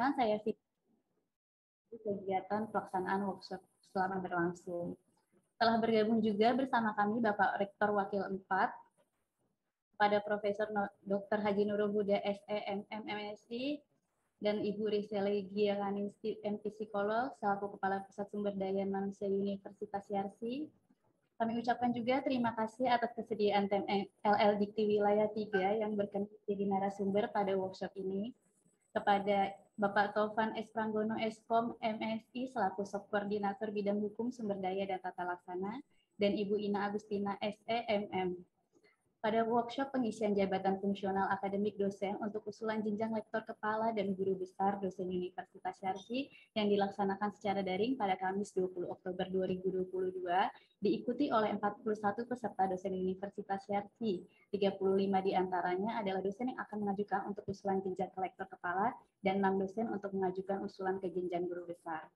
Sekarang saya kegiatan pelaksanaan workshop selama berlangsung. Telah bergabung juga bersama kami Bapak Rektor Wakil 4 pada Profesor Dr. Haji Nurul Huda SEM dan Ibu Rizeli Giangani M. Psikolog selaku Kepala Pusat Sumber Daya Manusia Universitas Yarsi. Kami ucapkan juga terima kasih atas kesediaan tim LL eh, Dikti Wilayah 3 yang berkenan jadi narasumber pada workshop ini kepada Bapak Taufan S. Pranggono Eskom, MSI, selaku subkoordinator bidang hukum sumber daya dan tata laksana, dan Ibu Ina Agustina SEMM, pada workshop pengisian jabatan fungsional akademik dosen untuk usulan jenjang lektor kepala dan guru besar dosen Universitas Syarsi yang dilaksanakan secara daring pada Kamis 20 Oktober 2022 diikuti oleh 41 peserta dosen Universitas Syarsi. 35 diantaranya adalah dosen yang akan mengajukan untuk usulan jenjang lektor kepala dan 6 dosen untuk mengajukan usulan ke jenjang guru besar.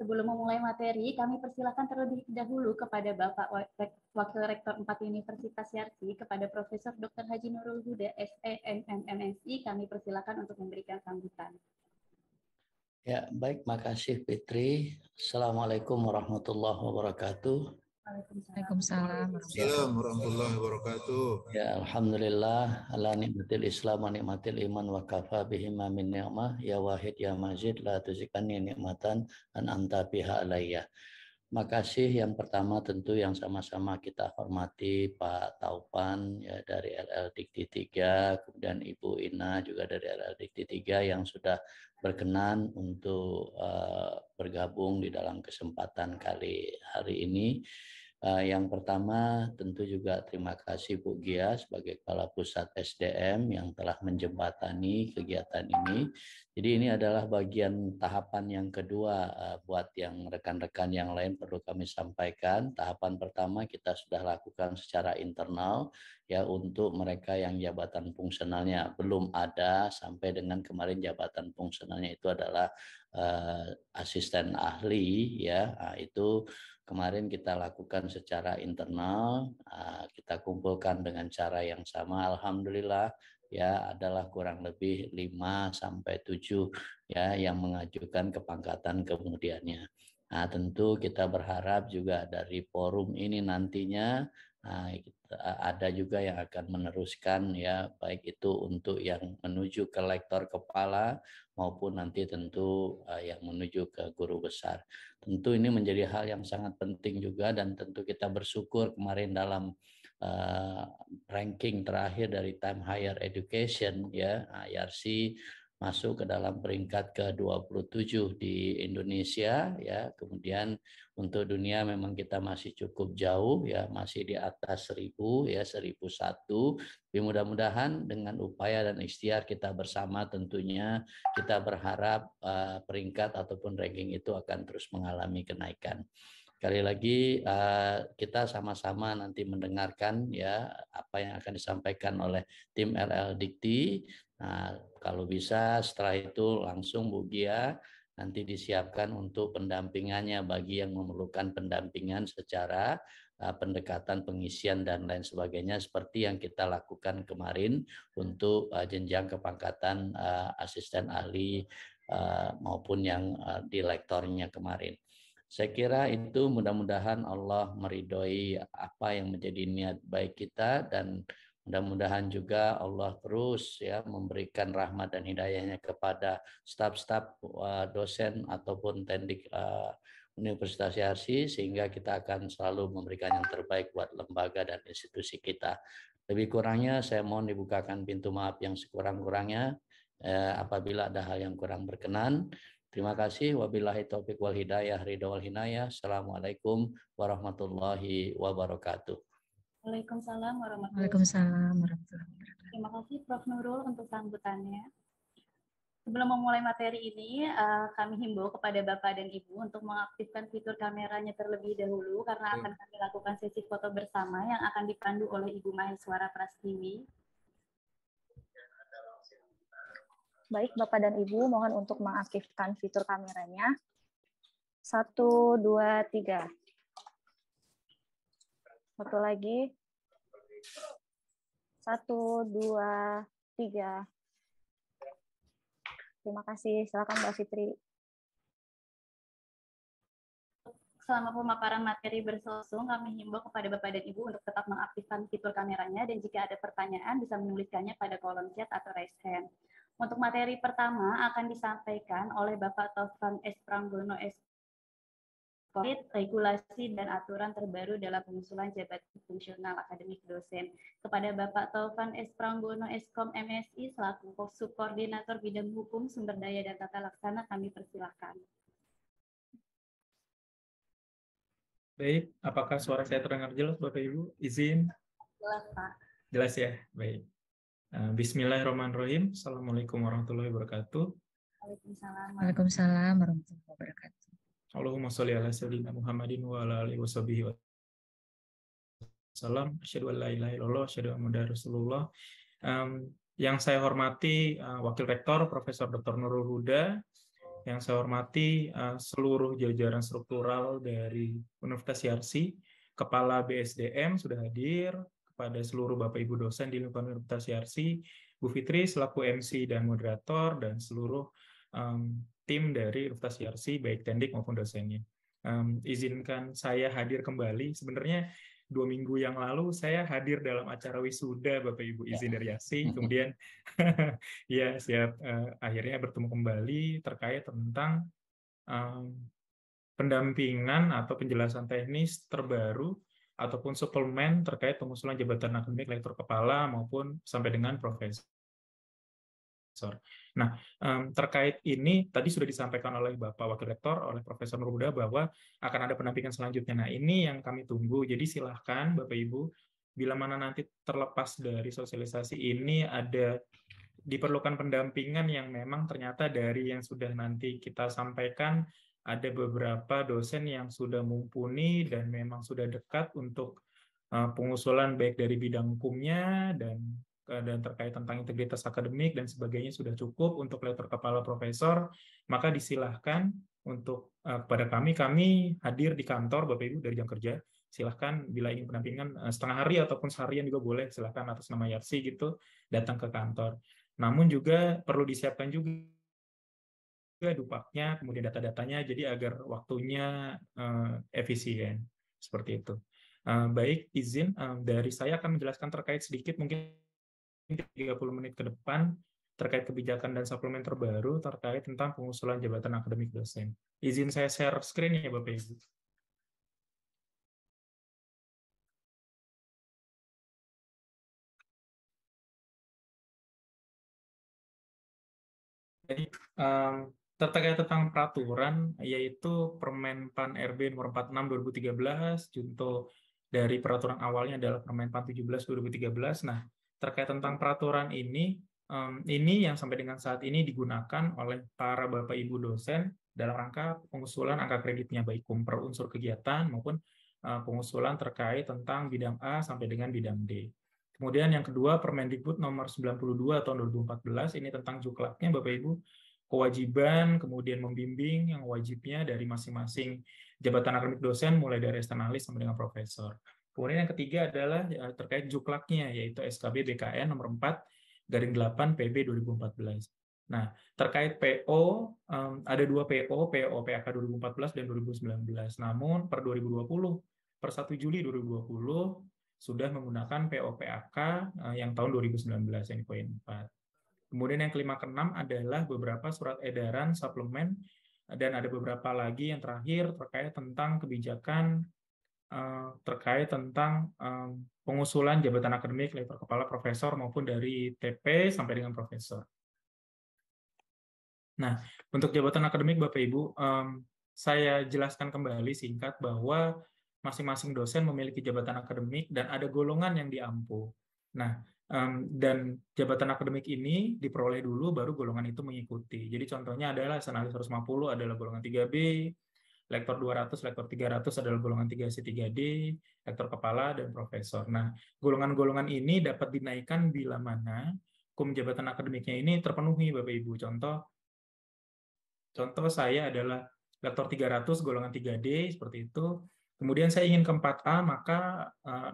Sebelum memulai materi, kami persilahkan terlebih dahulu kepada Bapak Wakil Rektor 4 Universitas Yarsi, kepada Profesor Dr. Haji Nurul Huda, SEMMMSI, kami persilahkan untuk memberikan sambutan. Ya, baik. Makasih Fitri. Assalamualaikum warahmatullahi wabarakatuh. Waalaikumsalam. Waalaikumsalam warahmatullahi wabarakatuh. Ya alhamdulillah ala nikmatil Islam wa nikmatil iman wa kafa bihi ma min ni'mah ya wahid ya mazid la tuzikani nikmatan an anta biha alayya. Makasih yang pertama tentu yang sama-sama kita hormati Pak Taupan ya dari LL Dikti 3, ya. kemudian Ibu Ina juga dari LL Dikti 3 ya, yang sudah berkenan untuk uh, bergabung di dalam kesempatan kali hari ini. Eh, yang pertama tentu juga terima kasih Bu Gia sebagai Kepala Pusat SDM yang telah menjembatani kegiatan ini. Jadi ini adalah bagian tahapan yang kedua eh, buat yang rekan-rekan yang lain perlu kami sampaikan. Tahapan pertama kita sudah lakukan secara internal ya untuk mereka yang jabatan fungsionalnya belum ada sampai dengan kemarin jabatan fungsionalnya itu adalah uh, asisten ahli ya nah, itu kemarin kita lakukan secara internal, ah, kita kumpulkan dengan cara yang sama. Alhamdulillah ya adalah kurang lebih 5 sampai tujuh, ya yang mengajukan kepangkatan kemudiannya. Nah, tentu kita berharap juga dari forum ini nantinya Nah, ada juga yang akan meneruskan ya baik itu untuk yang menuju ke lektor kepala maupun nanti tentu yang menuju ke guru besar. Tentu ini menjadi hal yang sangat penting juga dan tentu kita bersyukur kemarin dalam uh, ranking terakhir dari Time Higher Education ya IRC masuk ke dalam peringkat ke-27 di Indonesia ya. Kemudian untuk dunia memang kita masih cukup jauh ya, masih di atas 1000 ya, 1001. Tapi mudah-mudahan dengan upaya dan ikhtiar kita bersama tentunya kita berharap uh, peringkat ataupun ranking itu akan terus mengalami kenaikan. Sekali lagi eh, kita sama-sama nanti mendengarkan ya apa yang akan disampaikan oleh tim LL Dikti. Nah, kalau bisa setelah itu langsung Bu Gia nanti disiapkan untuk pendampingannya bagi yang memerlukan pendampingan secara eh, pendekatan pengisian dan lain sebagainya seperti yang kita lakukan kemarin untuk eh, jenjang kepangkatan eh, asisten ahli maupun yang uh, di lektornya kemarin. Saya kira itu mudah-mudahan Allah meridhoi apa yang menjadi niat baik kita dan Mudah-mudahan juga Allah terus ya memberikan rahmat dan hidayahnya kepada staf-staf eh, dosen ataupun tendik uh, eh, Universitas Yarsi sehingga kita akan selalu memberikan yang terbaik buat lembaga dan institusi kita. Lebih kurangnya saya mohon dibukakan pintu maaf yang sekurang-kurangnya eh, apabila ada hal yang kurang berkenan. Terima kasih. Wabillahi taufik wal hidayah, ridha wal hinayah. Assalamualaikum warahmatullahi wabarakatuh. Waalaikumsalam warahmatullahi wabarakatuh. Terima kasih Prof. Nurul untuk sambutannya. Sebelum memulai materi ini, eh, kami himbau kepada Bapak dan Ibu untuk mengaktifkan fitur kameranya terlebih dahulu karena akan kami lakukan sesi foto bersama yang akan dipandu oleh Ibu Maheswara Prastiwi. Baik, Bapak dan Ibu, mohon untuk mengaktifkan fitur kameranya. Satu, dua, tiga. Satu lagi. Satu, dua, tiga. Terima kasih. Silakan Mbak Fitri. Selama pemaparan materi berlangsung, kami himbau kepada Bapak dan Ibu untuk tetap mengaktifkan fitur kameranya dan jika ada pertanyaan bisa menuliskannya pada kolom chat atau raise hand. Untuk materi pertama akan disampaikan oleh Bapak Taufan S. Pranggono S. COVID, regulasi dan aturan terbaru dalam pengusulan jabatan fungsional akademik dosen. Kepada Bapak Taufan S. Pranggono Eskom MSI selaku subkoordinator bidang hukum sumber daya dan tata laksana kami persilahkan. Baik, apakah suara saya terdengar jelas Bapak Ibu? Izin? Jelas Pak. Jelas ya, baik. Eh, Bismillahirrahmanirrahim. Assalamualaikum warahmatullahi wabarakatuh. Waalaikumsalam. Waalaikumsalam warahmatullahi wabarakatuh. Allahumma sholli ala sayyidina Muhammadin wa ala alihi washabihi wasallam. Asyhadu an la ilaha illallah, asyhadu anna Rasulullah. Um, yang saya hormati uh, Wakil Rektor Profesor Dr. Nurul Huda, yang saya hormati uh, seluruh jajaran struktural dari Universitas Yarsi, Kepala BSDM sudah hadir, kepada seluruh Bapak Ibu dosen di lingkungan Universitas Yarsi, Bu Fitri selaku MC dan moderator dan seluruh um, tim dari Universitas IRC, baik tendik maupun dosennya. Um, izinkan saya hadir kembali. Sebenarnya dua minggu yang lalu saya hadir dalam acara wisuda Bapak Ibu ya. izin dari ASI. Kemudian ya siap uh, akhirnya bertemu kembali terkait tentang um, pendampingan atau penjelasan teknis terbaru ataupun suplemen terkait pengusulan jabatan akademik lektor kepala maupun sampai dengan profesi. Nah, um, terkait ini tadi sudah disampaikan oleh Bapak Wakil Rektor, oleh Profesor Nurbuda bahwa akan ada pendampingan selanjutnya. Nah, ini yang kami tunggu. Jadi silahkan Bapak Ibu, bila mana nanti terlepas dari sosialisasi ini ada diperlukan pendampingan yang memang ternyata dari yang sudah nanti kita sampaikan ada beberapa dosen yang sudah mumpuni dan memang sudah dekat untuk eh, pengusulan baik dari bidang hukumnya dan Eh, dan terkait tentang integritas akademik dan sebagainya sudah cukup untuk letter kepala profesor, maka disilahkan untuk uh, kepada kami, kami hadir di kantor Bapak Ibu dari jam kerja. Silahkan bila ingin pendampingan eh, setengah hari ataupun seharian juga boleh, silahkan atas nama Yapsi gitu datang ke kantor. Namun juga perlu disiapkan juga juga dupaknya, kemudian data-datanya, jadi agar waktunya uh, efisien seperti itu. Uh, baik, izin uh, dari saya akan menjelaskan terkait sedikit mungkin 30 menit ke depan terkait kebijakan dan suplemen terbaru terkait tentang pengusulan jabatan akademik dosen. Izin saya share screen ya Bapak Ibu. Jadi um, terkait tentang peraturan yaitu Permen Pan RB nomor 46 2013 junto dari peraturan awalnya adalah Permen Pan 17 2013. Nah, terkait tentang peraturan ini, um, ini yang sampai dengan saat ini digunakan oleh para Bapak Ibu dosen dalam rangka pengusulan angka kreditnya, baik per unsur kegiatan maupun uh, pengusulan terkait tentang bidang A sampai dengan bidang D. Kemudian yang kedua, Permendikbud nomor 92 tahun 2014, ini tentang juklaknya Bapak-Ibu, kewajiban, kemudian membimbing yang wajibnya dari masing-masing jabatan akademik dosen, mulai dari eksternalis sampai dengan profesor. Kemudian yang ketiga adalah eh, terkait juklaknya, yaitu SKB BKN nomor 4 garing 8 PB 2014. Nah, terkait PO, um, ada dua PO, PO PAK 2014 dan 2019. Namun, per 2020, per 1 Juli 2020, sudah menggunakan PO PAK uh, eh, yang tahun 2019, yang poin 4. Kemudian yang kelima keenam adalah beberapa surat edaran suplemen dan ada beberapa lagi yang terakhir terkait tentang kebijakan Eh, terkait tentang pengusulan jabatan akademik level kepala profesor maupun dari TP sampai dengan profesor. Nah, untuk jabatan akademik Bapak Ibu, saya jelaskan kembali singkat bahwa masing-masing dosen memiliki jabatan akademik dan ada golongan yang diampu. Nah, dan jabatan akademik ini diperoleh dulu baru golongan itu mengikuti. Jadi contohnya adalah analis 150 adalah golongan 3B, lektor 200, lektor 300 adalah golongan 3C3D, lektor kepala, dan profesor. Nah, golongan-golongan ini dapat dinaikkan bila mana hukum jabatan akademiknya ini terpenuhi, Bapak-Ibu. Contoh, contoh saya adalah lektor 300, golongan 3D, seperti itu. Kemudian saya ingin ke 4A, maka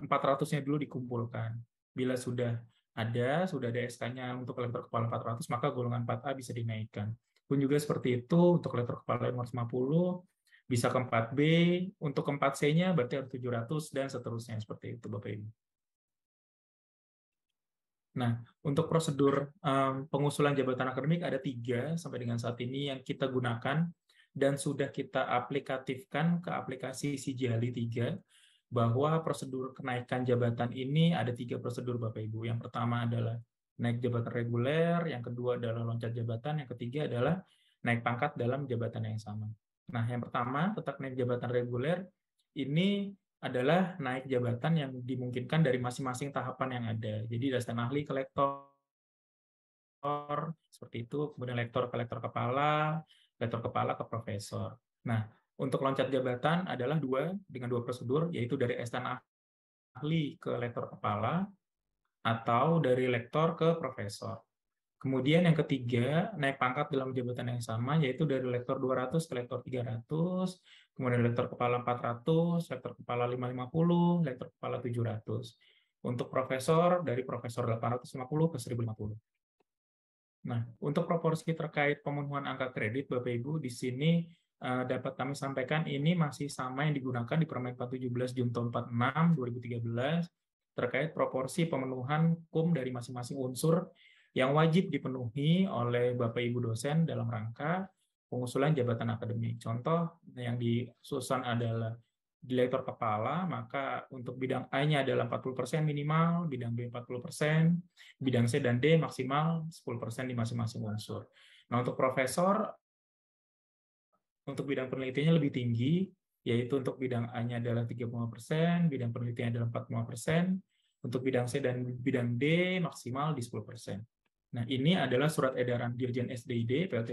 400-nya eh, dulu dikumpulkan. Bila sudah ada, sudah ada SK-nya untuk lektor kepala 400, maka golongan 4A bisa dinaikkan. Pun juga seperti itu untuk lektor kepala 550, bisa ke 4B, untuk ke 4C-nya berarti ada 700, dan seterusnya, seperti itu Bapak Ibu. Nah, untuk prosedur pengusulan jabatan akademik ada tiga sampai dengan saat ini yang kita gunakan dan sudah kita aplikatifkan ke aplikasi Sijali 3 bahwa prosedur kenaikan jabatan ini ada tiga prosedur Bapak Ibu. Yang pertama adalah naik jabatan reguler, yang kedua adalah loncat jabatan, yang ketiga adalah naik pangkat dalam jabatan yang sama. Nah, yang pertama, tetap naik jabatan reguler ini adalah naik jabatan yang dimungkinkan dari masing-masing tahapan yang ada. Jadi dasar ahli ke lektor, seperti itu, kemudian lektor ke lektor kepala, lektor kepala ke profesor. Nah, untuk loncat jabatan adalah dua dengan dua prosedur, yaitu dari estan ahli ke lektor kepala atau dari lektor ke profesor. Kemudian yang ketiga, naik pangkat dalam jabatan yang sama, yaitu dari lektor 200 ke lektor 300, kemudian lektor kepala 400, lektor kepala 550, lektor kepala 700. Untuk profesor, dari profesor 850 ke 1050. Nah, untuk proporsi terkait pemenuhan angka kredit, Bapak-Ibu, di sini eh, dapat kami sampaikan ini masih sama yang digunakan di Permen 17 Junto 46 2013 terkait proporsi pemenuhan kum dari masing-masing unsur yang wajib dipenuhi oleh Bapak Ibu dosen dalam rangka pengusulan jabatan akademik. Contoh yang disusun adalah direktur kepala, maka untuk bidang A-nya adalah 40% minimal, bidang B 40%, bidang C dan D maksimal 10% di masing-masing unsur. Nah, untuk profesor untuk bidang penelitiannya lebih tinggi, yaitu untuk bidang A-nya adalah 35%, bidang penelitian adalah 45%, untuk bidang C dan bidang D maksimal di 10%. Nah, ini adalah surat edaran Dirjen SDID PLT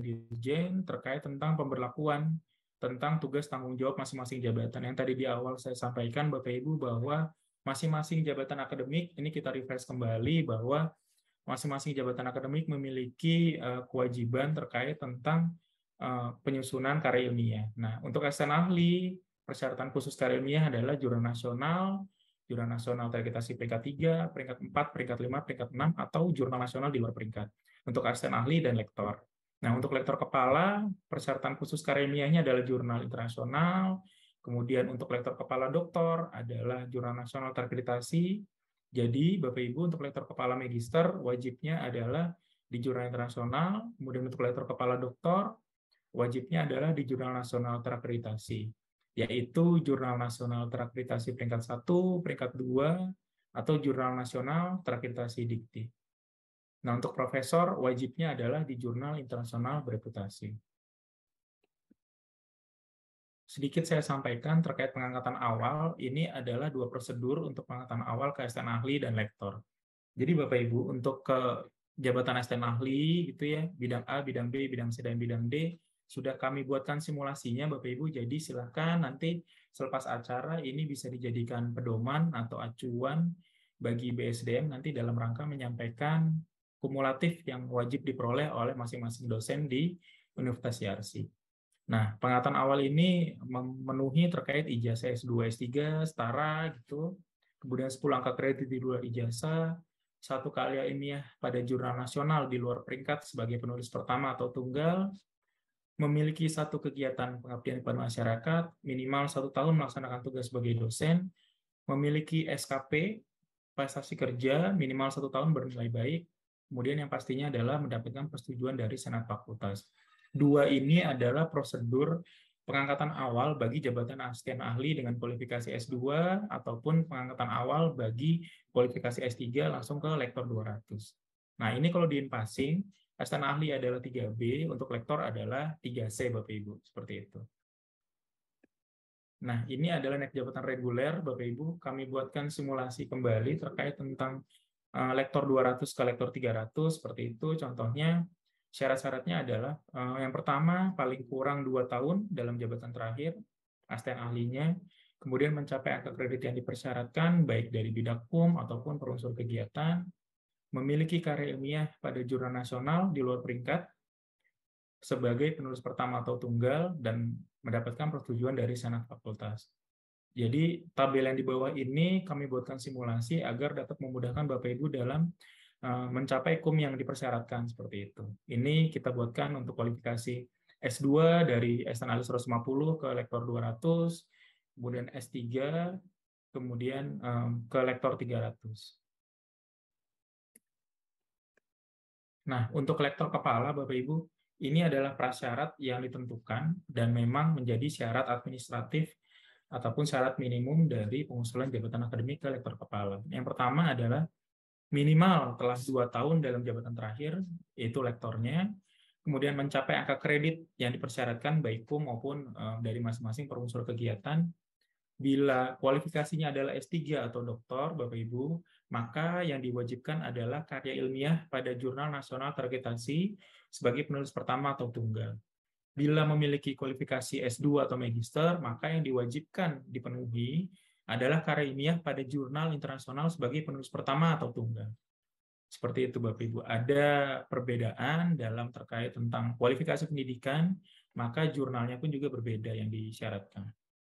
Dirjen terkait tentang pemberlakuan tentang tugas tanggung jawab masing-masing jabatan. Yang tadi di awal saya sampaikan Bapak Ibu bahwa masing-masing jabatan akademik ini kita refresh kembali bahwa masing-masing jabatan akademik memiliki uh, kewajiban terkait tentang uh, penyusunan karya ilmiah. Nah, untuk SN ahli, persyaratan khusus karya ilmiah adalah jurnal nasional, jurnal nasional terakreditasi peringkat 3, peringkat 4, peringkat 5, peringkat 6, atau jurnal nasional di luar peringkat untuk asisten ahli dan lektor. Nah, untuk lektor kepala, persyaratan khusus karemianya adalah jurnal internasional, kemudian untuk lektor kepala doktor adalah jurnal nasional terakreditasi, jadi Bapak-Ibu untuk lektor kepala magister wajibnya adalah di jurnal internasional, kemudian untuk lektor kepala doktor wajibnya adalah di jurnal nasional terakreditasi yaitu Jurnal Nasional Terakreditasi peringkat 1, peringkat 2, atau Jurnal Nasional Terakreditasi Dikti. Nah, untuk profesor, wajibnya adalah di jurnal internasional bereputasi. Sedikit saya sampaikan terkait pengangkatan awal, ini adalah dua prosedur untuk pengangkatan awal ke STN ahli dan lektor. Jadi Bapak-Ibu, untuk ke jabatan STN ahli, gitu ya, bidang A, bidang B, bidang C, dan bidang D, sudah kami buatkan simulasinya Bapak Ibu, jadi silahkan nanti selepas acara ini bisa dijadikan pedoman atau acuan bagi BSDM nanti dalam rangka menyampaikan kumulatif yang wajib diperoleh oleh masing-masing dosen di Universitas Yarsi. Nah, pengatan awal ini memenuhi terkait ijazah S2, S3, setara gitu. Kemudian 10 angka kredit di luar ijazah, satu karya ilmiah pada jurnal nasional di luar peringkat sebagai penulis pertama atau tunggal, memiliki satu kegiatan pengabdian kepada masyarakat, minimal satu tahun melaksanakan tugas sebagai dosen, memiliki SKP, prestasi kerja, minimal satu tahun bernilai baik, kemudian yang pastinya adalah mendapatkan persetujuan dari senat fakultas. Dua ini adalah prosedur pengangkatan awal bagi jabatan asisten ahli dengan kualifikasi S2 ataupun pengangkatan awal bagi kualifikasi S3 langsung ke lektor 200. Nah, ini kalau di passing asisten ahli adalah 3B, untuk lektor adalah 3C, Bapak Ibu. Seperti itu. Nah, ini adalah naik jabatan reguler, Bapak Ibu. Kami buatkan simulasi kembali terkait tentang uh, lektor 200 ke lektor 300, seperti itu. Contohnya, syarat-syaratnya adalah uh, yang pertama, paling kurang 2 tahun dalam jabatan terakhir, asisten ahlinya, kemudian mencapai angka kredit yang dipersyaratkan, baik dari bidang hukum ataupun perunsur kegiatan, memiliki karya ilmiah pada jurnal nasional di luar peringkat sebagai penulis pertama atau tunggal dan mendapatkan persetujuan dari senat fakultas. Jadi tabel yang di bawah ini kami buatkan simulasi agar dapat memudahkan Bapak Ibu dalam eh, mencapai kum yang dipersyaratkan seperti itu. Ini kita buatkan untuk kualifikasi S2 dari S analis 150 ke lektor 200, kemudian S3, kemudian eh, ke lektor 300. Nah, untuk lektor kepala, Bapak Ibu, ini adalah prasyarat yang ditentukan dan memang menjadi syarat administratif ataupun syarat minimum dari pengusulan jabatan akademik ke lektor kepala. Yang pertama adalah minimal telah dua tahun dalam jabatan terakhir, yaitu lektornya, kemudian mencapai angka kredit yang dipersyaratkan baik PUM maupun eh, dari masing-masing perunsur kegiatan. Bila kualifikasinya adalah S3 atau doktor, Bapak-Ibu, maka yang diwajibkan adalah karya ilmiah pada jurnal nasional terakreditasi sebagai penulis pertama atau tunggal. Bila memiliki kualifikasi S2 atau magister, maka yang diwajibkan dipenuhi adalah karya ilmiah pada jurnal internasional sebagai penulis pertama atau tunggal. Seperti itu Bapak Ibu, ada perbedaan dalam terkait tentang kualifikasi pendidikan, maka jurnalnya pun juga berbeda yang disyaratkan.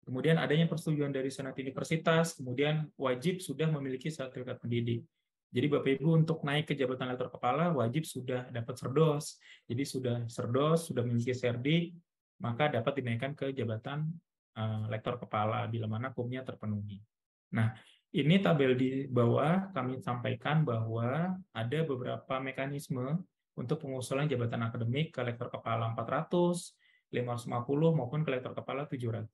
Kemudian adanya persetujuan dari senat universitas, kemudian wajib sudah memiliki sertifikat pendidik. Jadi Bapak Ibu untuk naik ke jabatan lektor kepala wajib sudah dapat serdos. Jadi sudah serdos, sudah memiliki srd, maka dapat dinaikkan ke jabatan uh, lektor kepala bila mana kumnya terpenuhi. Nah, ini tabel di bawah kami sampaikan bahwa ada beberapa mekanisme untuk pengusulan jabatan akademik ke lektor kepala 400, 550 maupun ke lektor kepala 700.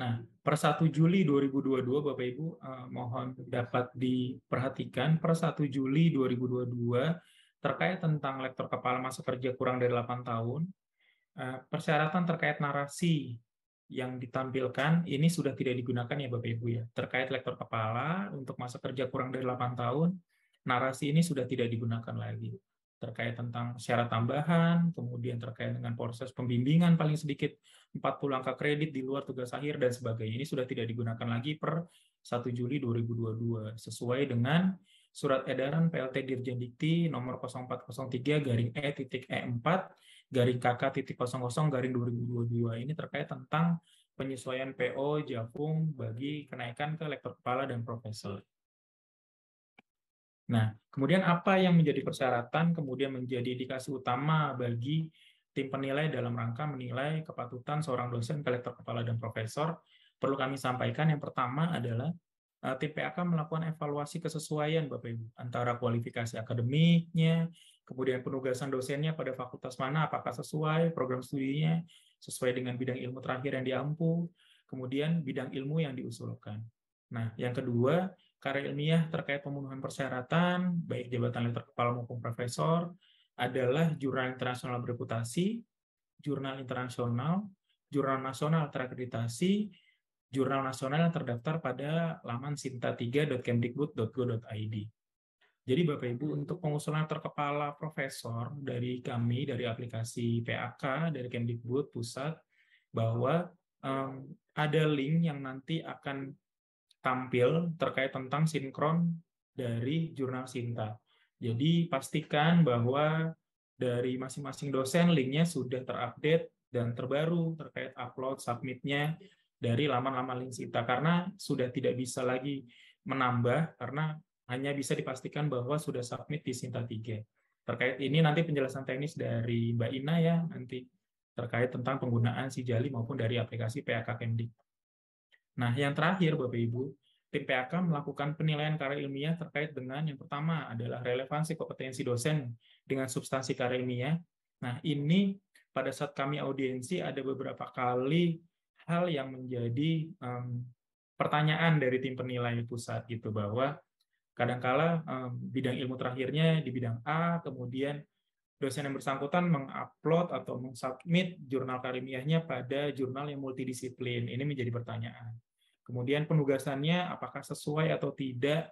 Nah, per 1 Juli 2022 Bapak Ibu eh, mohon dapat diperhatikan per 1 Juli 2022 terkait tentang lektor kepala masa kerja kurang dari 8 tahun, eh, persyaratan terkait narasi yang ditampilkan ini sudah tidak digunakan ya Bapak Ibu ya. Terkait lektor kepala untuk masa kerja kurang dari 8 tahun, narasi ini sudah tidak digunakan lagi terkait tentang syarat tambahan, kemudian terkait dengan proses pembimbingan paling sedikit 40 angka kredit di luar tugas akhir dan sebagainya. Ini sudah tidak digunakan lagi per 1 Juli 2022 sesuai dengan surat edaran PLT Dirjen Dikti nomor 0403 garing E titik E4 garing KK titik 00 garing 2022 ini terkait tentang penyesuaian PO Jafung bagi kenaikan ke lektor kepala dan profesor. Nah, kemudian apa yang menjadi persyaratan, kemudian menjadi indikasi utama bagi tim penilai dalam rangka menilai kepatutan seorang dosen, kolektor kepala, dan profesor, perlu kami sampaikan yang pertama adalah eh, TPAK melakukan evaluasi kesesuaian Bapak Ibu antara kualifikasi akademiknya, kemudian penugasan dosennya pada fakultas mana apakah sesuai program studinya, sesuai dengan bidang ilmu terakhir yang diampu, kemudian bidang ilmu yang diusulkan. Nah, yang kedua, karya ilmiah ya, terkait pembunuhan persyaratan, baik jabatan letter kepala maupun profesor, adalah jurnal internasional bereputasi, jurnal internasional, jurnal nasional terakreditasi, jurnal nasional yang terdaftar pada laman sinta3.kemdikbud.go.id. Jadi Bapak Ibu, hmm. untuk pengusulan terkepala profesor dari kami, dari aplikasi PAK, dari Kemdikbud Pusat, bahwa um, ada link yang nanti akan tampil terkait tentang sinkron dari jurnal Sinta. Jadi pastikan bahwa dari masing-masing dosen linknya sudah terupdate dan terbaru terkait upload submitnya dari laman-laman link Sinta karena sudah tidak bisa lagi menambah karena hanya bisa dipastikan bahwa sudah submit di Sinta 3. Terkait ini nanti penjelasan teknis dari Mbak Ina ya nanti terkait tentang penggunaan si jali maupun dari aplikasi PAK Kemdik. Nah, yang terakhir Bapak Ibu, tim PAK melakukan penilaian karya ilmiah terkait dengan yang pertama adalah relevansi kompetensi dosen dengan substansi karya ilmiah. Nah, ini pada saat kami audiensi ada beberapa kali hal yang menjadi um, pertanyaan dari tim penilai pusat itu bahwa kadangkala um, bidang ilmu terakhirnya di bidang A, kemudian dosen yang bersangkutan mengupload atau mengsubmit jurnal karimiahnya pada jurnal yang multidisiplin. Ini menjadi pertanyaan. Kemudian penugasannya apakah sesuai atau tidak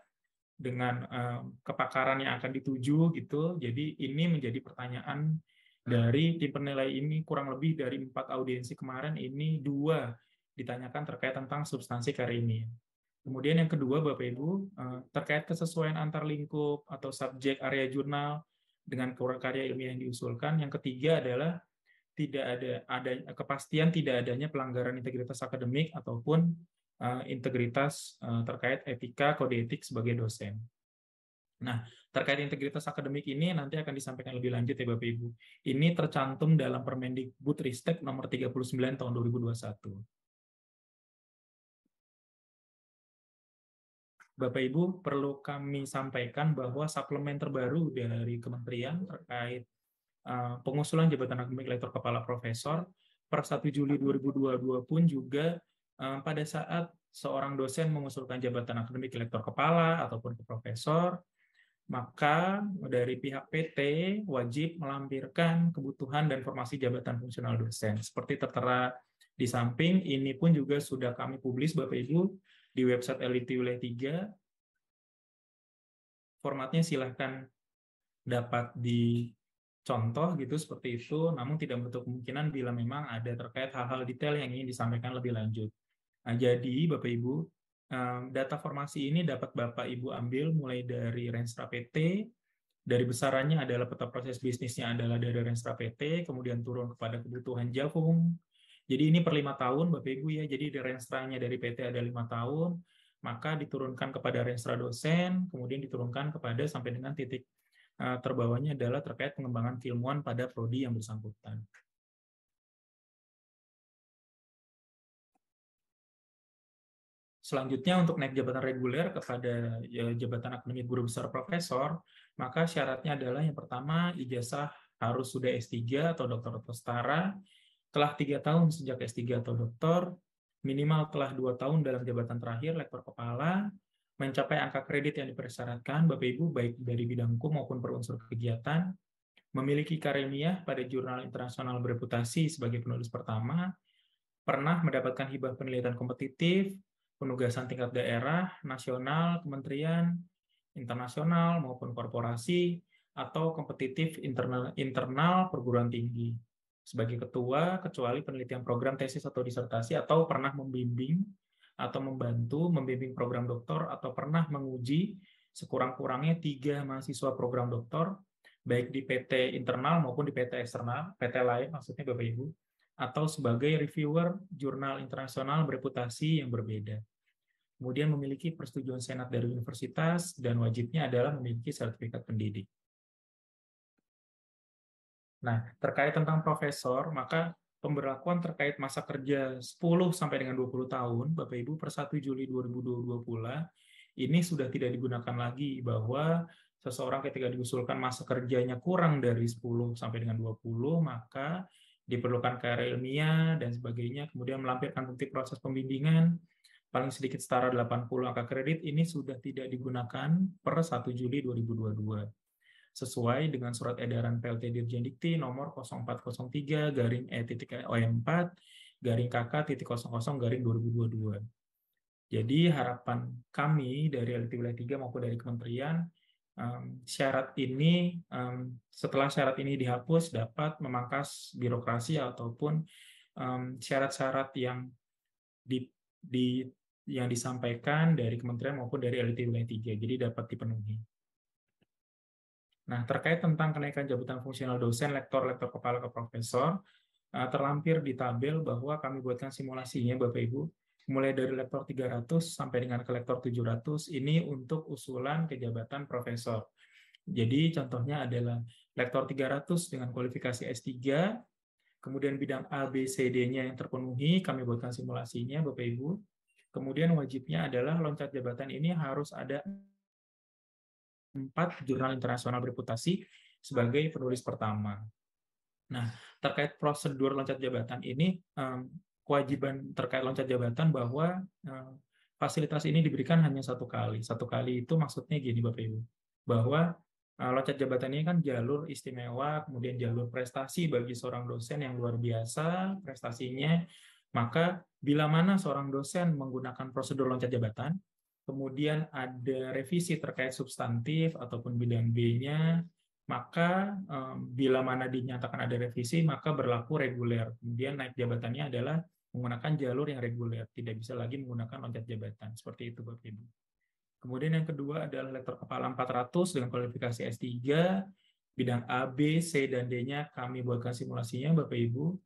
dengan um, kepakaran yang akan dituju gitu. Jadi ini menjadi pertanyaan hmm. dari tim penilai ini kurang lebih dari empat audiensi kemarin ini dua ditanyakan terkait tentang substansi karimiah. Kemudian yang kedua Bapak Ibu eh, terkait kesesuaian antar lingkup atau subjek area jurnal dengan karya ilmiah yang diusulkan. Yang ketiga adalah tidak ada ada kepastian tidak adanya pelanggaran integritas akademik ataupun uh, integritas uh, terkait etika kode etik sebagai dosen. Nah, terkait integritas akademik ini nanti akan disampaikan lebih lanjut ya Bapak Ibu. Ini tercantum dalam Permendikbud Ristek nomor 39 tahun 2021. Bapak Ibu perlu kami sampaikan bahwa suplemen terbaru dari kementerian terkait eh, pengusulan jabatan akademik lektor kepala profesor per 1 Juli 2022 pun juga eh, pada saat seorang dosen mengusulkan jabatan akademik lektor kepala ataupun ke profesor maka dari pihak PT wajib melampirkan kebutuhan dan formasi jabatan fungsional dosen seperti tertera di samping ini pun juga sudah kami publis Bapak Ibu di website Elite Wilayah 3. Formatnya silahkan dapat dicontoh gitu seperti itu, namun tidak menutup kemungkinan bila memang ada terkait hal-hal detail yang ingin disampaikan lebih lanjut. Nah, jadi Bapak Ibu, data formasi ini dapat Bapak Ibu ambil mulai dari Renstra PT, dari besarannya adalah peta proses bisnisnya adalah dari Renstra PT, kemudian turun kepada kebutuhan Jafung, jadi ini per lima tahun Bapak Ibu ya. Jadi di renstranya dari PT ada lima tahun, maka diturunkan kepada renstra dosen, kemudian diturunkan kepada sampai dengan titik terbawanya eh, terbawahnya adalah terkait pengembangan keilmuan pada prodi yang bersangkutan. Selanjutnya untuk naik jabatan reguler kepada ya, jabatan akademik guru besar profesor, maka syaratnya adalah yang pertama ijazah harus sudah S3 atau doktor atau setara, telah tiga tahun sejak S3 atau doktor, minimal telah dua tahun dalam jabatan terakhir, lektor kepala, mencapai angka kredit yang dipersyaratkan, Bapak-Ibu, baik dari bidangku maupun perunsur kegiatan, memiliki karya pada jurnal internasional bereputasi sebagai penulis pertama, pernah mendapatkan hibah penelitian kompetitif, penugasan tingkat daerah, nasional, kementerian, internasional, maupun korporasi, atau kompetitif internal, internal perguruan tinggi sebagai ketua kecuali penelitian program tesis atau disertasi atau pernah membimbing atau membantu membimbing program doktor atau pernah menguji sekurang-kurangnya tiga mahasiswa program doktor baik di PT internal maupun di PT eksternal, PT lain maksudnya Bapak Ibu, atau sebagai reviewer jurnal internasional bereputasi yang berbeda. Kemudian memiliki persetujuan senat dari universitas dan wajibnya adalah memiliki sertifikat pendidik. Nah, terkait tentang profesor, maka pemberlakuan terkait masa kerja 10 sampai dengan 20 tahun, Bapak Ibu per 1 Juli 2022 pula, ini sudah tidak digunakan lagi bahwa seseorang ketika diusulkan masa kerjanya kurang dari 10 sampai dengan 20, maka diperlukan karya ilmiah dan sebagainya, kemudian melampirkan bukti proses pembimbingan, paling sedikit setara 80 angka kredit, ini sudah tidak digunakan per 1 Juli 2022 sesuai dengan surat edaran PLT Dirjen Dikti nomor 0403 garing e titik 4 garing KK titik 00 garing 2022. Jadi harapan kami dari LT Wilayah 3 maupun dari kementerian syarat ini setelah syarat ini dihapus dapat memangkas birokrasi ataupun syarat-syarat yang di, di yang disampaikan dari kementerian maupun dari LT Wilayah 3. Jadi dapat dipenuhi. Nah, terkait tentang kenaikan jabatan fungsional dosen, lektor, lektor kepala ke profesor, eh, terlampir di tabel bahwa kami buatkan simulasinya Bapak Ibu, mulai dari lektor 300 sampai dengan ke lektor 700 ini untuk usulan ke jabatan profesor. Jadi contohnya adalah lektor 300 dengan kualifikasi S3, kemudian bidang A, B, C, D-nya yang terpenuhi, kami buatkan simulasinya Bapak Ibu. Kemudian wajibnya adalah loncat jabatan ini harus ada empat jurnal internasional bereputasi sebagai penulis pertama. Nah, terkait prosedur loncat jabatan ini, kewajiban terkait loncat jabatan bahwa fasilitas ini diberikan hanya satu kali. Satu kali itu maksudnya gini, Bapak Ibu, bahwa e, loncat jabatan ini kan jalur istimewa, kemudian jalur prestasi bagi seorang dosen yang luar biasa prestasinya. Maka, bila mana seorang dosen menggunakan prosedur loncat jabatan, kemudian ada revisi terkait substantif ataupun bidang B-nya, maka bila mana dinyatakan ada revisi, maka berlaku reguler. Kemudian naik jabatannya adalah menggunakan jalur yang reguler, tidak bisa lagi menggunakan loncat jabatan. Seperti itu, Bapak Ibu. Kemudian yang kedua adalah letter kepala 400 dengan kualifikasi S3, bidang A, B, C, dan D-nya kami buatkan simulasinya, Bapak Ibu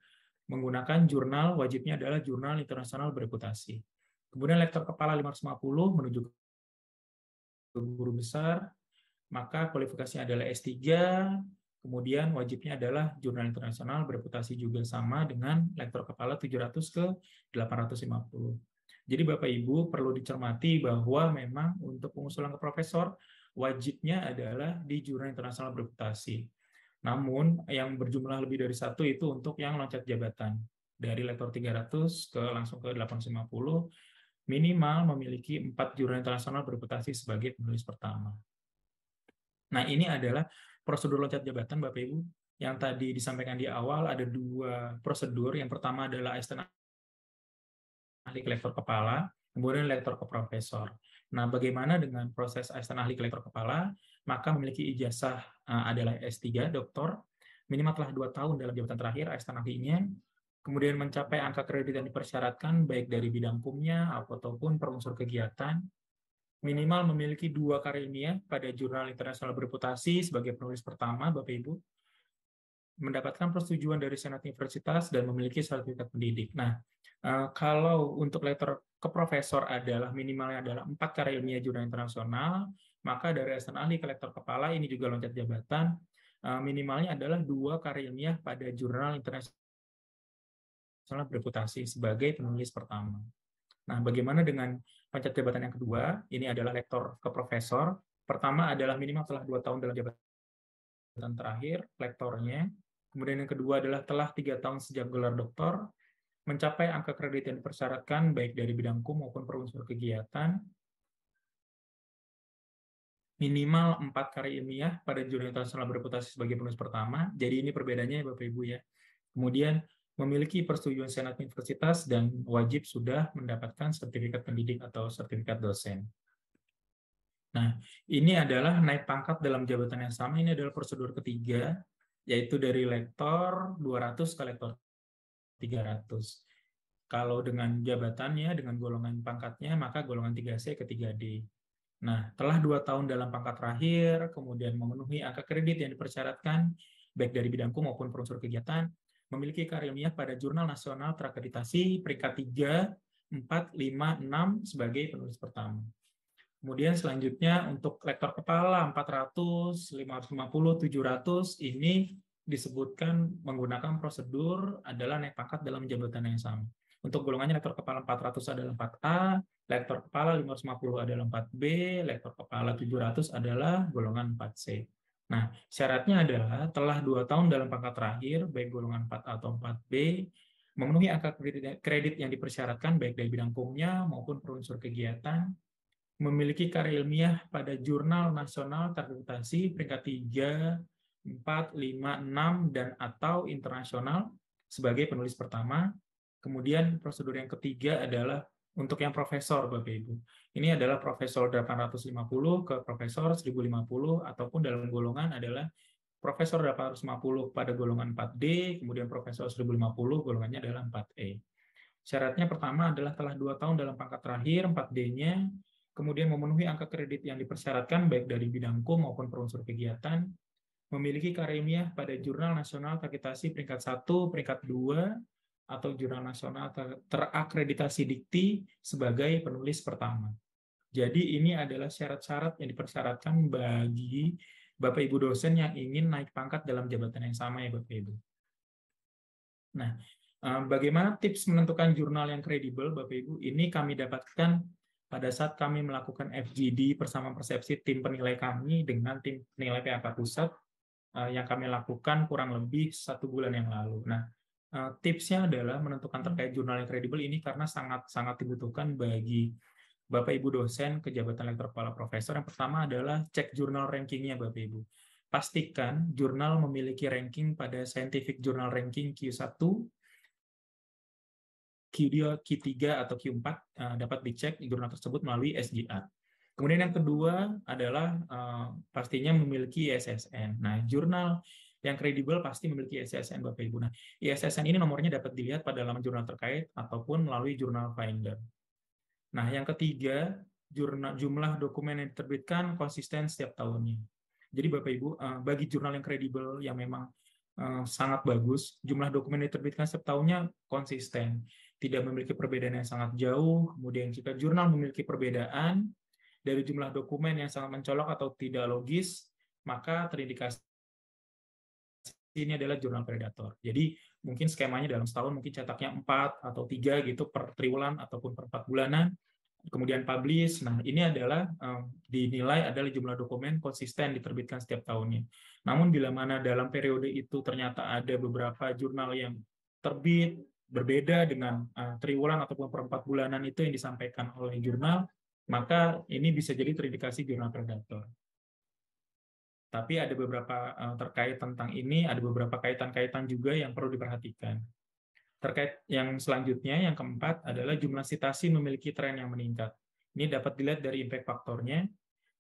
menggunakan jurnal, wajibnya adalah jurnal internasional bereputasi. Kemudian lektor kepala 550 menuju ke guru besar, maka kualifikasinya adalah S3, kemudian wajibnya adalah jurnal internasional bereputasi juga sama dengan lektor kepala 700 ke 850. Jadi Bapak Ibu perlu dicermati bahwa memang untuk pengusulan ke profesor wajibnya adalah di jurnal internasional bereputasi. Namun yang berjumlah lebih dari satu itu untuk yang loncat jabatan dari lektor 300 ke langsung ke 850 minimal memiliki empat jurnal internasional berprestasi sebagai penulis pertama. Nah, ini adalah prosedur loncat jabatan, Bapak Ibu. Yang tadi disampaikan di awal ada dua prosedur. Yang pertama adalah asisten ahli lektor kepala, kemudian lektor ke profesor. Nah, bagaimana dengan proses asisten ahli lektor kepala? Maka memiliki ijazah eh, adalah S3, doktor, minimal telah dua tahun dalam jabatan terakhir asisten ahlinya, kemudian mencapai angka kredit yang dipersyaratkan baik dari bidang kumnya ataupun perunsur kegiatan, minimal memiliki dua karya ilmiah pada jurnal internasional berputasi sebagai penulis pertama, Bapak Ibu, mendapatkan persetujuan dari senat universitas dan memiliki sertifikat pendidik. Nah, eh, kalau untuk letter ke profesor adalah minimalnya adalah empat karya ilmiah jurnal internasional, maka dari asisten ahli ke letter kepala ini juga loncat jabatan eh, minimalnya adalah dua karya ilmiah pada jurnal internasional salah berputasi sebagai penulis pertama. Nah, bagaimana dengan pencet jabatan yang kedua? Ini adalah lektor ke profesor. Pertama adalah minimal telah dua tahun dalam jabatan terakhir lektornya. Kemudian yang kedua adalah telah tiga tahun sejak gelar doktor, mencapai angka kredit yang dipersyaratkan baik dari bidang bidangku maupun perunsur kegiatan, minimal empat karya ilmiah pada jurnal internasional berputasi sebagai penulis pertama. Jadi ini perbedaannya Bapak Ibu ya. Kemudian memiliki persetujuan senat universitas dan wajib sudah mendapatkan sertifikat pendidik atau sertifikat dosen. Nah, ini adalah naik pangkat dalam jabatan yang sama, ini adalah prosedur ketiga, yaitu dari lektor 200 ke lektor 300. Kalau dengan jabatannya, dengan golongan pangkatnya, maka golongan 3C ke 3D. Nah, telah dua tahun dalam pangkat terakhir, kemudian memenuhi angka kredit yang dipersyaratkan, baik dari bidangku maupun prosedur kegiatan, memiliki karya ilmiah pada jurnal nasional terakreditasi peringkat 3, 4, 5, 6 sebagai penulis pertama. Kemudian selanjutnya untuk lektor kepala 400, 550, 700 ini disebutkan menggunakan prosedur adalah naik pangkat dalam jabatan yang sama. Untuk golongannya lektor kepala 400 adalah 4A, lektor kepala 550 adalah 4B, lektor kepala 700 adalah golongan 4C. Nah, syaratnya adalah telah dua tahun dalam pangkat terakhir, baik golongan 4 atau 4B, memenuhi angka kredit yang dipersyaratkan baik dari bidang hukumnya maupun perunsur kegiatan, memiliki karya ilmiah pada jurnal nasional terakreditasi peringkat 3, 4, 5, 6, dan atau internasional sebagai penulis pertama. Kemudian prosedur yang ketiga adalah untuk yang profesor Bapak Ibu. Ini adalah profesor 850 ke profesor 1050 ataupun dalam golongan adalah profesor 850 pada golongan 4D, kemudian profesor 1050 golongannya adalah 4E. Syaratnya pertama adalah telah dua tahun dalam pangkat terakhir 4D-nya, kemudian memenuhi angka kredit yang dipersyaratkan baik dari bidangku maupun perunsur kegiatan, memiliki karya pada Jurnal Nasional Kakitasi peringkat 1, peringkat 2, atau jurnal nasional ter terakreditasi dikti sebagai penulis pertama. Jadi ini adalah syarat-syarat yang dipersyaratkan bagi Bapak Ibu dosen yang ingin naik pangkat dalam jabatan yang sama ya Bapak Ibu. Nah, eh, bagaimana tips menentukan jurnal yang kredibel Bapak Ibu? Ini kami dapatkan pada saat kami melakukan FGD bersama persepsi tim penilai kami dengan tim penilai PAK pusat eh, yang kami lakukan kurang lebih satu bulan yang lalu. Nah, Eh, tipsnya adalah menentukan hmm. terkait jurnal yang kredibel ini karena sangat sangat dibutuhkan bagi Bapak Ibu dosen ke jabatan lektor kepala profesor. Yang pertama adalah cek jurnal rankingnya Bapak Ibu. Pastikan jurnal memiliki ranking pada scientific journal ranking Q1, Q2, Q3 atau Q4 eh, dapat dicek jurnal tersebut melalui SGR. Kemudian yang kedua adalah uh, pastinya memiliki ISSN. E nah, jurnal yang kredibel pasti memiliki ISSN e Bapak Ibu. Nah, ISSN e ini nomornya dapat dilihat pada laman jurnal terkait ataupun melalui jurnal Finder. Nah, yang ketiga, jurnal, jumlah dokumen yang diterbitkan konsisten setiap tahunnya. Jadi Bapak Ibu, eh, bagi jurnal yang kredibel yang memang eh, sangat bagus, jumlah dokumen yang diterbitkan setiap tahunnya konsisten, tidak memiliki perbedaan yang sangat jauh. Kemudian jika jurnal memiliki perbedaan dari jumlah dokumen yang sangat mencolok atau tidak logis, maka terindikasi ini adalah jurnal predator. Jadi mungkin skemanya dalam setahun mungkin cetaknya empat atau tiga gitu per triwulan ataupun per empat bulanan, kemudian publish. Nah ini adalah um, dinilai adalah jumlah dokumen konsisten diterbitkan setiap tahunnya. Namun bila mana dalam periode itu ternyata ada beberapa jurnal yang terbit berbeda dengan uh, triwulan ataupun per empat bulanan itu yang disampaikan oleh jurnal, maka ini bisa jadi terindikasi jurnal predator. Tapi ada beberapa uh, terkait tentang ini, ada beberapa kaitan-kaitan juga yang perlu diperhatikan. Terkait yang selanjutnya, yang keempat adalah jumlah sitasi memiliki tren yang meningkat. Ini dapat dilihat dari impact faktornya.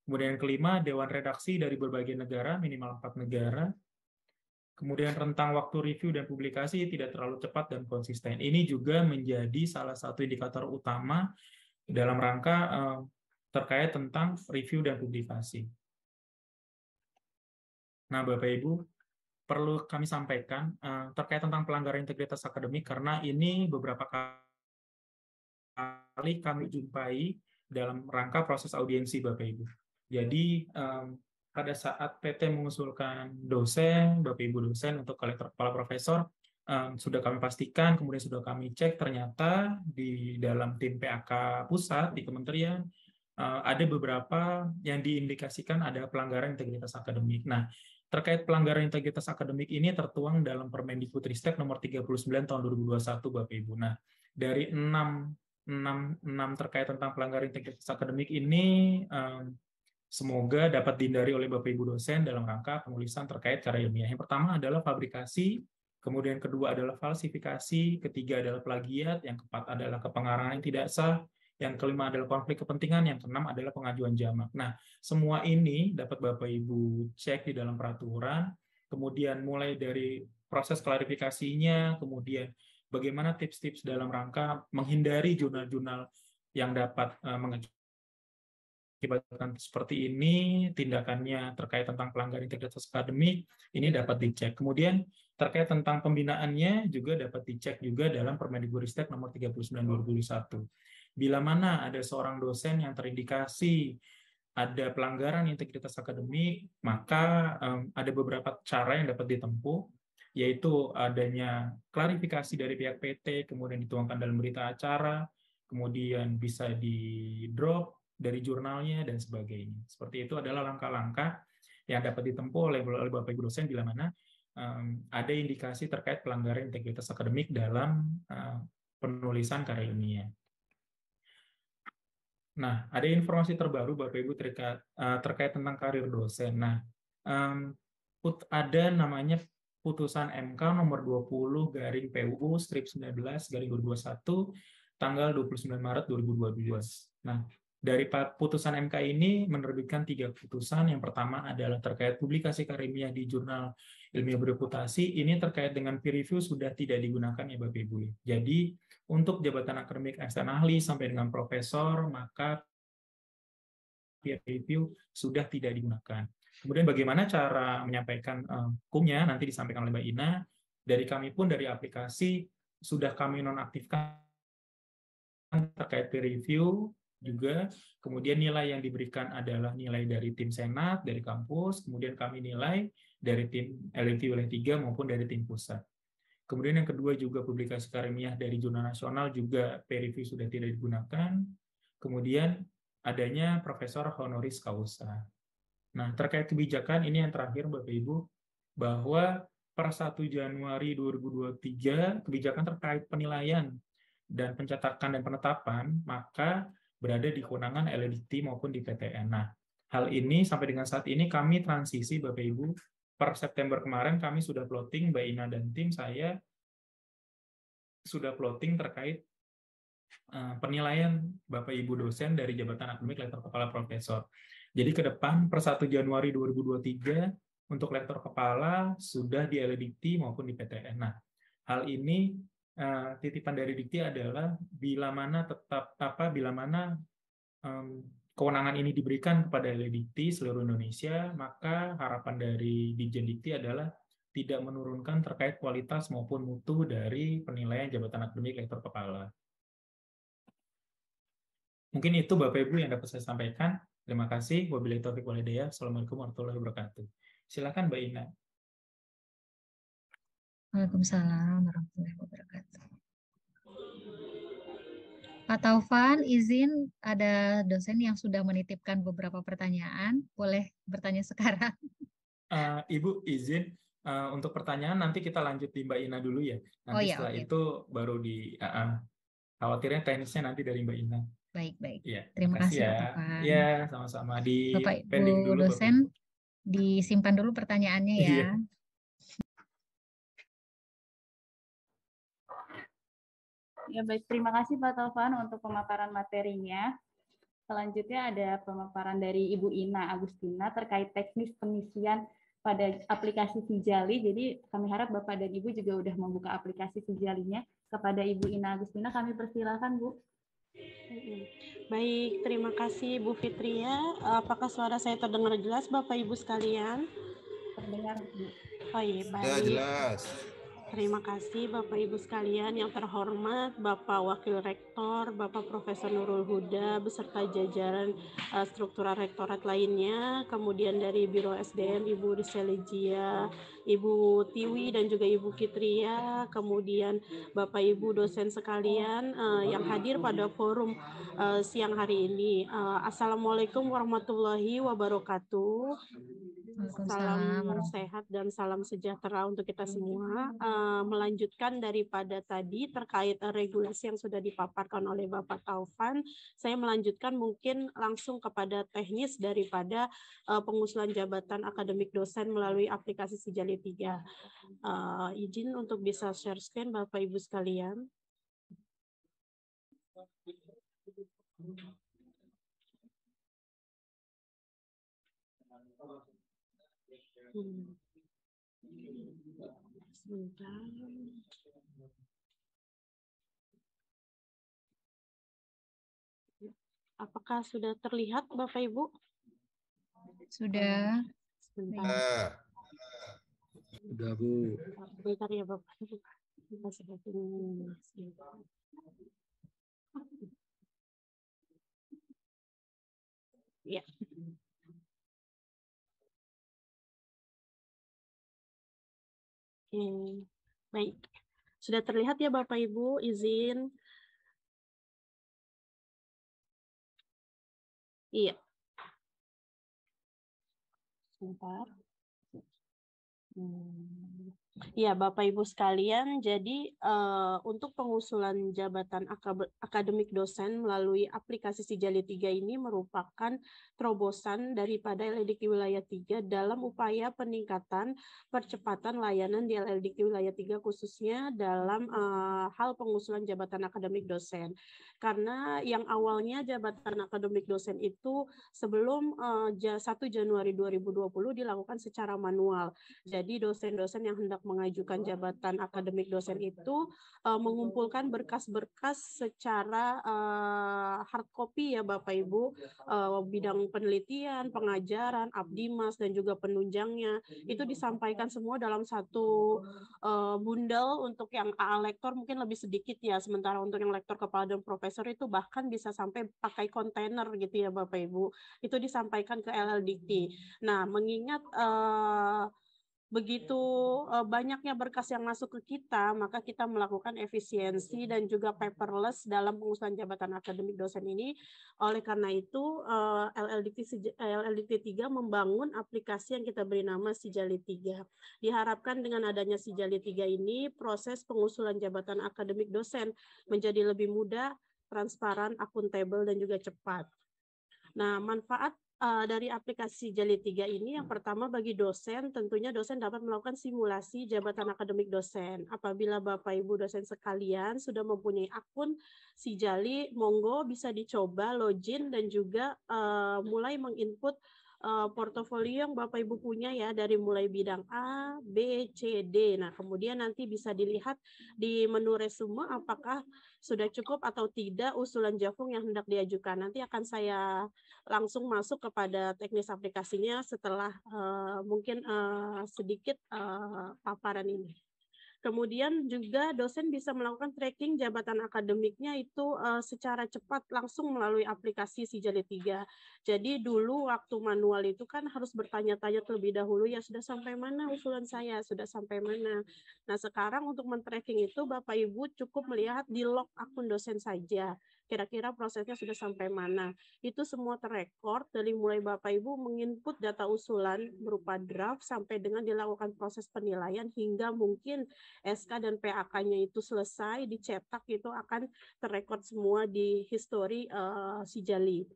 Kemudian yang kelima, dewan redaksi dari berbagai negara, minimal empat negara. Kemudian rentang waktu review dan publikasi tidak terlalu cepat dan konsisten. Ini juga menjadi salah satu indikator utama dalam rangka uh, terkait tentang review dan publikasi. Nah, Bapak Ibu, perlu kami sampaikan uh, terkait tentang pelanggaran integritas akademik karena ini beberapa kali kami jumpai dalam rangka proses audiensi Bapak Ibu. Jadi um, pada saat PT mengusulkan dosen, Bapak Ibu dosen untuk kolektor kepala profesor um, sudah kami pastikan, kemudian sudah kami cek ternyata di dalam tim PAK pusat di kementerian eh, ada beberapa yang diindikasikan ada pelanggaran integritas akademik. Nah, Terkait pelanggaran integritas akademik ini tertuang dalam Permendikbudristek nomor 39 tahun 2021 Bapak Ibu. Nah, dari 6 6, 6 terkait tentang pelanggaran integritas akademik ini um, semoga dapat dihindari oleh Bapak Ibu dosen dalam rangka penulisan terkait cara ilmiah. Yang pertama adalah fabrikasi, kemudian kedua adalah falsifikasi, ketiga adalah plagiat, yang keempat adalah kepengarangan yang tidak sah, yang kelima adalah konflik kepentingan, yang keenam adalah pengajuan jamak. Nah, semua ini dapat Bapak Ibu cek di dalam peraturan, kemudian mulai dari proses klarifikasinya, kemudian bagaimana tips-tips dalam rangka menghindari jurnal-jurnal yang dapat eh, mengakibatkan seperti ini, tindakannya terkait tentang pelanggaran integritas akademik, ini dapat dicek. Kemudian terkait tentang pembinaannya juga dapat dicek juga dalam Permendikbudristek nomor 39 2021. Bila mana ada seorang dosen yang terindikasi ada pelanggaran integritas akademik, maka um, ada beberapa cara yang dapat ditempuh, yaitu adanya klarifikasi dari pihak PT, kemudian dituangkan dalam berita acara, kemudian bisa di drop dari jurnalnya dan sebagainya. Seperti itu adalah langkah-langkah yang dapat ditempuh oleh, oleh Bapak Ibu dosen bila mana um, ada indikasi terkait pelanggaran integritas akademik dalam uh, penulisan karya ilmiah. Nah, ada informasi terbaru Bapak Ibu terkait, uh, eh, terkait tentang karir dosen. Nah, um, put, ada namanya putusan MK nomor 20 garing PUU strip 19 garing 2021 tanggal 29 Maret 2022. Nah, dari putusan MK ini menerbitkan tiga putusan. Yang pertama adalah terkait publikasi karimiah di jurnal ilmiah gitu. bereputasi ini terkait dengan peer review sudah tidak digunakan ya Bapak Ibu. Ya. Jadi untuk jabatan akademik eksternal ahli sampai dengan profesor maka peer review sudah tidak digunakan. Kemudian bagaimana cara menyampaikan eh, hukumnya nanti disampaikan oleh Mbak Ina. Dari kami pun dari aplikasi sudah kami nonaktifkan terkait peer review juga. Kemudian nilai yang diberikan adalah nilai dari tim senat, dari kampus. Kemudian kami nilai dari tim LNT wilayah 3 maupun dari tim pusat. Kemudian yang kedua juga publikasi karimiah dari jurnal nasional juga peer review sudah tidak digunakan. Kemudian adanya profesor honoris causa. Nah, terkait kebijakan ini yang terakhir Bapak Ibu bahwa per 1 Januari 2023 kebijakan terkait penilaian dan pencetakan dan penetapan maka berada di kewenangan LDT maupun di PTN. Nah, hal ini sampai dengan saat ini kami transisi Bapak Ibu per September kemarin kami sudah plotting, Mbak Ina dan tim saya sudah plotting terkait eh, penilaian Bapak Ibu dosen dari jabatan akademik lektor kepala profesor. Jadi ke depan per 1 Januari 2023 untuk lektor kepala sudah di LDT maupun di PTN. Nah, hal ini eh, titipan dari Dikti adalah bila mana tetap apa bila mana um, kewenangan ini diberikan kepada Dikti seluruh Indonesia, maka harapan dari Dijen Dikti adalah tidak menurunkan terkait kualitas maupun mutu dari penilaian jabatan akademik rektor kepala. Mungkin itu Bapak Ibu yang dapat saya sampaikan. Terima kasih. Wabillahi taufiq Assalamualaikum warahmatullahi wabarakatuh. Silakan Mbak Ina. Waalaikumsalam warahmatullahi wabarakatuh. Pak Taufan, izin ada dosen yang sudah menitipkan beberapa pertanyaan. Boleh bertanya sekarang. Uh, Ibu, izin uh, untuk pertanyaan nanti kita lanjut di Mbak Ina dulu ya. Oh nanti oh, iya. setelah okay. itu baru di uh, uh, khawatirnya teknisnya nanti dari Mbak Ina. Baik, baik. Ya, terima, kasih ya. ya. Pak iya, sama-sama. Di Bapak Ibu dulu, dosen, Bapak disimpan dulu pertanyaannya iya. ya. Ya baik, terima kasih Pak Taufan untuk pemaparan materinya. Selanjutnya ada pemaparan dari Ibu Ina Agustina terkait teknis pengisian pada aplikasi Sijali. Jadi kami harap Bapak dan Ibu juga sudah membuka aplikasi Sijalinya. Kepada Ibu Ina Agustina kami persilahkan Bu. Baik, terima kasih Bu Fitria. Apakah suara saya terdengar jelas Bapak Ibu sekalian? Terdengar Bu. Oh iya, ya, baik. Ya, jelas. Terima kasih Bapak Ibu sekalian yang terhormat, Bapak Wakil Rektor, Bapak Profesor Nurul Huda, beserta jajaran uh, struktural rektorat lainnya, kemudian dari Biro SDM Ibu Riselijia, Ibu Tiwi dan juga Ibu Kitria, kemudian Bapak Ibu dosen sekalian uh, yang hadir pada forum uh, siang hari ini. Uh, Assalamualaikum warahmatullahi wabarakatuh. Salam sehat dan salam sejahtera untuk kita semua. Uh, melanjutkan daripada tadi terkait eh, regulasi yang sudah dipaparkan oleh Bapak Taufan, saya melanjutkan mungkin langsung kepada teknis daripada uh, pengusulan jabatan akademik dosen melalui aplikasi Sijali 3. Uh, izin untuk bisa share screen Bapak Ibu sekalian. Hmm. Sebentar. Apakah sudah terlihat Bapak Ibu? Sudah. Sebentar. sudah Bu. Sebentar ya Bapak. Kita sedang Ya. Oke, iya. baik. Sudah terlihat ya Bapak Ibu, izin. Iya. Sebentar. Hmm. Ya, Bapak Ibu sekalian, jadi uh, untuk pengusulan jabatan akademik dosen melalui aplikasi Sijali 3 ini merupakan terobosan daripada LDK wilayah 3 dalam upaya peningkatan percepatan layanan di LDK wilayah 3 khususnya dalam uh, hal pengusulan jabatan akademik dosen. Karena yang awalnya jabatan akademik dosen itu sebelum uh, eh, 1 Januari 2020 dilakukan secara manual. Jadi dosen-dosen yang hendak mengajukan jabatan akademik dosen itu uh, mengumpulkan berkas-berkas secara uh, hard copy ya Bapak Ibu uh, bidang penelitian, pengajaran, abdimas dan juga penunjangnya itu disampaikan semua dalam satu uh, bundel untuk yang AA lektor mungkin lebih sedikit ya, sementara untuk yang lektor kepala dan profesor itu bahkan bisa sampai pakai kontainer gitu ya Bapak Ibu. Itu disampaikan ke LLDT. Nah, mengingat uh, begitu uh, banyaknya berkas yang masuk ke kita, maka kita melakukan efisiensi iya. dan juga paperless dalam pengurusan jabatan akademik dosen ini. Oleh karena itu, uh, e, LLDT, LLDT 3 membangun aplikasi yang kita beri nama Sijali 3. Diharapkan dengan adanya Sijali 3 ini, proses pengusulan jabatan akademik dosen menjadi lebih mudah, transparan, akuntabel, dan juga cepat. Nah, manfaat uh, dari aplikasi Jeli 3 ini yang pertama bagi dosen, tentunya dosen dapat melakukan simulasi jabatan akademik dosen. Apabila Bapak Ibu dosen sekalian sudah mempunyai akun si Jali, monggo bisa dicoba login dan juga uh, mulai menginput uh, portofolio yang Bapak Ibu punya ya dari mulai bidang A, B, C, D. Nah, kemudian nanti bisa dilihat di menu resume apakah sudah cukup atau tidak usulan jafung yang hendak diajukan. Nanti akan saya langsung masuk kepada teknis aplikasinya setelah uh, mungkin uh, sedikit uh, paparan ini. Kemudian juga dosen bisa melakukan tracking jabatan akademiknya itu uh, secara cepat langsung melalui aplikasi Sijali 3. Jadi dulu waktu manual itu kan harus bertanya-tanya terlebih dahulu ya sudah sampai mana usulan saya, sudah sampai mana. Nah, sekarang untuk men-tracking itu Bapak Ibu cukup melihat di log akun dosen saja kira-kira prosesnya sudah sampai mana. Itu semua terekor dari mulai Bapak Ibu menginput data usulan berupa draft sampai dengan dilakukan proses penilaian hingga mungkin SK dan PAK-nya itu selesai dicetak itu akan terekor semua di histori uh, jali.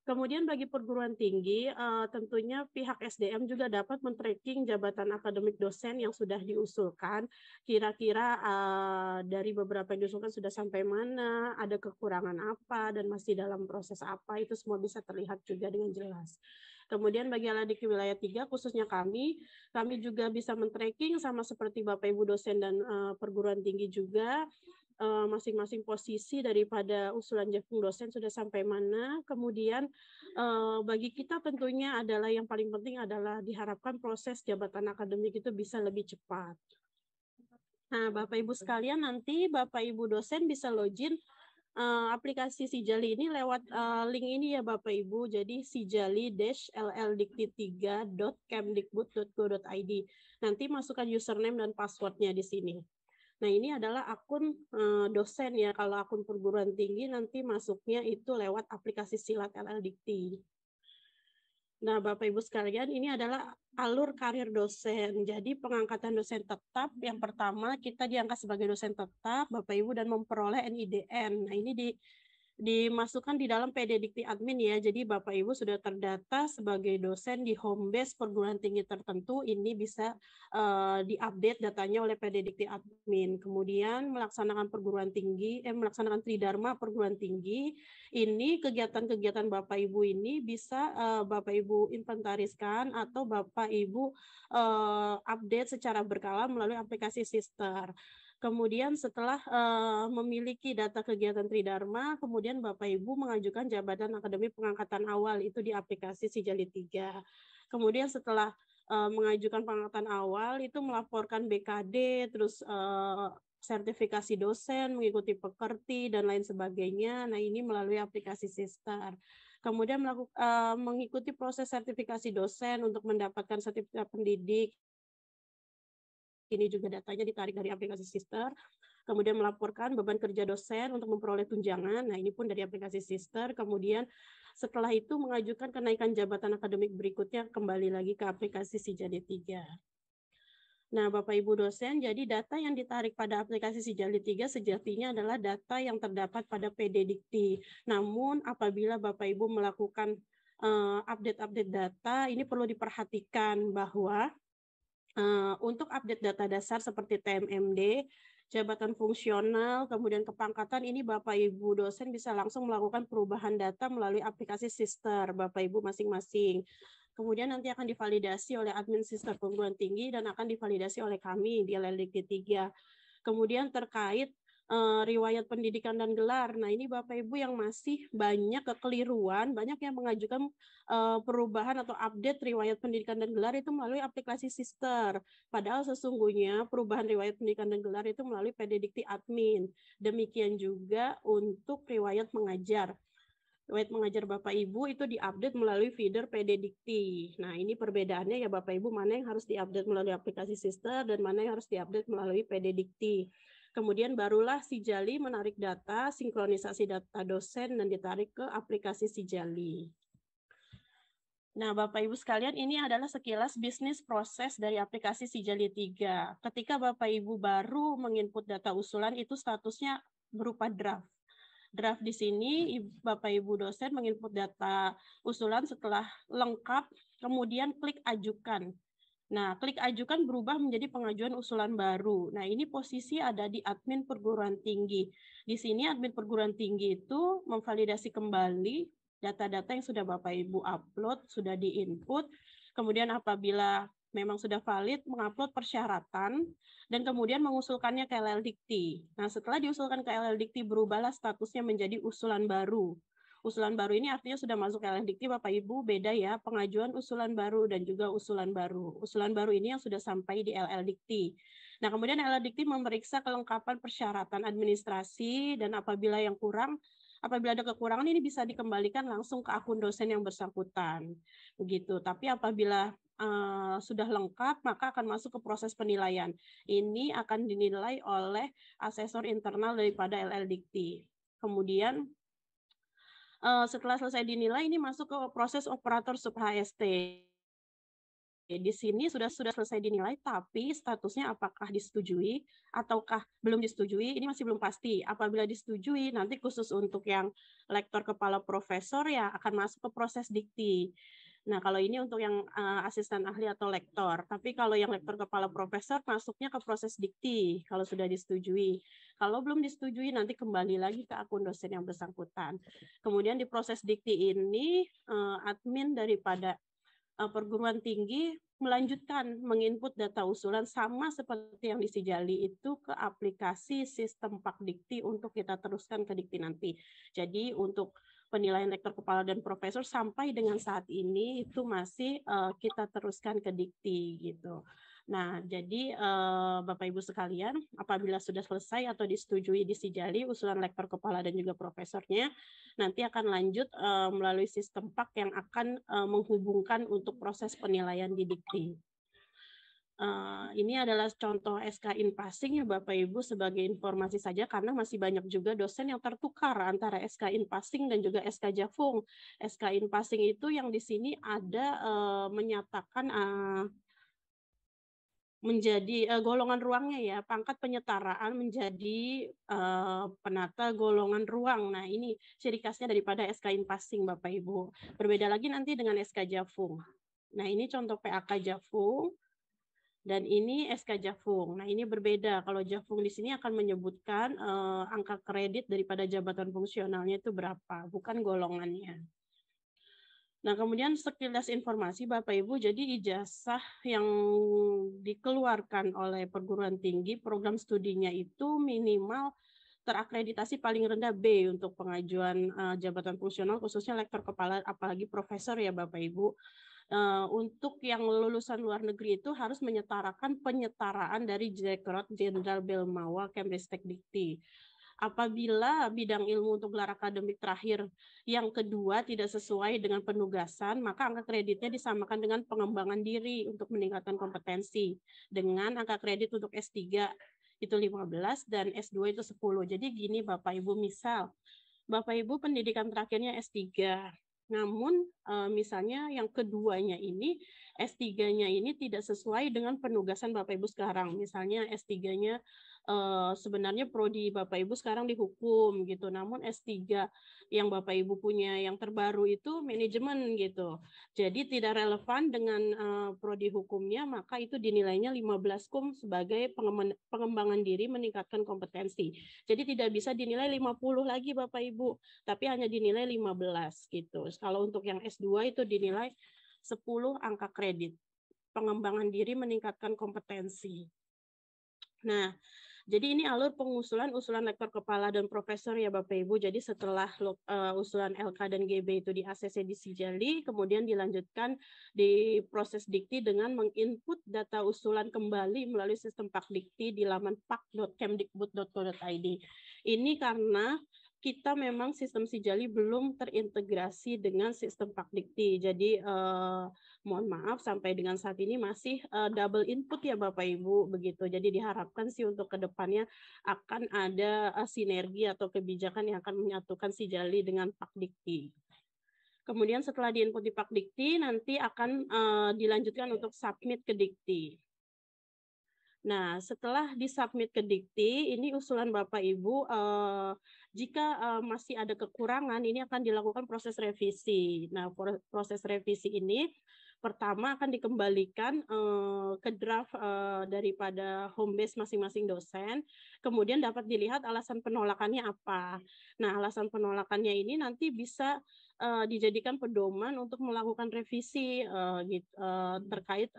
Kemudian bagi perguruan tinggi, uh, tentunya pihak SDM juga dapat men-tracking jabatan akademik dosen yang sudah diusulkan. Kira-kira uh, dari beberapa yang diusulkan sudah sampai mana, ada kekurangan apa, dan masih dalam proses apa, itu semua bisa terlihat juga dengan jelas. Kemudian bagi adik wilayah 3, khususnya kami, kami juga bisa men-tracking sama seperti Bapak-Ibu dosen dan uh, perguruan tinggi juga, Eh, masing-masing uh, posisi daripada usulan Jepung dosen sudah sampai mana. Kemudian uh, bagi kita tentunya adalah yang paling penting adalah diharapkan proses jabatan akademik itu bisa lebih cepat. Nah, Bapak Ibu sekalian nanti Bapak Ibu dosen bisa login uh, aplikasi Sijali ini lewat uh, link ini ya Bapak Ibu. Jadi sijali-lldikti3.kemdikbud.go.id. Nanti masukkan username dan passwordnya di sini. Nah, ini adalah akun eh, dosen ya. Kalau akun perguruan tinggi nanti masuknya itu lewat aplikasi silat LL Dikti. Nah, Bapak Ibu sekalian, ini adalah alur karir dosen. Jadi, pengangkatan dosen tetap yang pertama kita diangkat sebagai dosen tetap, Bapak Ibu dan memperoleh NIDN. Nah, ini di dimasukkan di dalam PDDikti admin ya. Jadi Bapak Ibu sudah terdata sebagai dosen di home base perguruan tinggi tertentu, ini bisa uh, diupdate datanya oleh PDDikti admin. Kemudian melaksanakan perguruan tinggi, eh melaksanakan tridharma perguruan tinggi, ini kegiatan-kegiatan Bapak Ibu ini bisa uh, Bapak Ibu inventariskan atau Bapak Ibu uh, update secara berkala melalui aplikasi Sister. Kemudian setelah uh, memiliki data kegiatan Tridharma, kemudian Bapak Ibu mengajukan jabatan Akademi pengangkatan awal itu di aplikasi Sijali 3. Kemudian setelah uh, mengajukan pengangkatan awal itu melaporkan BKD, terus uh, sertifikasi dosen, mengikuti pekerti dan lain sebagainya. Nah, ini melalui aplikasi Sistar. Kemudian melakukan uh, mengikuti proses sertifikasi dosen untuk mendapatkan sertifikat pendidik ini juga datanya ditarik dari aplikasi sister kemudian melaporkan beban kerja dosen untuk memperoleh tunjangan nah ini pun dari aplikasi sister kemudian setelah itu mengajukan kenaikan jabatan akademik berikutnya kembali lagi ke aplikasi Sijade 3 Nah, Bapak Ibu dosen, jadi data yang ditarik pada aplikasi Sijali 3 sejatinya adalah data yang terdapat pada PD Namun, apabila Bapak Ibu melakukan eh, update-update uh, update -update data, ini perlu diperhatikan bahwa Eh, untuk update data dasar seperti TMMD, jabatan fungsional, kemudian kepangkatan, ini Bapak Ibu dosen bisa langsung melakukan perubahan data melalui aplikasi sister Bapak Ibu masing-masing. Kemudian nanti akan divalidasi oleh admin sister perguruan tinggi dan akan divalidasi oleh kami di LLDG 3. Kemudian terkait Eh, riwayat pendidikan dan gelar. Nah, ini Bapak Ibu yang masih banyak kekeliruan, banyak yang mengajukan uh, perubahan atau update riwayat pendidikan dan gelar itu melalui aplikasi sister. Padahal sesungguhnya perubahan riwayat pendidikan dan gelar itu melalui Pedidikti admin. Demikian juga untuk riwayat mengajar riwayat mengajar Bapak Ibu itu diupdate melalui feeder Pedidikti. Nah, ini perbedaannya ya Bapak Ibu mana yang harus diupdate melalui aplikasi sister dan mana yang harus diupdate melalui Pedidikti. Kemudian barulah si Jali menarik data, sinkronisasi data dosen, dan ditarik ke aplikasi si Jali. Nah, Bapak Ibu sekalian, ini adalah sekilas bisnis proses dari aplikasi Sijali 3. Ketika Bapak Ibu baru menginput data usulan itu statusnya berupa draft. Draft di sini Bapak Ibu dosen menginput data usulan setelah lengkap, kemudian klik ajukan. Nah, klik ajukan berubah menjadi pengajuan usulan baru. Nah, ini posisi ada di admin perguruan tinggi. Di sini admin perguruan tinggi itu memvalidasi kembali data-data yang sudah Bapak Ibu upload, sudah diinput. Kemudian apabila memang sudah valid, mengupload persyaratan, dan kemudian mengusulkannya ke LL Dikti. Nah, setelah diusulkan ke LL Dikti, berubahlah statusnya menjadi usulan baru. Usulan baru ini artinya sudah masuk ke Dikti Bapak Ibu, beda ya pengajuan usulan baru dan juga usulan baru. Usulan baru ini yang sudah sampai di LL Dikti. Nah, kemudian LL Dikti memeriksa kelengkapan persyaratan administrasi dan apabila yang kurang apabila ada kekurangan ini bisa dikembalikan langsung ke akun dosen yang bersangkutan. Begitu. Tapi apabila uh, sudah lengkap maka akan masuk ke proses penilaian. Ini akan dinilai oleh asesor internal daripada LL Dikti. Kemudian uh, setelah selesai dinilai ini masuk ke proses operator sub HST. Di sini sudah sudah selesai dinilai, tapi statusnya apakah disetujui ataukah belum disetujui? Ini masih belum pasti. Apabila disetujui, nanti khusus untuk yang lektor kepala profesor ya akan masuk ke proses dikti. Nah, kalau ini untuk yang uh, asisten ahli atau lektor. Tapi kalau yang lektor kepala profesor masuknya ke proses dikti kalau sudah disetujui. Kalau belum disetujui nanti kembali lagi ke akun dosen yang bersangkutan. Kemudian di proses dikti ini uh, admin daripada uh, perguruan tinggi melanjutkan menginput data usulan sama seperti yang disijali itu ke aplikasi sistem Pak Dikti untuk kita teruskan ke Dikti nanti. Jadi untuk penilaian rektor kepala dan profesor sampai dengan saat ini itu masih uh, kita teruskan ke dikti gitu. Nah, jadi uh, Bapak Ibu sekalian, apabila sudah selesai atau disetujui disijali usulan rektor kepala dan juga profesornya, nanti akan lanjut uh, melalui sistem PAK yang akan uh, menghubungkan untuk proses penilaian di dikti. Eh, ini adalah contoh SK in passing ya Bapak Ibu sebagai informasi saja karena masih banyak juga dosen yang tertukar antara SK in passing dan juga SK Jafung. SK in passing itu yang di sini ada eh, menyatakan eh, menjadi golongan ruangnya ya pangkat penyetaraan menjadi penata golongan ruang. Nah ini ciri khasnya daripada SK in passing Bapak Ibu. Berbeda lagi nanti dengan SK Jafung. Nah ini contoh PAK Jafung dan ini SK Jafung. Nah, ini berbeda. Kalau Jafung di sini akan menyebutkan uh, angka kredit daripada jabatan fungsionalnya itu berapa, bukan golongannya. Nah, kemudian sekilas informasi Bapak Ibu, jadi ijazah yang dikeluarkan oleh perguruan tinggi program studinya itu minimal terakreditasi paling rendah B untuk pengajuan uh, jabatan fungsional khususnya lektor kepala apalagi profesor ya Bapak Ibu. Eh, untuk yang lulusan luar negeri itu harus menyetarakan penyetaraan dari Direktorat Jenderal Belmawa Tech Dikti. Apabila bidang ilmu untuk gelar akademik terakhir yang kedua tidak sesuai dengan penugasan, maka angka kreditnya disamakan dengan pengembangan diri untuk meningkatkan kompetensi dengan angka kredit untuk S3 itu 15 dan S2 itu 10. Jadi gini Bapak Ibu misal Bapak Ibu pendidikan terakhirnya S3, namun eh, misalnya yang keduanya ini S3-nya ini tidak sesuai dengan penugasan Bapak Ibu sekarang. Misalnya S3-nya Eh, sebenarnya prodi Bapak Ibu sekarang dihukum gitu. Namun S3 yang Bapak Ibu punya yang terbaru itu manajemen gitu. Jadi tidak relevan dengan eh, prodi hukumnya, maka itu dinilainya 15 kum sebagai pengembangan diri meningkatkan kompetensi. Jadi tidak bisa dinilai 50 lagi Bapak Ibu, tapi hanya dinilai 15 gitu. Kalau untuk yang S2 itu dinilai 10 angka kredit pengembangan diri meningkatkan kompetensi. Nah, jadi ini alur pengusulan usulan lektor kepala dan profesor ya Bapak Ibu. Jadi setelah uh, usulan LK dan GB itu di ACC di Sijali, kemudian dilanjutkan di proses dikti dengan menginput data usulan kembali melalui sistem pak dikti di laman pak.kemdikbud.co.id. Ini karena kita memang sistem Sijali belum terintegrasi dengan sistem Pak Dikti. Jadi uh, mohon maaf sampai dengan saat ini masih uh, double input ya Bapak Ibu begitu. Jadi diharapkan sih untuk kedepannya akan ada uh, sinergi atau kebijakan yang akan menyatukan si Jali dengan Pak Dikti. Kemudian setelah diinput di Pak Dikti, nanti akan uh, dilanjutkan iya. untuk submit ke Dikti. Nah, setelah disubmit ke Dikti, ini usulan Bapak Ibu, eh, jika eh, masih ada kekurangan, ini akan dilakukan proses revisi. Nah, proses revisi ini Pertama akan dikembalikan uh, ke draft uh, daripada home base masing-masing dosen. Kemudian dapat dilihat alasan penolakannya apa. Nah, alasan penolakannya ini nanti bisa uh, dijadikan pedoman untuk melakukan revisi uh, gitu, uh, terkait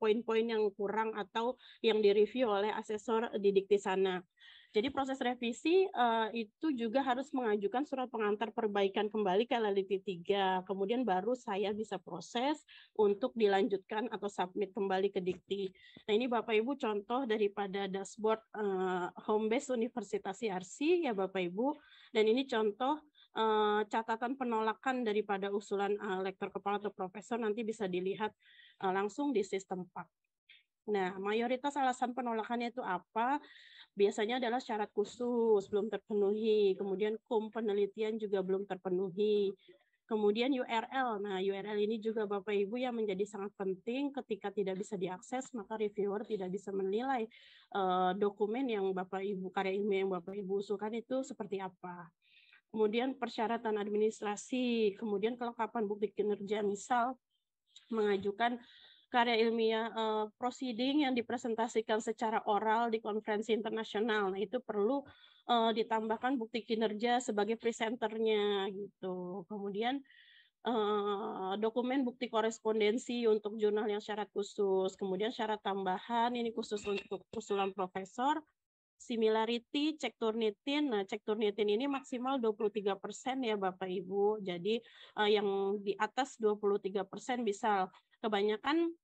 poin-poin yang kurang atau yang direview oleh asesor didik di sana. Jadi proses revisi uh, itu juga harus mengajukan surat pengantar perbaikan kembali ke LLDT 3. Kemudian baru saya bisa proses untuk dilanjutkan atau submit kembali ke Dikti. Nah ini Bapak Ibu contoh daripada dashboard uh, home Universitas IRC ya Bapak Ibu. Dan ini contoh uh, catatan penolakan daripada usulan uh, lektor kepala atau profesor nanti bisa dilihat uh, langsung di sistem PAK. Nah, mayoritas alasan penolakannya itu apa? Biasanya adalah syarat khusus belum terpenuhi, kemudian kom penelitian juga belum terpenuhi, kemudian URL. Nah, URL ini juga Bapak Ibu yang menjadi sangat penting ketika tidak bisa diakses, maka reviewer tidak bisa menilai uh, dokumen yang Bapak Ibu karya ilmiah yang Bapak Ibu usulkan itu seperti apa kemudian persyaratan administrasi, kemudian kelengkapan bukti kinerja, misal mengajukan karya ilmiah uh, proceeding yang dipresentasikan secara oral di konferensi internasional. Nah, itu perlu uh, ditambahkan bukti kinerja sebagai presenternya gitu. Kemudian uh, dokumen bukti korespondensi untuk jurnal yang syarat khusus. Kemudian syarat tambahan ini khusus untuk usulan profesor similarity cek turnitin. Nah, cek turnitin ini maksimal 23% ya Bapak Ibu. Jadi uh, yang di atas 23% bisa kebanyakan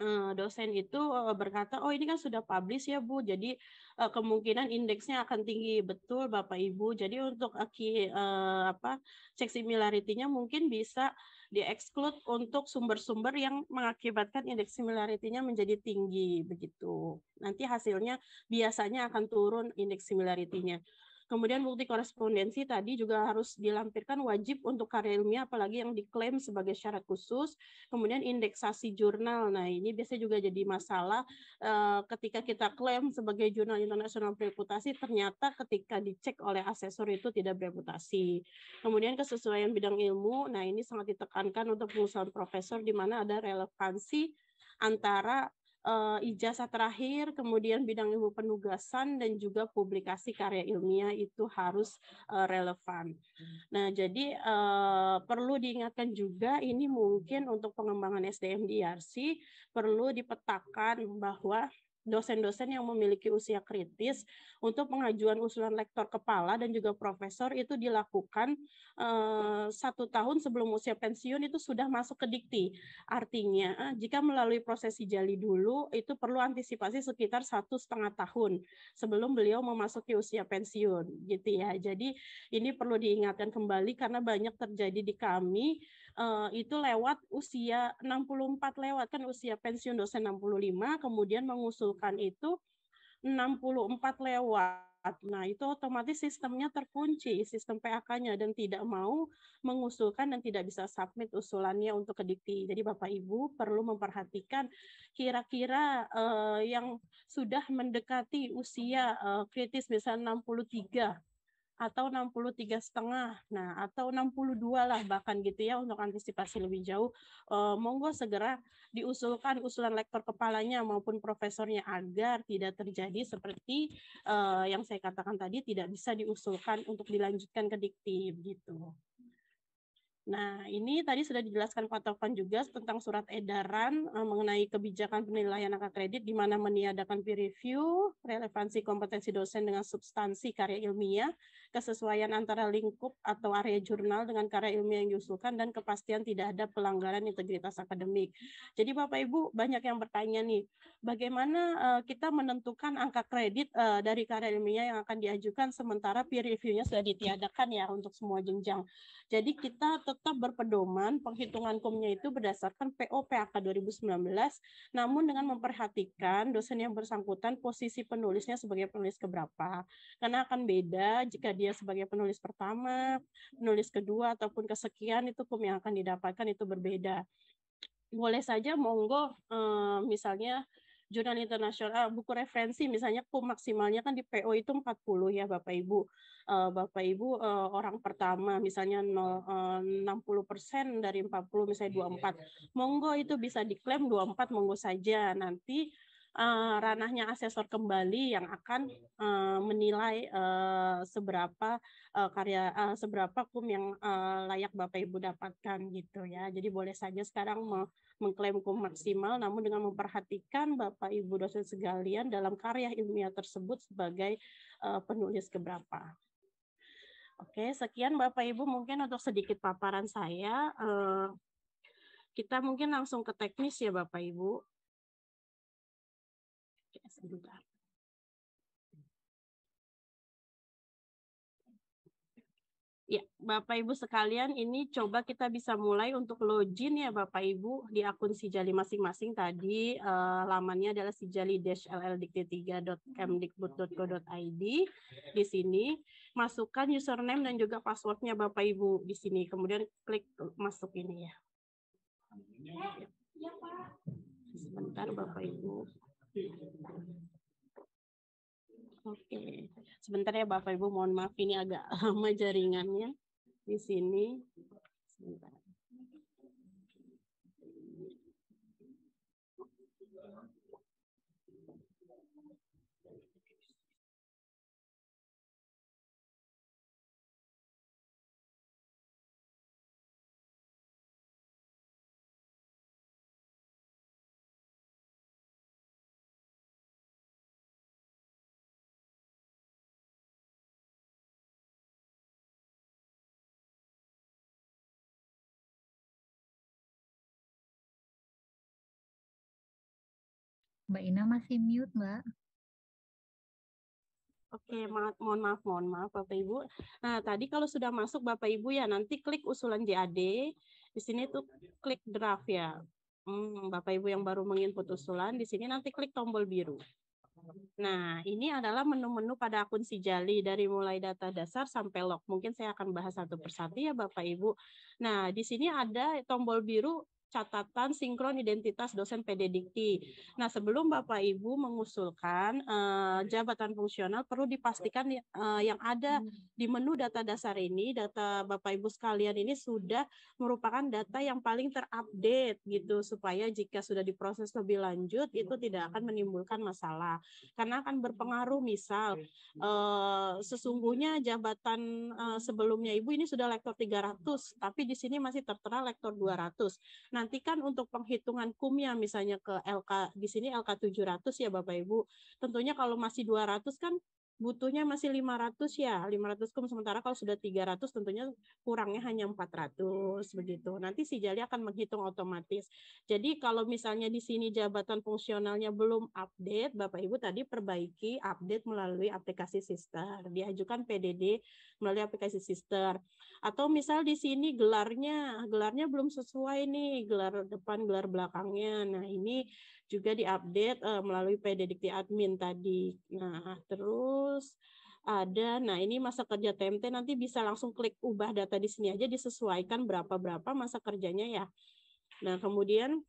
Eh, dosen itu eh, berkata, oh ini kan sudah publish ya Bu, jadi eh, kemungkinan indeksnya akan tinggi betul Bapak Ibu. Jadi untuk aki apa cek similarity-nya mungkin bisa dieksklud untuk sumber-sumber yang mengakibatkan indeks similarity-nya menjadi tinggi begitu. Nanti hasilnya biasanya akan turun indeks similarity-nya. Kemudian multi korespondensi tadi juga harus dilampirkan wajib untuk karya ilmiah apalagi yang diklaim sebagai syarat khusus. Kemudian indeksasi jurnal. Nah, ini biasanya juga jadi masalah eh, ketika kita klaim sebagai jurnal internasional bereputasi ternyata ketika dicek oleh asesor itu tidak bereputasi. Kemudian kesesuaian bidang ilmu. Nah, ini sangat ditekankan untuk pengusahaan profesor di mana ada relevansi antara uh, ijazah terakhir, kemudian bidang ilmu penugasan dan juga publikasi karya ilmiah itu harus uh, relevan. Nah, jadi uh, perlu diingatkan juga ini mungkin untuk pengembangan SDM di IRC perlu dipetakan bahwa dosen-dosen yang memiliki usia kritis untuk pengajuan usulan lektor kepala dan juga profesor itu dilakukan eh, satu tahun sebelum usia pensiun itu sudah masuk ke dikti. Artinya eh, jika melalui prosesi jali dulu itu perlu antisipasi sekitar satu setengah tahun sebelum beliau memasuki usia pensiun gitu ya. Jadi ini perlu diingatkan kembali karena banyak terjadi di kami uh, itu lewat usia 64 lewat kan usia pensiun dosen 65 kemudian mengusulkan itu 64 lewat. Nah, itu otomatis sistemnya terkunci, sistem PAK-nya dan tidak mau mengusulkan dan tidak bisa submit usulannya untuk kedikti. Jadi Bapak Ibu perlu memperhatikan kira-kira uh, yang sudah mendekati usia uh, kritis misalnya 63 atau 63 setengah, nah atau 62 lah bahkan gitu ya untuk antisipasi lebih jauh, eh, monggo segera diusulkan usulan lektor kepalanya maupun profesornya agar tidak terjadi seperti eh, yang saya katakan tadi tidak bisa diusulkan untuk dilanjutkan ke dikti gitu. Nah, ini tadi sudah dijelaskan Pak Tovan juga tentang surat edaran eh, mengenai kebijakan penilaian angka kredit di mana meniadakan peer review, relevansi kompetensi dosen dengan substansi karya ilmiah, kesesuaian antara lingkup atau area jurnal dengan karya ilmiah yang diusulkan, dan kepastian tidak ada pelanggaran integritas akademik. Jadi Bapak Ibu banyak yang bertanya nih, bagaimana eh, kita menentukan angka kredit eh, dari karya ilmiah yang akan diajukan sementara peer reviewnya sudah ditiadakan ya untuk semua jenjang. Jadi kita tetap berpedoman penghitungan kumnya itu berdasarkan POPAK 2019, namun dengan memperhatikan dosen yang bersangkutan posisi penulisnya sebagai penulis keberapa. Karena akan beda jika dia sebagai penulis pertama, penulis kedua ataupun kesekian itu hukum yang akan didapatkan itu berbeda. Boleh saja monggo eh, misalnya jurnal internasional buku referensi misalnya hukum maksimalnya kan di PO itu 40 ya Bapak Ibu. Eh, Bapak Ibu eh, orang pertama misalnya 60% persen dari 40 misalnya 24. Iya, iya, iya. Monggo itu bisa diklaim 24 monggo saja nanti Eh, ranahnya asesor kembali yang akan uh, menilai uh, seberapa uh, karya uh, seberapa kum yang uh, layak Bapak Ibu dapatkan gitu ya. Jadi boleh saja sekarang me mengklaim kum maksimal namun dengan memperhatikan Bapak Ibu dosen segalian dalam karya ilmiah tersebut sebagai uh, penulis keberapa. Oke, sekian Bapak Ibu mungkin untuk sedikit paparan saya. Uh, kita mungkin langsung ke teknis ya Bapak Ibu sebentar. Ya, Bapak Ibu sekalian, ini coba kita bisa mulai untuk login ya Bapak Ibu di akun Sijali masing-masing tadi eh, lamannya adalah sijali-lldikti3.kemdikbud.go.id di sini masukkan username dan juga passwordnya Bapak Ibu di sini kemudian klik masuk ini ya. ya. Sebentar Bapak Ibu. Oke, okay. sebentar ya Bapak Ibu, mohon maaf ini agak lama jaringannya di sini. Sebentar. Mbak Ina masih mute, Mbak. Oke, ma mohon maaf, mohon maaf Bapak Ibu. Nah, tadi kalau sudah masuk Bapak Ibu ya nanti klik usulan JAD. Di sini tuh klik draft ya. Hmm, Bapak Ibu yang baru menginput usulan, di sini nanti klik tombol biru. Nah, ini adalah menu-menu pada akun si jali dari mulai data dasar sampai log. Mungkin saya akan bahas satu persatu ya Bapak Ibu. Nah, di sini ada tombol biru catatan sinkron identitas dosen PD Nah, sebelum Bapak Ibu mengusulkan uh, jabatan fungsional perlu dipastikan uh, yang ada di menu data dasar ini, data Bapak Ibu sekalian ini sudah merupakan data yang paling terupdate gitu supaya jika sudah diproses lebih lanjut itu tidak akan menimbulkan masalah karena akan berpengaruh misal uh, sesungguhnya jabatan uh, sebelumnya Ibu ini sudah lektor 300 tapi di sini masih tertera lektor 200. Nah, nanti kan untuk penghitungan kumnya misalnya ke LK di sini LK 700 ya Bapak Ibu. Tentunya kalau masih 200 kan butuhnya masih 500 ya, 500 kum sementara kalau sudah 300 tentunya kurangnya hanya 400 begitu. Nanti si Jali akan menghitung otomatis. Jadi kalau misalnya di sini jabatan fungsionalnya belum update, Bapak Ibu tadi perbaiki update melalui aplikasi Sister, diajukan PDD melalui aplikasi sister. Atau misal di sini gelarnya, gelarnya belum sesuai nih, gelar depan, gelar belakangnya. Nah, ini juga diupdate uh, melalui PDDikti admin tadi. Nah, terus ada. Nah, ini masa kerja TMT nanti bisa langsung klik ubah data di sini aja disesuaikan berapa-berapa masa kerjanya ya. Nah, kemudian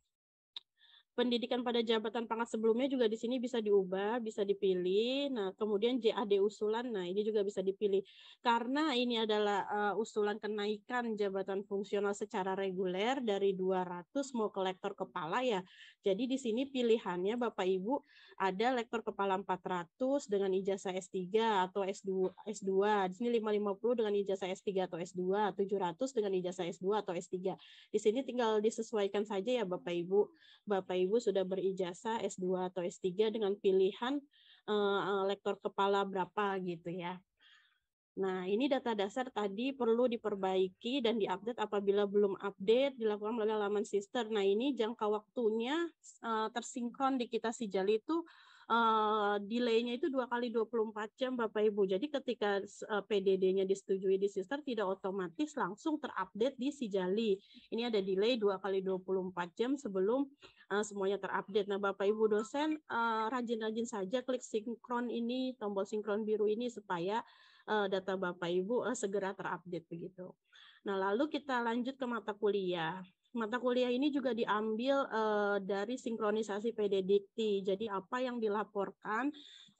pendidikan pada jabatan pangkat sebelumnya juga di sini bisa diubah, bisa dipilih. Nah, kemudian JAD usulan, nah ini juga bisa dipilih. Karena ini adalah uh, usulan kenaikan jabatan fungsional secara reguler dari 200 mau ke lektor kepala ya. Jadi di sini pilihannya Bapak Ibu ada lektor kepala 400 dengan ijazah S3 atau S2, S2. Di sini 550 dengan ijazah S3 atau S2, 700 dengan ijazah S2 atau S3. Di sini tinggal disesuaikan saja ya Bapak Ibu. Bapak Ibu sudah berijazah S2 atau S3 dengan pilihan uh, lektor kepala berapa gitu ya. Nah, ini data dasar tadi perlu diperbaiki dan diupdate apabila belum update dilakukan melalui laman sister. Nah, ini jangka waktunya uh, tersinkron di kita sijali itu Eh, delaynya itu dua kali 24 jam Bapak Ibu. Jadi ketika eh, PDD-nya disetujui di sister tidak otomatis langsung terupdate di Sijali. Ini ada delay dua kali 24 jam sebelum eh, semuanya terupdate. Nah Bapak Ibu dosen rajin-rajin saja klik sinkron ini tombol sinkron biru ini supaya data Bapak Ibu segera terupdate begitu. Nah lalu kita lanjut ke mata kuliah mata kuliah ini juga diambil uh, dari sinkronisasi PDDikti. Jadi apa yang dilaporkan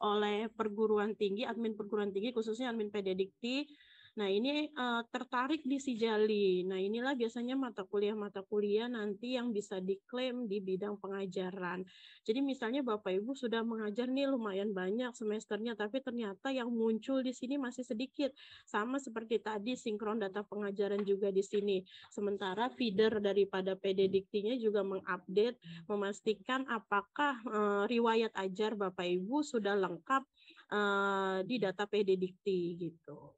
oleh perguruan tinggi, admin perguruan tinggi khususnya admin PDDikti Nah, ini uh, tertarik di si jali Nah, inilah biasanya mata kuliah-mata kuliah nanti yang bisa diklaim di bidang pengajaran. Jadi misalnya Bapak Ibu sudah mengajar nih lumayan banyak semesternya, tapi ternyata yang muncul di sini masih sedikit. Sama seperti tadi sinkron data pengajaran juga di sini. Sementara feeder daripada PD Diktinya juga mengupdate memastikan apakah uh, riwayat ajar Bapak Ibu sudah lengkap uh, di data PD Dikti gitu.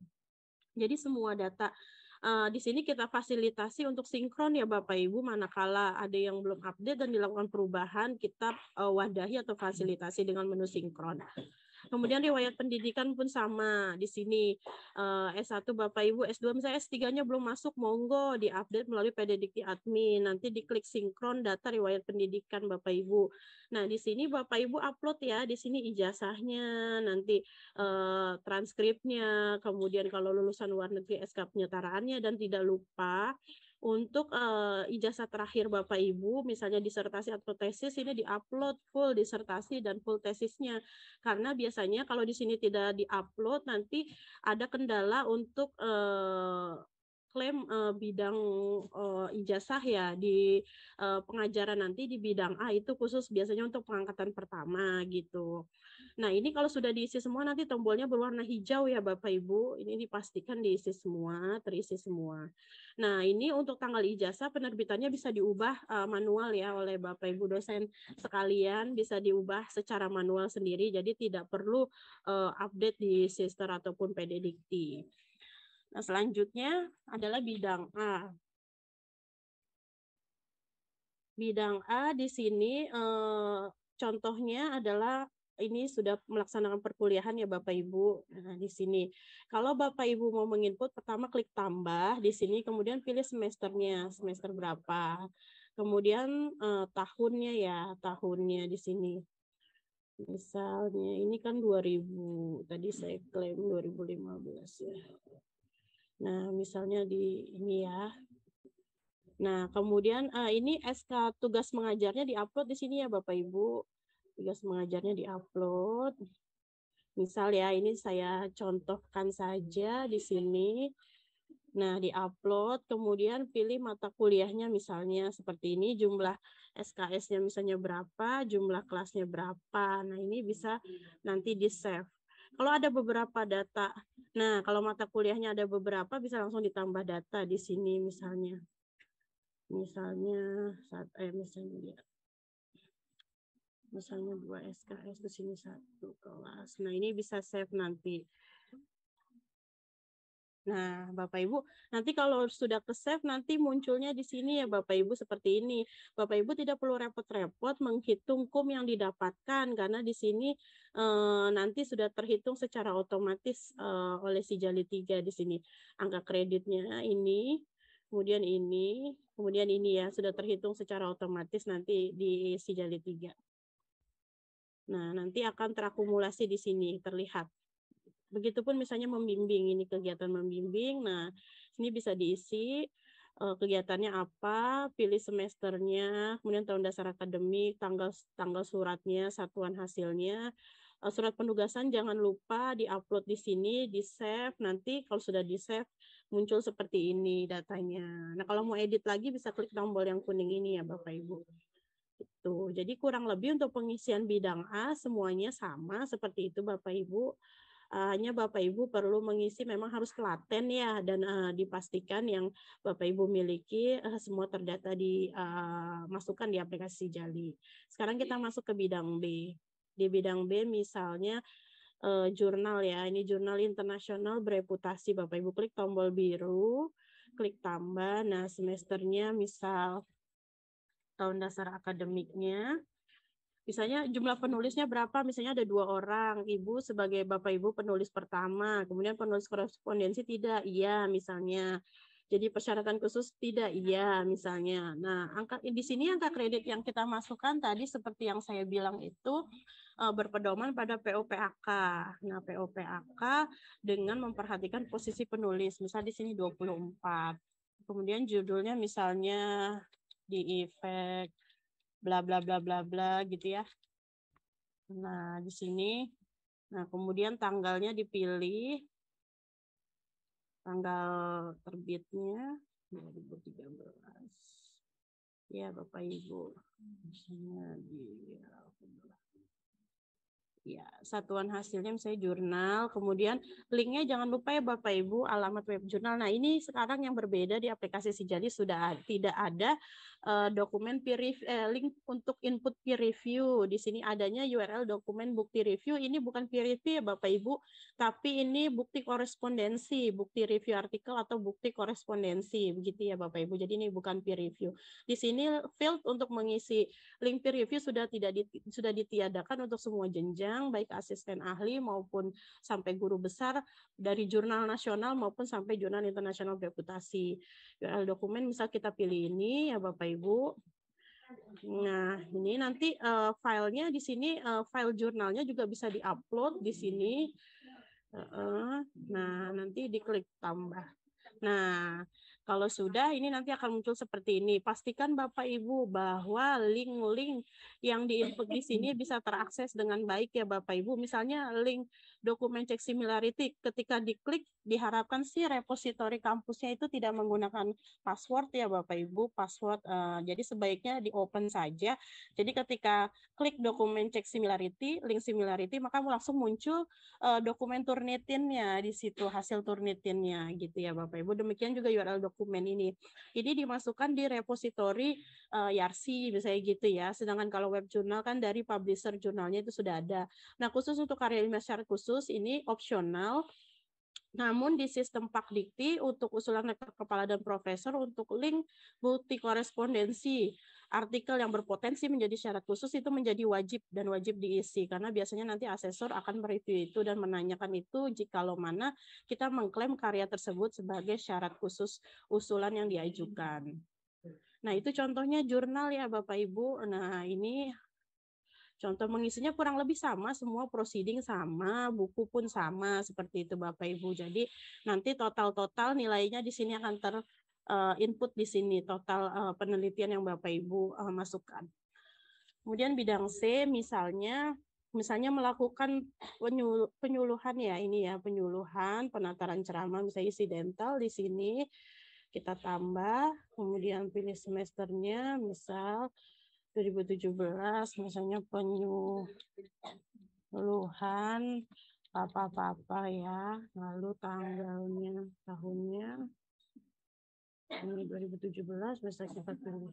Jadi semua data uh, di sini kita fasilitasi untuk sinkron ya Bapak Ibu manakala ada yang belum update dan dilakukan perubahan kita uh, wadahi atau fasilitasi dengan menu sinkron. Kemudian riwayat pendidikan pun sama di sini. Eh, S1 Bapak Ibu, S2 misalnya S3-nya belum masuk, monggo diupdate melalui pedidikti Admin. Nanti diklik sinkron data riwayat pendidikan Bapak Ibu. Nah, di sini Bapak Ibu upload ya, di sini ijazahnya, nanti eh, transkripnya, kemudian kalau lulusan luar negeri SK penyetaraannya dan tidak lupa untuk uh, ijazah terakhir Bapak Ibu, misalnya disertasi atau tesis, ini diupload full disertasi dan full tesisnya. Karena biasanya kalau di sini tidak diupload, nanti ada kendala untuk uh, klaim uh, bidang uh, ijazah ya di uh, pengajaran nanti di bidang A itu khusus biasanya untuk pengangkatan pertama gitu. Nah, ini kalau sudah diisi semua nanti tombolnya berwarna hijau ya Bapak Ibu. Ini dipastikan diisi semua, terisi semua. Nah, ini untuk tanggal ijazah penerbitannya bisa diubah uh, manual ya oleh Bapak Ibu dosen sekalian, bisa diubah secara manual sendiri jadi tidak perlu uh, update di sister ataupun PD Dikti. Nah, selanjutnya adalah bidang A. Bidang A di sini eh, contohnya adalah ini sudah melaksanakan perkuliahan ya Bapak Ibu. Nah, di sini. Kalau Bapak Ibu mau menginput pertama klik tambah di sini kemudian pilih semesternya, semester berapa. Kemudian eh, tahunnya ya, tahunnya di sini. Misalnya ini kan 2000, tadi saya klaim 2015 ya. Nah, misalnya di ini ya. Nah, kemudian uh, ini SK tugas mengajarnya di upload di sini ya Bapak Ibu. Tugas mengajarnya di upload Misal ya, ini saya contohkan saja di sini. Nah, di upload kemudian pilih mata kuliahnya misalnya seperti ini, jumlah SKS-nya misalnya berapa, jumlah kelasnya berapa. Nah, ini bisa nanti di-save. Kalau ada beberapa data Nah, kalau mata kuliahnya ada beberapa bisa langsung ditambah data di sini misalnya. Misalnya saat eh misalnya misalnya dua SKS di sini satu kelas. Nah, ini bisa save nanti. Nah, Bapak Ibu, nanti kalau sudah ke save nanti munculnya di sini ya Bapak Ibu seperti ini. Bapak Ibu tidak perlu repot-repot menghitung kum yang didapatkan karena di sini eh, nanti sudah terhitung secara otomatis eh, oleh si jali 3 di sini. Angka kreditnya ini, kemudian ini, kemudian ini ya sudah terhitung secara otomatis nanti di si jali 3. Nah, nanti akan terakumulasi di sini terlihat. Begitupun misalnya membimbing, ini kegiatan membimbing. Nah, ini bisa diisi eh, kegiatannya apa, pilih semesternya, kemudian tahun dasar akademik, tanggal tanggal suratnya, satuan hasilnya. Eh, surat penugasan jangan lupa di-upload di sini, di save. Nanti kalau sudah di save muncul seperti ini datanya. Nah, kalau mau edit lagi bisa klik tombol yang kuning ini ya, Bapak Ibu. Itu. Jadi kurang lebih untuk pengisian bidang A semuanya sama seperti itu Bapak Ibu. Eh, hanya Bapak Ibu perlu mengisi memang harus telaten ya dan uh, dipastikan yang Bapak Ibu miliki uh, semua terdata di uh, masukkan di aplikasi Jali. Sekarang kita iya. masuk ke bidang B. Di bidang B misalnya uh, jurnal ya. Ini jurnal internasional bereputasi Bapak Ibu klik tombol biru, klik tambah. Nah, semesternya misal tahun dasar akademiknya misalnya jumlah penulisnya berapa misalnya ada dua orang ibu sebagai bapak ibu penulis pertama kemudian penulis korespondensi tidak iya misalnya jadi persyaratan khusus tidak iya misalnya nah angka di sini angka kredit yang kita masukkan tadi seperti yang saya bilang itu eh, berpedoman pada POPAK nah POPAK dengan memperhatikan posisi penulis misal di sini 24 kemudian judulnya misalnya di efek bla bla bla bla bla gitu ya. Nah, di sini nah kemudian tanggalnya dipilih tanggal terbitnya 2013 ya Bapak Ibu misalnya di ya satuan hasilnya misalnya jurnal kemudian linknya jangan lupa ya Bapak Ibu alamat web jurnal nah ini sekarang yang berbeda di aplikasi Sijali sudah tidak ada uh, dokumen peer review, eh, link untuk input peer review. Di sini adanya URL dokumen bukti review. Ini bukan peer review ya Bapak Ibu, tapi ini bukti korespondensi, bukti review artikel atau bukti korespondensi, begitu ya Bapak Ibu. Jadi ini bukan peer review. Di sini field untuk mengisi link peer review sudah tidak di, sudah ditiadakan untuk semua jenjang, baik asisten ahli maupun sampai guru besar dari jurnal nasional maupun sampai jurnal internasional reputasi. URL dokumen misal kita pilih ini ya Bapak Ibu Ibu. Nah, ini nanti uh, filenya di sini, uh, file jurnalnya juga bisa diupload di sini. Uh, uh, nah, nanti diklik tambah. Nah, kalau sudah, ini nanti akan muncul seperti ini. Pastikan Bapak Ibu bahwa link-link yang diinput di sini bisa terakses dengan baik ya Bapak Ibu. Misalnya link dokumen cek similarity, ketika diklik diharapkan si repositori kampusnya itu tidak menggunakan password ya Bapak Ibu, password. Uh, jadi sebaiknya di open saja. Jadi ketika klik dokumen cek similarity, link similarity, maka langsung muncul uh, dokumen Turnitinnya di situ, hasil Turnitinnya gitu ya Bapak Ibu. Demikian juga URL dokumen dokumen ini. Ini dimasukkan di repository uh, eh, YARSI misalnya gitu ya. Sedangkan kalau web jurnal kan dari publisher jurnalnya itu sudah ada. Nah, khusus untuk karya ilmiah secara khusus ini opsional namun di sistem Pak Dikti untuk usulan rektor kepala dan profesor untuk link bukti korespondensi artikel yang berpotensi menjadi syarat khusus itu menjadi wajib dan wajib diisi karena biasanya nanti asesor akan mereview itu dan menanyakan itu jika lo mana kita mengklaim karya tersebut sebagai syarat khusus usulan yang diajukan. Nah, itu contohnya jurnal ya Bapak Ibu. Nah, ini Contoh mengisinya kurang lebih sama, semua proceeding sama, buku pun sama seperti itu Bapak Ibu. Jadi nanti total-total nilainya di sini akan ter uh, input di sini total uh, penelitian yang Bapak Ibu uh, masukkan. Kemudian bidang C misalnya misalnya melakukan penyuluh, penyuluhan ya ini ya penyuluhan penataran ceramah misalnya isi dental di sini kita tambah kemudian pilih semesternya misal 2017 misalnya penyuluhan apa-apa ya lalu tanggalnya tahunnya Juni 2017 bisa kita pilih.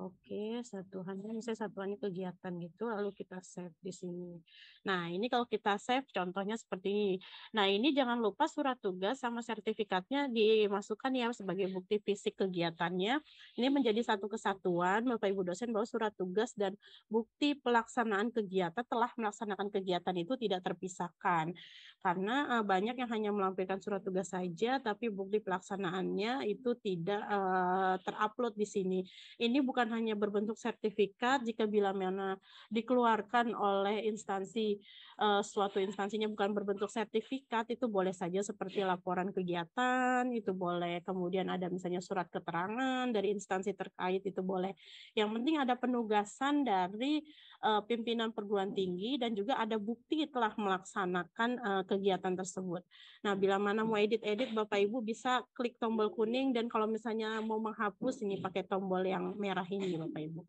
Oke, satuannya misalnya satuannya kegiatan gitu, lalu kita save di sini. Nah, ini kalau kita save contohnya seperti ini. Nah, ini jangan lupa surat tugas sama sertifikatnya dimasukkan ya sebagai bukti fisik kegiatannya. Ini menjadi satu kesatuan Bapak Ibu dosen bahwa surat tugas dan bukti pelaksanaan kegiatan telah melaksanakan kegiatan itu tidak terpisahkan. Karena eh, banyak yang hanya melampirkan surat tugas saja tapi bukti pelaksanaannya itu tidak eh, terupload di sini. Ini bukan bukan hanya berbentuk sertifikat jika bila mana dikeluarkan oleh instansi uh, suatu instansinya bukan berbentuk sertifikat itu boleh saja seperti laporan kegiatan itu boleh kemudian ada misalnya surat keterangan dari instansi terkait itu boleh yang penting ada penugasan dari uh, pimpinan perguruan tinggi dan juga ada bukti telah melaksanakan uh, kegiatan tersebut nah bila mana mau edit-edit bapak ibu bisa klik tombol kuning dan kalau misalnya mau menghapus ini pakai tombol yang merah ini Bapak Ibu.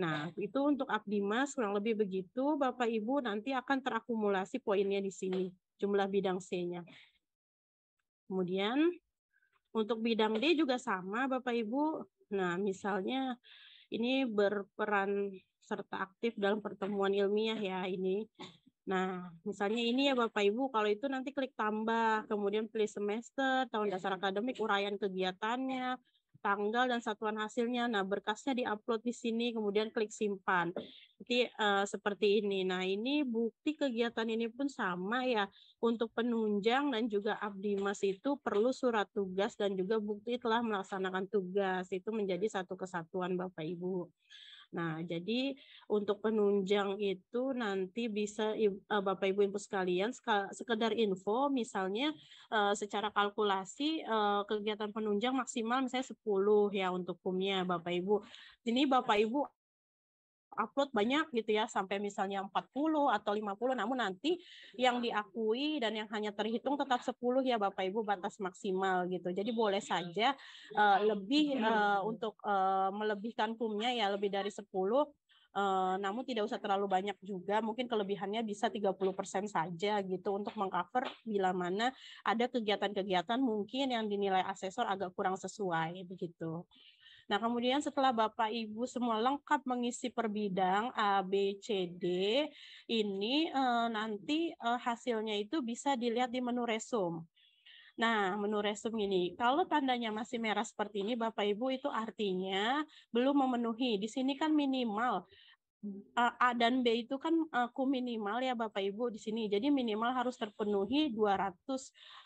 Nah, itu untuk Abdimas kurang lebih begitu Bapak Ibu nanti akan terakumulasi poinnya di sini, jumlah bidang C-nya. Kemudian untuk bidang D juga sama Bapak Ibu. Nah, misalnya ini berperan serta aktif dalam pertemuan ilmiah ya ini. Nah, misalnya ini ya Bapak Ibu, kalau itu nanti klik tambah, kemudian pilih semester, tahun dasar akademik, uraian kegiatannya, tanggal dan satuan hasilnya. Nah, berkasnya diupload di sini, kemudian klik simpan. Jadi uh, seperti ini. Nah, ini bukti kegiatan ini pun sama ya. Untuk penunjang dan juga abdimas itu perlu surat tugas dan juga bukti telah melaksanakan tugas. Itu menjadi satu kesatuan Bapak Ibu. Nah, jadi untuk penunjang itu nanti bisa eh, Bapak Ibu Ibu sekalian sekedar info misalnya eh, secara kalkulasi eh, kegiatan penunjang maksimal misalnya 10 ya untuk kumnya Bapak Ibu. Ini Bapak Ibu upload banyak gitu ya sampai misalnya 40 atau 50 namun nanti yang diakui dan yang hanya terhitung tetap 10 ya Bapak Ibu batas maksimal gitu. Jadi boleh iya. saja uh, lebih uh, untuk uh, melebihkan kumnya ya lebih dari 10 Uh, namun tidak usah terlalu banyak juga, mungkin kelebihannya bisa 30% saja gitu untuk mengcover bila mana ada kegiatan-kegiatan mungkin yang dinilai asesor agak kurang sesuai begitu. Nah, kemudian setelah Bapak Ibu semua lengkap mengisi per bidang A, B, C, D, ini uh, nanti uh, hasilnya itu bisa dilihat di menu resume. Nah, menu resume ini, kalau tandanya masih merah seperti ini, Bapak Ibu itu artinya belum memenuhi. Di sini kan minimal Eh, A dan B itu kan aku eh, minimal ya Bapak Ibu di sini. Jadi minimal harus terpenuhi 200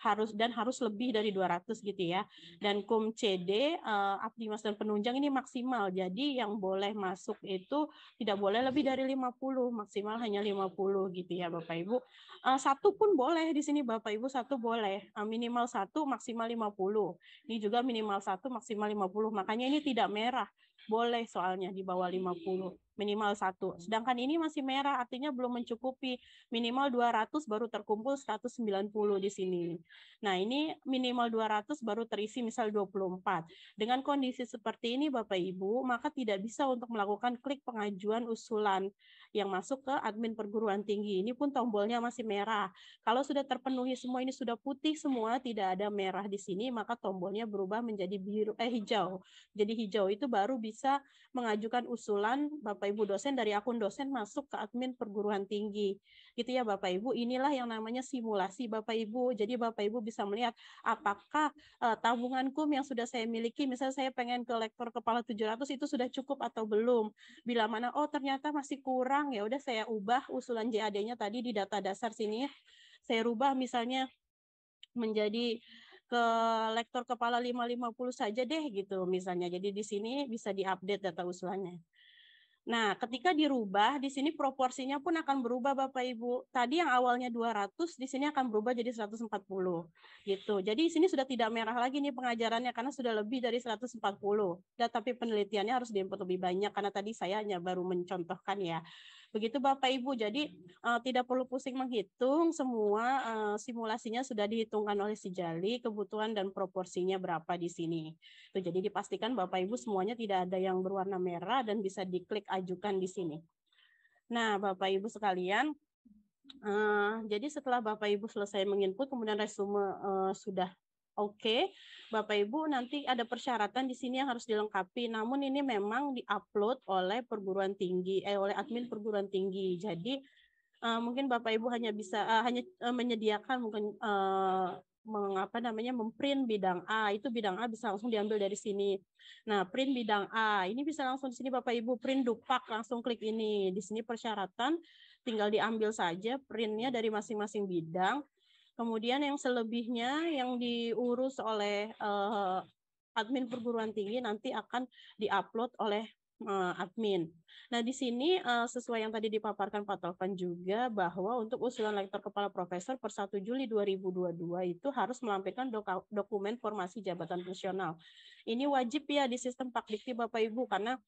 harus dan harus lebih dari 200 gitu ya. Dan kum CD abdi eh, abdimas dan penunjang ini maksimal. Jadi yang boleh masuk itu tidak boleh lebih dari 50, maksimal hanya 50 gitu ya Bapak Ibu. satu pun boleh di sini Bapak Ibu satu boleh. minimal satu maksimal 50. Ini juga minimal satu maksimal 50. Makanya ini tidak merah. Boleh soalnya di bawah 50 minimal satu. Hmm. Sedangkan ini masih merah, artinya belum mencukupi. Minimal 200 baru terkumpul 190 di sini. Nah, ini minimal 200 baru terisi misal 24. Dengan kondisi seperti ini, Bapak Ibu, maka tidak bisa untuk melakukan klik pengajuan usulan yang masuk ke admin perguruan tinggi. Ini pun tombolnya masih merah. Kalau sudah terpenuhi semua, ini sudah putih semua, tidak ada merah di sini, maka tombolnya berubah menjadi biru eh hijau. Jadi hijau itu baru bisa mengajukan usulan Bapak Bapak Ibu dosen dari akun dosen masuk ke admin perguruan tinggi. Gitu ya Bapak Ibu, inilah yang namanya simulasi Bapak Ibu. Jadi Bapak Ibu bisa melihat apakah uh, tabungan kum yang sudah saya miliki, misalnya saya pengen ke lektor kepala 700 itu sudah cukup atau belum. Bila mana oh ternyata masih kurang ya udah saya ubah usulan JAD-nya tadi di data dasar sini ya. Saya rubah misalnya menjadi ke lektor kepala 550 saja deh gitu misalnya. Jadi di sini bisa diupdate data usulannya. Nah, ketika dirubah, di sini proporsinya pun akan berubah Bapak Ibu. Tadi yang awalnya 200, di sini akan berubah jadi 140. Gitu. Jadi di sini sudah tidak merah lagi nih pengajarannya karena sudah lebih dari 140. Dan tapi penelitiannya harus diinput lebih banyak karena tadi saya hanya baru mencontohkan ya. Begitu Bapak Ibu. Jadi uh, tidak perlu pusing menghitung semua uh, simulasinya sudah dihitungkan oleh si jali kebutuhan dan proporsinya berapa di sini. Tuh, jadi dipastikan Bapak Ibu semuanya tidak ada yang berwarna merah dan bisa diklik ajukan di sini. Nah, Bapak Ibu sekalian, Uh, jadi setelah Bapak Ibu selesai menginput, kemudian resume uh, sudah Oke, Bapak Ibu nanti ada persyaratan di sini yang harus dilengkapi. Namun ini memang diupload oleh perguruan tinggi, eh oleh admin hmm. perguruan tinggi. Jadi uh, mungkin Bapak Ibu hanya bisa uh, hanya uh, menyediakan mungkin uh, mengapa namanya memprint bidang A. Itu bidang A bisa langsung diambil dari sini. Nah, print bidang A ini bisa langsung di sini Bapak Ibu print dupak langsung klik ini. Di sini persyaratan tinggal diambil saja printnya dari masing-masing bidang Kemudian yang selebihnya yang diurus oleh uh, admin perguruan tinggi nanti akan diupload oleh uh, admin. Nah, di sini uh, sesuai yang tadi dipaparkan Pak Taufan juga bahwa untuk usulan lektor kepala profesor per 1 Juli 2022 itu harus melampirkan doka, dokumen formasi jabatan fungsional. Ini wajib ya di sistem Pak Dikti Bapak Ibu karena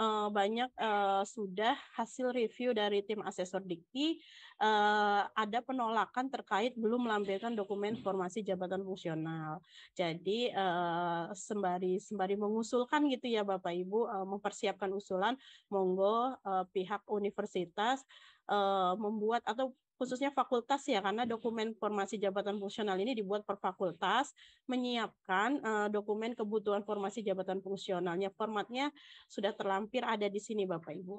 uh, banyak uh, sudah hasil review dari tim asesor Dikti uh, ada penolakan terkait belum melampirkan dokumen formasi jabatan fungsional. Jadi uh, sembari sembari mengusulkan gitu ya Bapak Ibu uh, mempersiapkan usulan monggo uh, pihak universitas uh, membuat atau khususnya fakultas ya karena iya. dokumen formasi jabatan fungsional ini dibuat per fakultas menyiapkan uh, dokumen kebutuhan formasi jabatan fungsionalnya formatnya sudah terlampir ada di sini Bapak Ibu.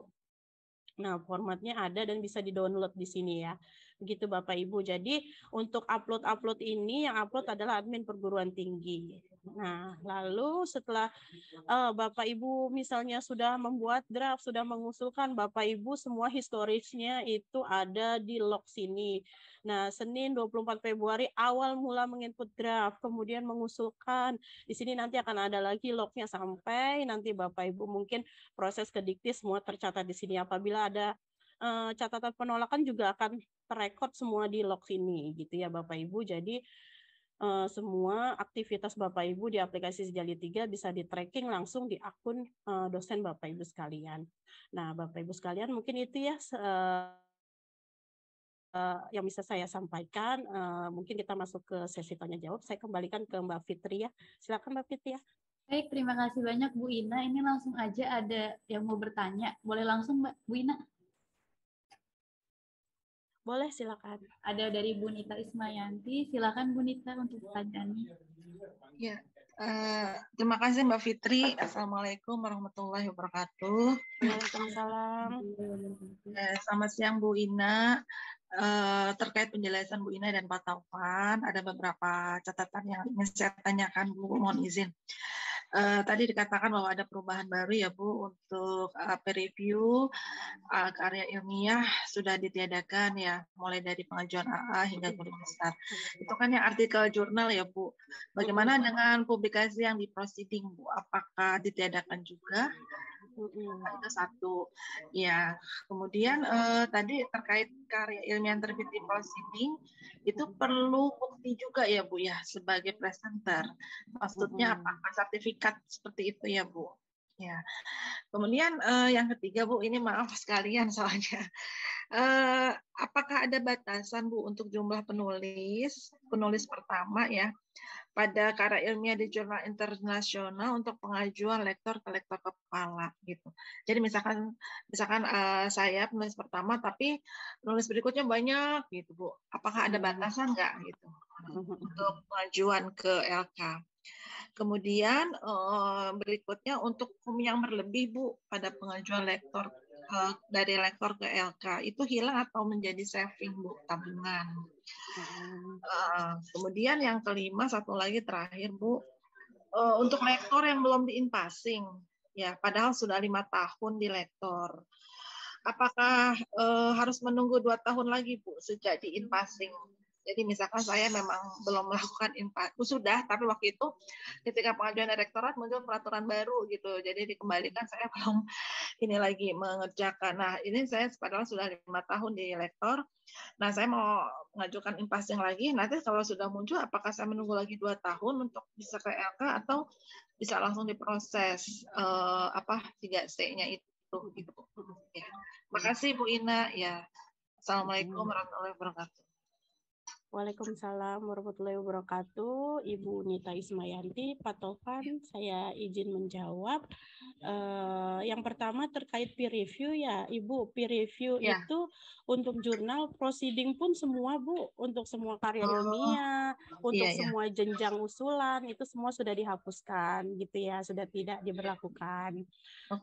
Nah, formatnya ada dan bisa di-download di sini ya gitu Bapak Ibu. Jadi untuk upload-upload ini yang upload adalah admin perguruan tinggi. Nah, lalu setelah uh, Bapak Ibu misalnya sudah membuat draft, sudah mengusulkan Bapak Ibu semua historisnya itu ada di log sini. Nah, Senin 24 Februari awal mula menginput draft, kemudian mengusulkan. Di sini nanti akan ada lagi lognya sampai nanti Bapak Ibu mungkin proses ke semua tercatat di sini apabila ada eh, catatan penolakan juga akan terekod semua di log sini gitu ya Bapak Ibu. Jadi uh, semua aktivitas Bapak Ibu di aplikasi Sejali 3 bisa di tracking langsung di akun uh, dosen Bapak Ibu sekalian. Nah, Bapak Ibu sekalian mungkin itu ya uh, uh, yang bisa saya sampaikan. Uh, mungkin kita masuk ke sesi tanya jawab. Saya kembalikan ke Mbak Fitri ya. Silakan Mbak Fitri ya. Baik, terima kasih banyak Bu Ina. Ini langsung aja ada yang mau bertanya. Boleh langsung Mbak Bu Ina? Boleh silakan. Ada dari Bunita Ismayanti, silakan Bunita untuk pertanyaannya. Ya, uh, terima kasih Mbak Fitri. Assalamualaikum warahmatullahi wabarakatuh. Waalaikumsalam. Uh, selamat siang Bu Ina. Uh, terkait penjelasan Bu Ina dan Pak Taufan, ada beberapa catatan yang ingin saya tanyakan Bu, mohon izin. Uh, tadi dikatakan bahwa ada perubahan baru ya Bu untuk uh, eh, review uh, eh, karya ilmiah sudah ditiadakan ya mulai dari pengajuan AA hingga guru besar. Itu kan yang artikel jurnal ya Bu. Bagaimana dengan publikasi yang di proceeding Bu? Apakah ditiadakan juga? Nah, itu satu. Ya, kemudian eh, tadi terkait karya ilmiah terbit di proceeding itu perlu bukti juga ya Bu ya sebagai presenter. Maksudnya apa sertifikat seperti itu ya Bu? Ya. Kemudian uh, yang ketiga Bu, ini maaf sekalian soalnya. Uh, apakah ada batasan Bu untuk jumlah penulis, penulis pertama ya pada karya ilmiah di jurnal internasional untuk pengajuan lektor ke lektor kepala gitu. Jadi misalkan misalkan uh, saya penulis pertama tapi penulis berikutnya banyak gitu Bu. Apakah ada hmm. batasan nggak gitu hmm, hmm, untuk pengajuan ke LK? Kemudian eh, berikutnya untuk hukum yang berlebih Bu pada pengajuan lektor eh, dari lektor ke LK itu hilang atau menjadi saving Bu tabungan. Eh, kemudian yang kelima satu lagi terakhir Bu untuk lektor yang belum passing ya padahal sudah lima tahun di lektor. Apakah harus menunggu dua tahun lagi Bu sejak passing? Jadi misalkan saya memang belum melakukan invasi, oh, sudah, tapi waktu itu ketika pengajuan rektorat muncul peraturan baru gitu. Jadi dikembalikan saya belum ini lagi mengerjakan. Nah ini saya padahal sudah lima tahun di lektor. Nah saya mau mengajukan impas yang lagi. Nanti kalau sudah muncul, apakah saya menunggu lagi dua tahun untuk bisa ke LK atau bisa langsung diproses eh, apa tiga c nya itu? gitu. Hmm, ya. Makasih Bu Ina ya. Assalamualaikum hmm. warahmatullahi wabarakatuh. Waalaikumsalam warahmatullahi wabarakatuh. Ibu Nita Ismayanti, Pak Tovan, saya izin menjawab. Uh, yang pertama terkait peer review ya, Ibu, peer review ya. itu untuk jurnal proceeding pun semua, Bu, untuk semua karya oh. ilmiah, iya, untuk ya, ya. semua jenjang usulan itu semua sudah dihapuskan gitu ya, sudah tidak diberlakukan.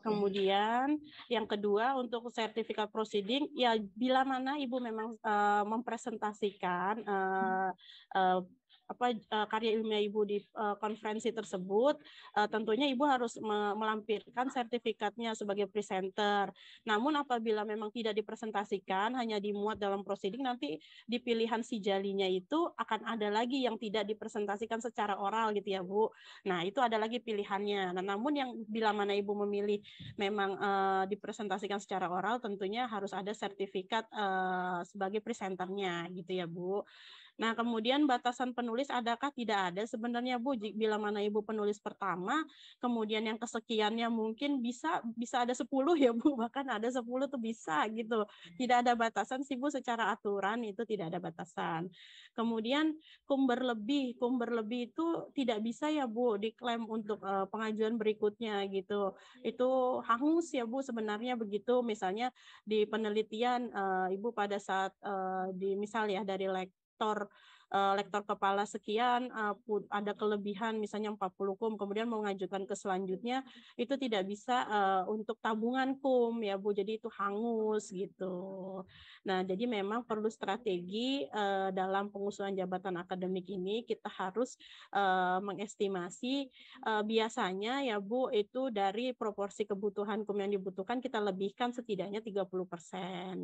Kemudian yang kedua untuk sertifikat proceeding ya bila mana ibu memang uh, mempresentasikan uh, uh, apa eh, karya ilmiah ibu di eh, konferensi tersebut, eh, tentunya ibu harus melampirkan sertifikatnya sebagai presenter. Namun apabila memang tidak dipresentasikan, hanya dimuat dalam proceeding, nanti di pilihan si jalinya itu akan ada lagi yang tidak dipresentasikan secara oral gitu ya bu. Nah itu ada lagi pilihannya. Nah namun yang bila mana ibu memilih memang uh, dipresentasikan secara oral, tentunya harus ada sertifikat uh, sebagai presenternya gitu ya bu. Nah, kemudian batasan penulis adakah tidak ada sebenarnya Bu bila mana Ibu penulis pertama, kemudian yang kesekiannya mungkin bisa bisa ada 10 ya Bu, bahkan ada 10 tuh bisa gitu. Tidak ada batasan sih Bu secara aturan itu tidak ada batasan. Kemudian kumber lebih kumber lebih itu tidak bisa ya Bu diklaim untuk uh, pengajuan berikutnya gitu. Itu hangus ya Bu sebenarnya begitu misalnya di penelitian uh, Ibu pada saat uh, di misal ya dari like sektor uh, lektor kepala sekian uh, ada kelebihan misalnya 40 kum kemudian mau mengajukan ke selanjutnya itu tidak bisa uh, untuk tabungan kum ya Bu jadi itu hangus gitu. Nah, jadi memang perlu strategi uh, dalam pengusulan jabatan akademik ini kita harus uh, mengestimasi uh, biasanya ya Bu itu dari proporsi kebutuhan kum yang dibutuhkan kita lebihkan setidaknya 30%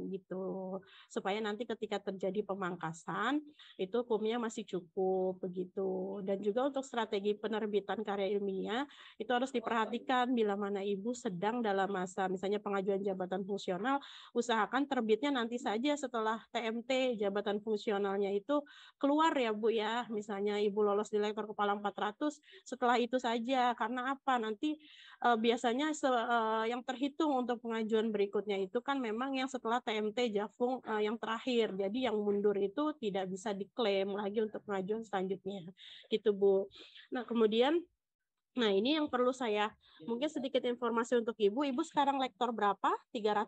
gitu. Supaya nanti ketika terjadi pemangkasan itu kurikulumnya masih cukup begitu. Dan juga untuk strategi penerbitan karya ilmiah itu harus diperhatikan bila mana ibu sedang dalam masa misalnya pengajuan jabatan fungsional, usahakan terbitnya nanti saja setelah TMT jabatan fungsionalnya itu keluar ya Bu ya. Misalnya ibu lolos di lektor kepala 400 setelah itu saja karena apa? Nanti uh, biasanya se, uh, yang terhitung untuk pengajuan berikutnya itu kan memang yang setelah TMT Jafung uh, yang terakhir. Jadi yang mundur itu tidak bisa diklaim SDM lagi untuk pengajuan selanjutnya gitu Bu. Nah kemudian Nah, ini yang perlu saya iya. mungkin sedikit informasi untuk Ibu. Ibu sekarang lektor berapa? 300?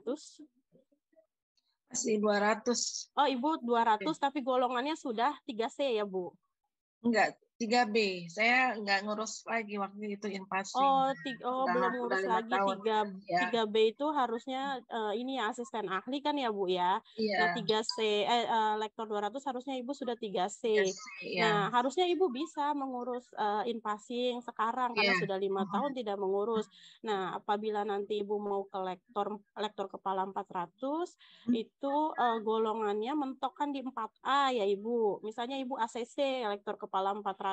Masih 200. Oh, Ibu 200 Oke. tapi golongannya sudah 3C ya, Bu? Enggak, 3B. Saya nggak ngurus lagi waktu itu in passing. Oh, tiga, oh udah, belum ngurus lagi tahun. 3 ya. b itu harusnya uh, ini ya asisten ahli kan ya, Bu ya. Iya. Nah, 3C eh uh, lektor 200 harusnya Ibu sudah 3C. 3C iya. Nah, harusnya Ibu bisa mengurus uh, in passing sekarang karena ya. sudah lima hmm. tahun tidak mengurus. Nah, apabila nanti Ibu mau ke lektor lektor kepala 400 hmm. itu uh, golongannya mentok kan di 4A ya, Ibu. Misalnya Ibu ACC lektor kepala 400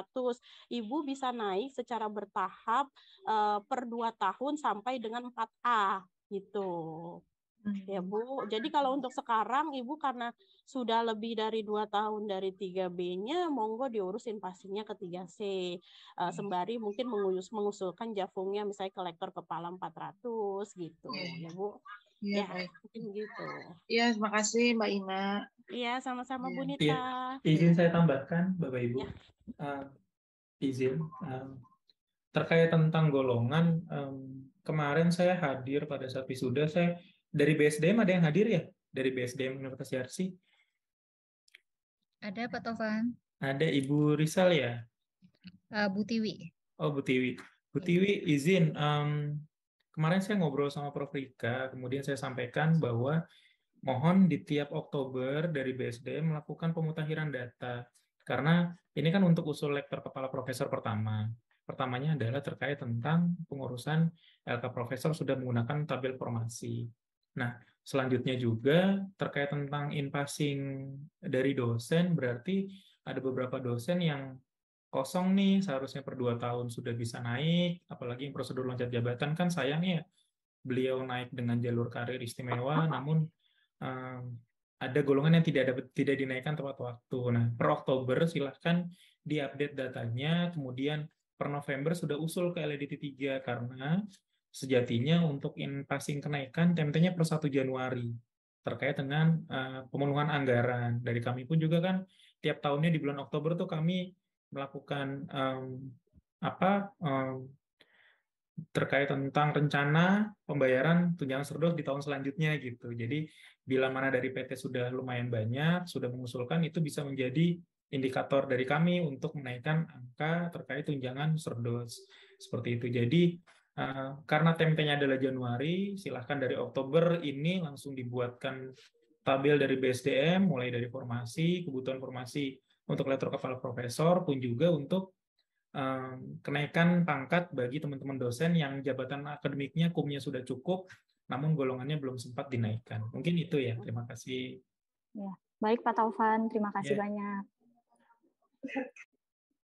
Ibu bisa naik secara bertahap uh, per 2 tahun sampai dengan 4A gitu. Ya Bu, jadi kalau untuk sekarang Ibu karena sudah lebih dari dua tahun dari 3B-nya, monggo diurusin pastinya ke 3C. Uh, eh, hmm. sembari mungkin mengus mengusulkan jafungnya misalnya kolektor kepala 400 gitu ya, ya Bu. Ya, ya baik. mungkin gitu. Iya, terima kasih Mbak Ina. Iya, sama-sama ya, Bu Ya, izin saya tambahkan, Bapak Ibu. Ya. Uh, izin. Uh, terkait tentang golongan, um, kemarin saya hadir pada saat wisuda, saya dari BSDM ada yang hadir ya? Dari BSDM Universitas Yarsi? Ada Pak Tovan. Ada Ibu Rizal ya? Uh, Bu Tiwi. Oh, Bu Tiwi. Bu iya. Tiwi, izin. Um, kemarin saya ngobrol sama Prof. Rika, kemudian saya sampaikan bahwa mohon di tiap Oktober dari BSD melakukan pemutakhiran data karena ini kan untuk usul lektor kepala profesor pertama. Pertamanya adalah terkait tentang pengurusan LK profesor sudah menggunakan tabel formasi. Nah, selanjutnya juga terkait tentang in passing dari dosen berarti ada beberapa dosen yang kosong nih seharusnya per dua tahun sudah bisa naik apalagi yang prosedur loncat jabatan kan sayangnya beliau naik dengan jalur karir istimewa namun Ehm, ada golongan yang tidak dapat tidak dinaikkan tepat waktu. Nah, per Oktober silahkan diupdate datanya, kemudian per November sudah usul ke LDT e 3 karena sejatinya untuk in passing kenaikan tempenya per 1 Januari terkait dengan uh, pemenuhan anggaran. Dari kami pun juga kan tiap tahunnya di bulan Oktober tuh kami melakukan um, apa um, terkait tentang rencana pembayaran tunjangan serdok di tahun selanjutnya gitu. Jadi bila mana dari PT sudah lumayan banyak, sudah mengusulkan itu bisa menjadi indikator dari kami untuk menaikkan angka terkait tunjangan serdos. Seperti itu. Jadi eh, karena tempenya adalah Januari, silahkan dari Oktober ini langsung dibuatkan tabel dari BSDM mulai dari formasi, kebutuhan formasi untuk letter kepala profesor pun juga untuk kenaikan pangkat bagi teman-teman dosen yang jabatan akademiknya kumnya sudah cukup, namun golongannya belum sempat dinaikkan. Mungkin itu ya. Hmm. Terima kasih. Ya. Baik Pak Taufan, terima kasih ya. banyak.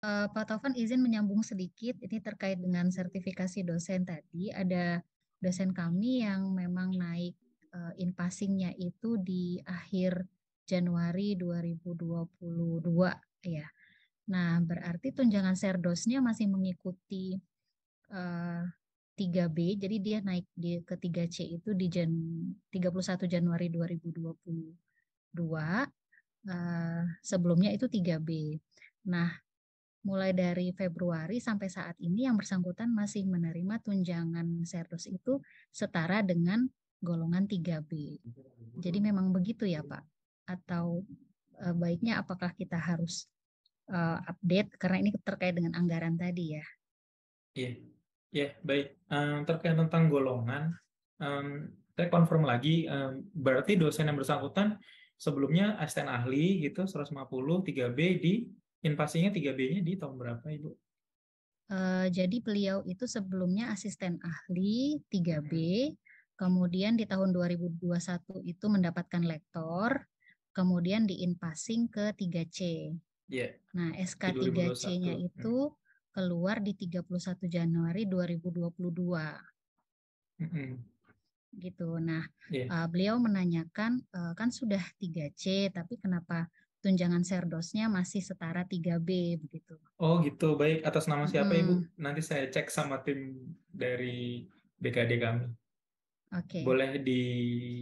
Uh, Pak Taufan izin menyambung sedikit, ini terkait dengan sertifikasi dosen tadi. Ada dosen kami yang memang naik uh, in passingnya itu di akhir Januari 2022 ya. Nah, berarti tunjangan serdosnya masih mengikuti uh, eh, 3B, jadi dia naik di, ke 3C itu di Jan, 31 Januari 2022. Uh, eh, sebelumnya itu 3B. Nah, mulai dari Februari sampai saat ini yang bersangkutan masih menerima tunjangan serdos itu setara dengan golongan 3B. Jadi memang begitu ya Pak? Atau eh, baiknya apakah kita harus uh, update karena ini terkait dengan anggaran tadi ya. Iya, yeah. iya yeah, baik. Um, terkait tentang golongan, um, saya confirm lagi. Um, berarti dosen yang bersangkutan sebelumnya asisten ahli gitu 150 3B di invasinya 3B-nya di tahun berapa Ibu? Uh, jadi beliau itu sebelumnya asisten ahli 3B, hmm. kemudian di tahun 2021 itu mendapatkan lektor, kemudian di inpassing ke 3C. Yeah. Nah, SK3C-nya itu hmm. keluar di 31 Januari 2022. Mm -hmm. Gitu. Nah, yeah. Iya. uh, beliau menanyakan uh, kan sudah 3C tapi kenapa tunjangan serdosnya masih setara 3B begitu. Oh, gitu. Baik, atas nama siapa hmm. Ibu? Nanti saya cek sama tim dari BKD kami. Oke. Okay. Boleh di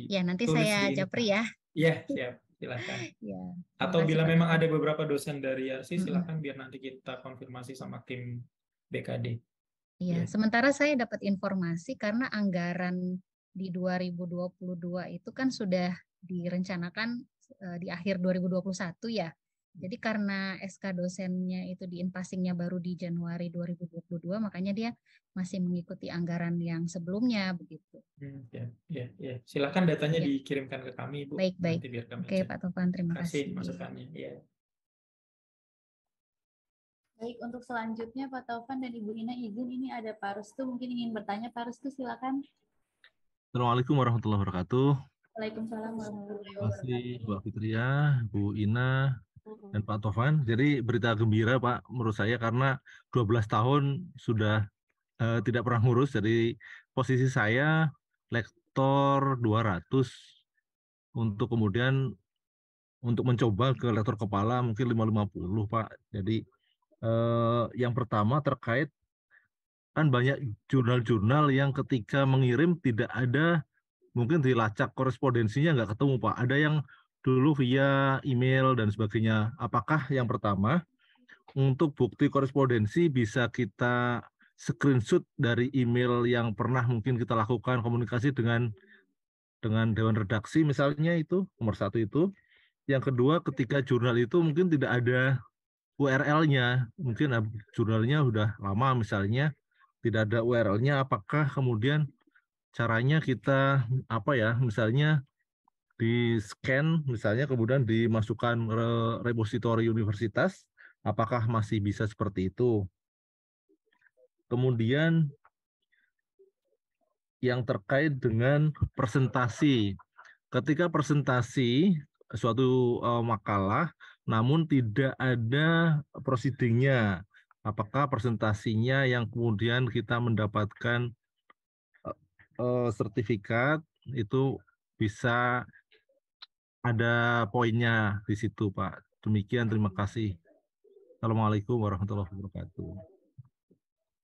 Ya, nanti saya di... japri ya. Iya, siap silahkan Ya, Atau bila memang ada beberapa dosen dari RC hmm. silakan biar nanti kita konfirmasi sama tim BKD. Iya, ya. sementara saya dapat informasi karena anggaran di 2022 itu kan sudah direncanakan eh, di akhir 2021 ya. Jadi karena SK dosennya itu di passingnya baru di Januari 2022, makanya dia masih mengikuti anggaran yang sebelumnya begitu. Hmm, ya, ya, ya. Silakan datanya ya. dikirimkan ke kami, Bu. Baik, baik. Nanti biar kami Oke, cek. Pak Topan, terima kasih. kasih masukannya. Ya. Baik, untuk selanjutnya Pak Taufan dan Ibu Ina izin ini ada Pak Restu mungkin ingin bertanya. Pak Restu silakan. Assalamualaikum warahmatullahi wabarakatuh. Waalaikumsalam warahmatullahi wabarakatuh. Terima kasih Bu Fitria, Bu Ina, dan Pak Tovan. Jadi berita gembira Pak menurut saya karena 12 tahun sudah uh, tidak pernah ngurus. Jadi posisi saya lektor 200 untuk kemudian untuk mencoba ke lektor kepala mungkin 550 Pak. Jadi uh, yang pertama terkait kan banyak jurnal-jurnal yang ketika mengirim tidak ada mungkin dilacak korespondensinya nggak ketemu Pak. Ada yang dulu via email dan sebagainya. Apakah yang pertama untuk bukti korespondensi bisa kita screenshot dari email yang pernah mungkin kita lakukan komunikasi dengan dengan dewan redaksi misalnya itu nomor satu itu. Yang kedua ketika jurnal itu mungkin tidak ada URL-nya, mungkin jurnalnya sudah lama misalnya tidak ada URL-nya, apakah kemudian caranya kita apa ya misalnya di scan misalnya kemudian dimasukkan ke repository universitas apakah masih bisa seperti itu kemudian yang terkait dengan presentasi ketika presentasi suatu eh, makalah namun tidak ada prosedingnya apakah presentasinya yang kemudian kita mendapatkan eh, eh, sertifikat itu bisa ada poinnya di situ Pak. Demikian terima kasih. Assalamualaikum warahmatullahi wabarakatuh.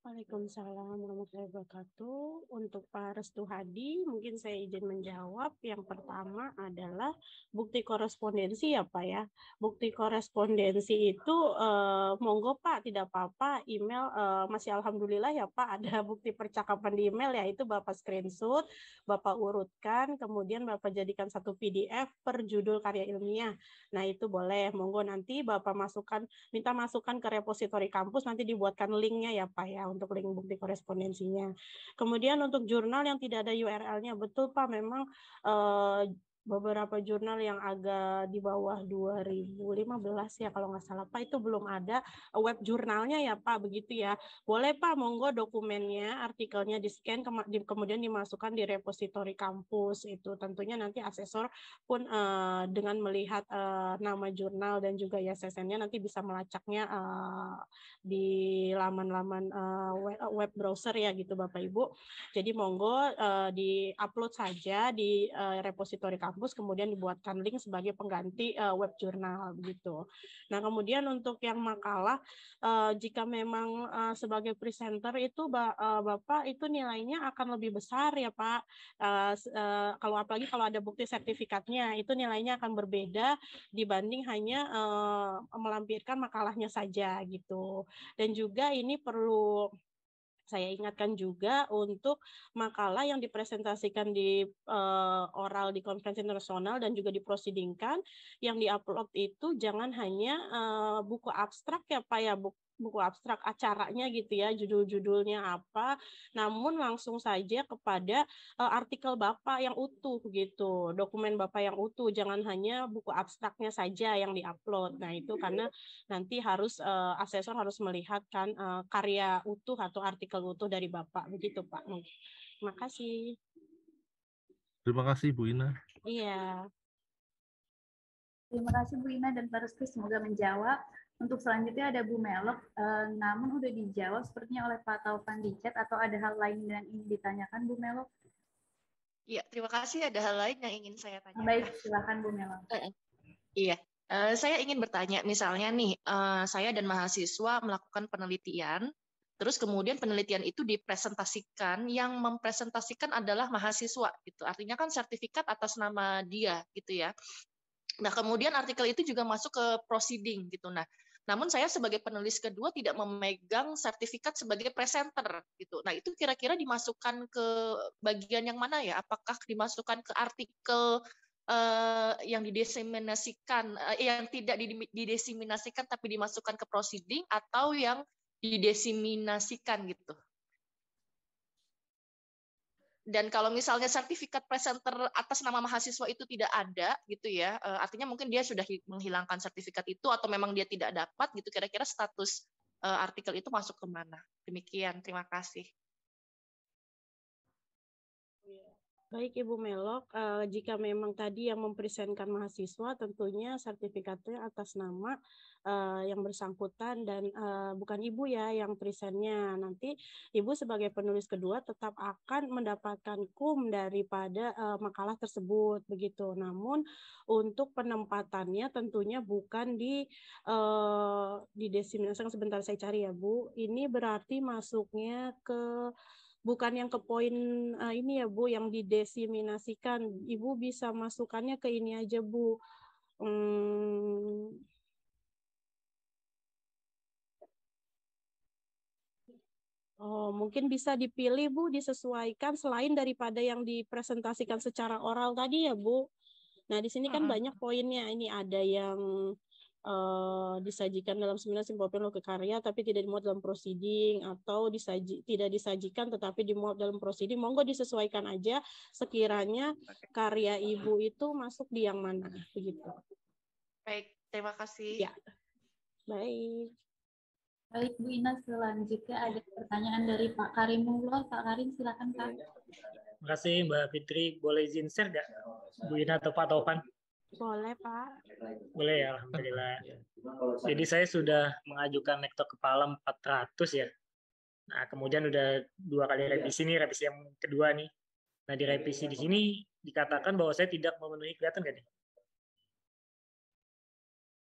Waalaikumsalam warahmatullahi wabarakatuh. Untuk Pak Restu Hadi, mungkin saya izin menjawab. Yang pertama adalah bukti korespondensi ya Pak ya. Bukti korespondensi itu eh, monggo Pak, tidak apa-apa. Email eh, masih alhamdulillah ya Pak, ada bukti percakapan di email ya. Itu Bapak screenshot, Bapak urutkan, kemudian Bapak jadikan satu PDF per judul karya ilmiah. Nah itu boleh, monggo nanti Bapak masukkan, minta masukkan ke repositori kampus, nanti dibuatkan linknya ya Pak ya untuk link bukti korespondensinya. Kemudian untuk jurnal yang tidak ada URL-nya, betul Pak, memang uh, beberapa jurnal yang agak di bawah 2015 ya kalau nggak salah Pak itu belum ada eh, web jurnalnya ya Pak begitu ya boleh Pak monggo dokumennya artikelnya di scan kemudian dimasukkan di repositori kampus itu tentunya nanti asesor pun uh, dengan melihat uh, nama jurnal dan juga ISSN-nya nanti bisa melacaknya uh, di laman-laman uh, web, web browser ya gitu Bapak Ibu jadi monggo uh, di upload saja di uh, repositori kampus kampus kemudian dibuatkan link sebagai pengganti uh, web jurnal gitu. Nah kemudian untuk yang makalah uh, jika memang uh, sebagai presenter itu uh, bapak itu nilainya akan lebih besar ya pak. Uh, uh, kalau apalagi kalau ada bukti sertifikatnya itu nilainya akan berbeda dibanding hanya uh, melampirkan makalahnya saja gitu. Dan juga ini perlu saya ingatkan juga untuk makalah yang dipresentasikan di uh, oral di konferensi internasional dan juga diprosidingkan yang diupload itu jangan hanya uh, buku abstrak ya Pak ya, buku buku abstrak acaranya gitu ya judul-judulnya apa namun langsung saja kepada uh, artikel Bapak yang utuh gitu dokumen Bapak yang utuh jangan hanya buku abstraknya saja yang diupload nah itu iya. karena nanti harus uh, asesor harus melihat kan uh, karya utuh atau artikel utuh dari Bapak begitu Pak nah, terima kasih terima kasih Bu Ina iya Terima kasih Bu Ina dan Baruski semoga menjawab. Untuk selanjutnya ada Bu Melok, e, namun udah dijawab sepertinya oleh Pak Taufan di chat atau ada hal lain yang ingin ditanyakan Bu Melok? Iya, terima kasih. Ada hal lain yang ingin saya tanyakan. Baik, silakan Bu Melok. Eh, eh iya, e, saya ingin bertanya, misalnya nih, e, saya dan mahasiswa melakukan penelitian, terus kemudian penelitian itu dipresentasikan, yang mempresentasikan adalah mahasiswa, gitu. Artinya kan sertifikat atas nama dia, gitu ya. Nah, kemudian artikel itu juga masuk ke proceeding gitu. Nah, namun saya sebagai penulis kedua tidak memegang sertifikat sebagai presenter gitu. Nah, itu kira-kira dimasukkan ke bagian yang mana ya? Apakah dimasukkan ke artikel uh, yang didiseminasikan uh, eh, yang tidak didesiminasikan tapi dimasukkan ke proceeding atau yang didesiminasikan gitu? dan kalau misalnya sertifikat presenter atas nama mahasiswa itu tidak ada gitu ya eh, artinya mungkin dia sudah menghilangkan sertifikat itu atau memang dia tidak dapat gitu kira-kira status eh, artikel itu masuk ke mana demikian terima kasih iya. Baik Ibu Melok, eh, jika memang tadi yang mempresentkan mahasiswa tentunya sertifikatnya atas nama Eh, yang bersangkutan dan uh, bukan ibu ya yang presentnya. Nanti ibu sebagai penulis kedua tetap akan mendapatkan kum daripada uh, makalah tersebut begitu. Namun untuk penempatannya tentunya bukan di uh, di desiminasi sebentar saya cari ya Bu. Ini berarti masuknya ke bukan yang ke poin uh, ini ya Bu yang didesiminasikan Ibu bisa masukkannya ke ini aja Bu. Hmm, Oh, mungkin bisa dipilih Bu, disesuaikan selain daripada yang dipresentasikan secara oral tadi ya Bu. Nah, di sini kan uh-huh. banyak poinnya. Ini ada yang uh, disajikan dalam seminar simposium karya tapi tidak dimuat dalam proceeding atau disaji tidak disajikan tetapi dimuat dalam proceeding. Monggo disesuaikan aja sekiranya karya Ibu itu masuk di yang mana begitu. Baik, terima kasih. Ya. Baik. Baik Bu Ina, selanjutnya ada pertanyaan dari Pak Karimullah. Pak Karim, silakan Pak. Terima kasih Mbak Fitri. Boleh izin share nggak Bu Ina atau Pak Taufan? Boleh Pak. Boleh ya, Alhamdulillah. Jadi saya sudah mengajukan nektok kepala 400 ya. Nah kemudian udah dua kali revisi nih, revisi yang kedua nih. Nah di revisi di sini dikatakan bahwa saya tidak memenuhi kelihatan nggak nih?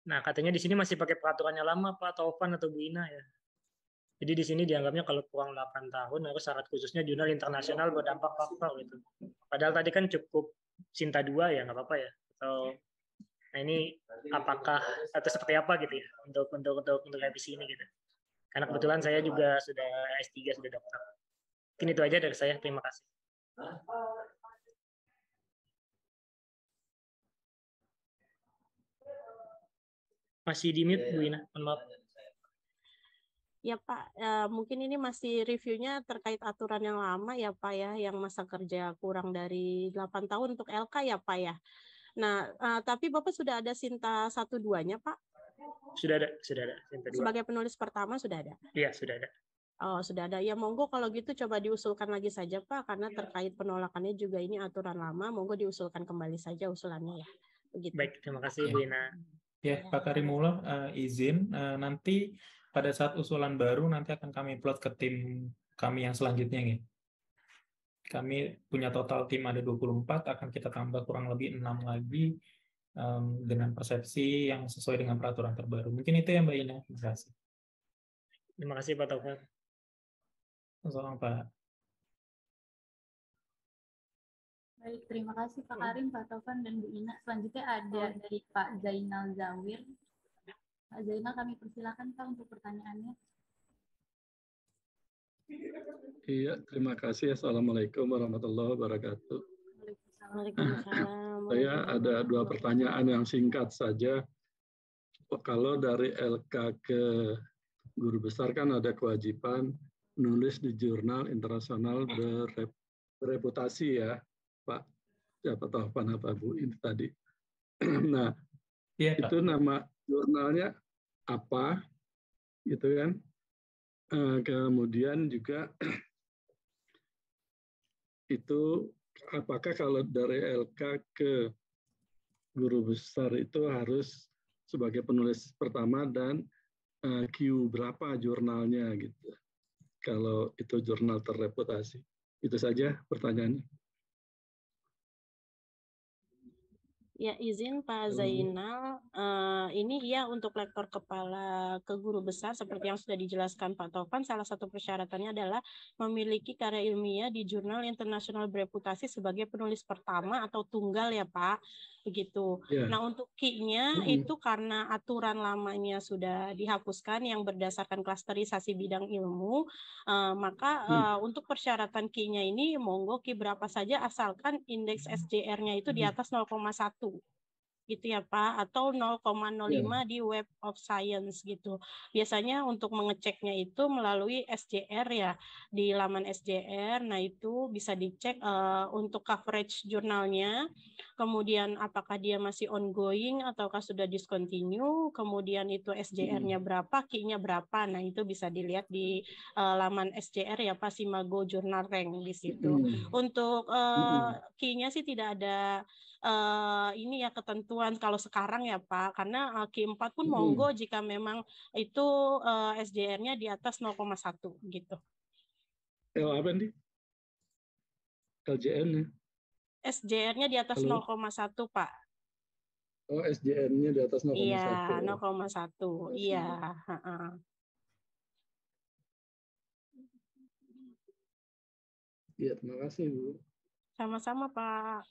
Nah, katanya di sini masih pakai peraturannya lama Pak Taufan atau Bu Ina ya. Jadi di sini dianggapnya kalau kurang 8 tahun harus syarat khususnya jurnal internasional berdampak faktor gitu. Padahal tadi kan cukup Sinta dua ya nggak apa-apa ya. Atau nah ini apakah atau seperti apa gitu ya untuk untuk untuk untuk revisi ini gitu. Karena kebetulan saya juga sudah S3 sudah dokter. Ini itu aja dari saya. Terima kasih. Masih di mute, iya, iya. Bu Ina. Maaf. Ya Pak, ya, mungkin ini masih reviewnya terkait aturan yang lama ya Pak ya, yang masa kerja kurang dari 8 tahun untuk LK ya Pak ya. Nah, uh, tapi Bapak sudah ada Sinta satu duanya Pak? Sudah ada, sudah ada. Sinta 2. Sebagai penulis pertama sudah ada? Iya, sudah ada. Oh, sudah ada. Ya monggo kalau gitu coba diusulkan lagi saja Pak, karena iya. terkait penolakannya juga ini aturan lama, monggo diusulkan kembali saja usulannya ya. Begitu. Baik, terima kasih Bu Ina. Ya, Pak Karimullah uh, izin uh, nanti pada saat usulan baru nanti akan kami plot ke tim kami yang selanjutnya nih. Kami punya total tim ada 24 akan kita tambah kurang lebih 6 lagi um, dengan persepsi yang sesuai dengan peraturan terbaru. Mungkin itu ya Mbak Ina. Terima kasih. Terima kasih Pak Taufan. Selamat Pak. Baik, terima kasih Pak iya. Karim, Pak Taufan, dan Bu Ina. Selanjutnya ada oh. dari Pak Zainal Zawir. Pak Zainal, kami persilahkan Pak untuk pertanyaannya. Iya, terima kasih. Assalamualaikum warahmatullahi wabarakatuh. Waalaikumsalam. Saya ada dua pertanyaan yang singkat saja. Kalau dari LK ke guru besar kan ada kewajiban nulis di jurnal internasional berreputasi ya. Pak siapa tahu Pak apa Bu ini tadi. nah, ya, itu nama jurnalnya apa gitu kan. Uh, kemudian juga itu apakah kalau dari LK ke guru besar itu harus sebagai penulis pertama dan uh, Q berapa jurnalnya gitu. Kalau itu jurnal terreputasi. Itu saja pertanyaannya. Ya, izin Pak iya, Zainal. Uh, ini ya untuk lektor kepala ke guru besar seperti yang sudah dijelaskan Pak Taufan, salah satu persyaratannya adalah memiliki karya ilmiah di jurnal internasional bereputasi sebagai penulis pertama atau tunggal ya Pak begitu. Yeah. Nah untuk key-nya mm -hmm. itu karena aturan lamanya sudah dihapuskan yang berdasarkan klasterisasi bidang ilmu, uh, maka uh, untuk persyaratan key-nya ini monggo key berapa saja asalkan indeks SJR-nya itu mm -hmm. di atas 0,1 gitu ya Pak atau 0,05 iya. yeah. di Web of Science gitu. Biasanya untuk mengeceknya itu melalui SJR ya di laman SJR. Nah, itu bisa dicek uh, untuk coverage jurnalnya. Kemudian apakah dia masih ongoing ataukah sudah discontinue, kemudian itu SJR-nya berapa, key-nya berapa. Nah, itu bisa dilihat di uh, laman SJR ya Pak Simago Journal Rank di situ. Untuk uh, key-nya sih tidak ada uh, ini ya ketentuan kalau sekarang ya Pak karena uh, eh, Q4 pun hmm. monggo jika memang itu uh, eh, SDR-nya di atas 0,1 gitu. L apa nih? LJN-nya. SJR-nya di atas 0,1 Pak. Oh, SJR-nya di atas 0,1. Iya, 0,1. Iya, Iya, terima kasih Bu. Sama-sama Pak.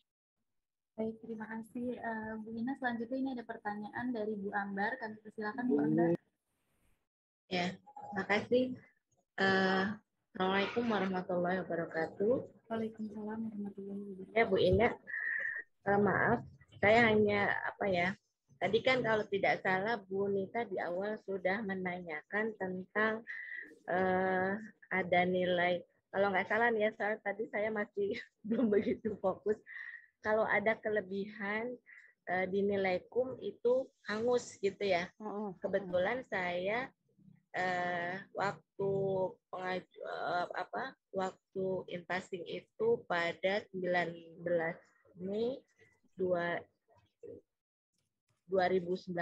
Baik, terima kasih eh, Bu Ina. Selanjutnya ini ada pertanyaan dari Bu Ambar. Kami persilakan Bu Ambar. Ya, kasih. Uh, Assalamualaikum warahmatullahi wabarakatuh. Waalaikumsalam warahmatullahi wabarakatuh. Ya Bu Ina, uh, maaf, saya hanya apa ya? Tadi kan kalau tidak salah Bu Nita di awal sudah menanyakan tentang uh, ada nilai. Kalau nggak salah nih ya, soal tadi saya masih belum begitu fokus kalau ada kelebihan uh, eh, dinilai kum itu hangus gitu ya. Kebetulan saya uh, waktu pengaju uh, eh, apa waktu in itu pada 19 Mei 2 2019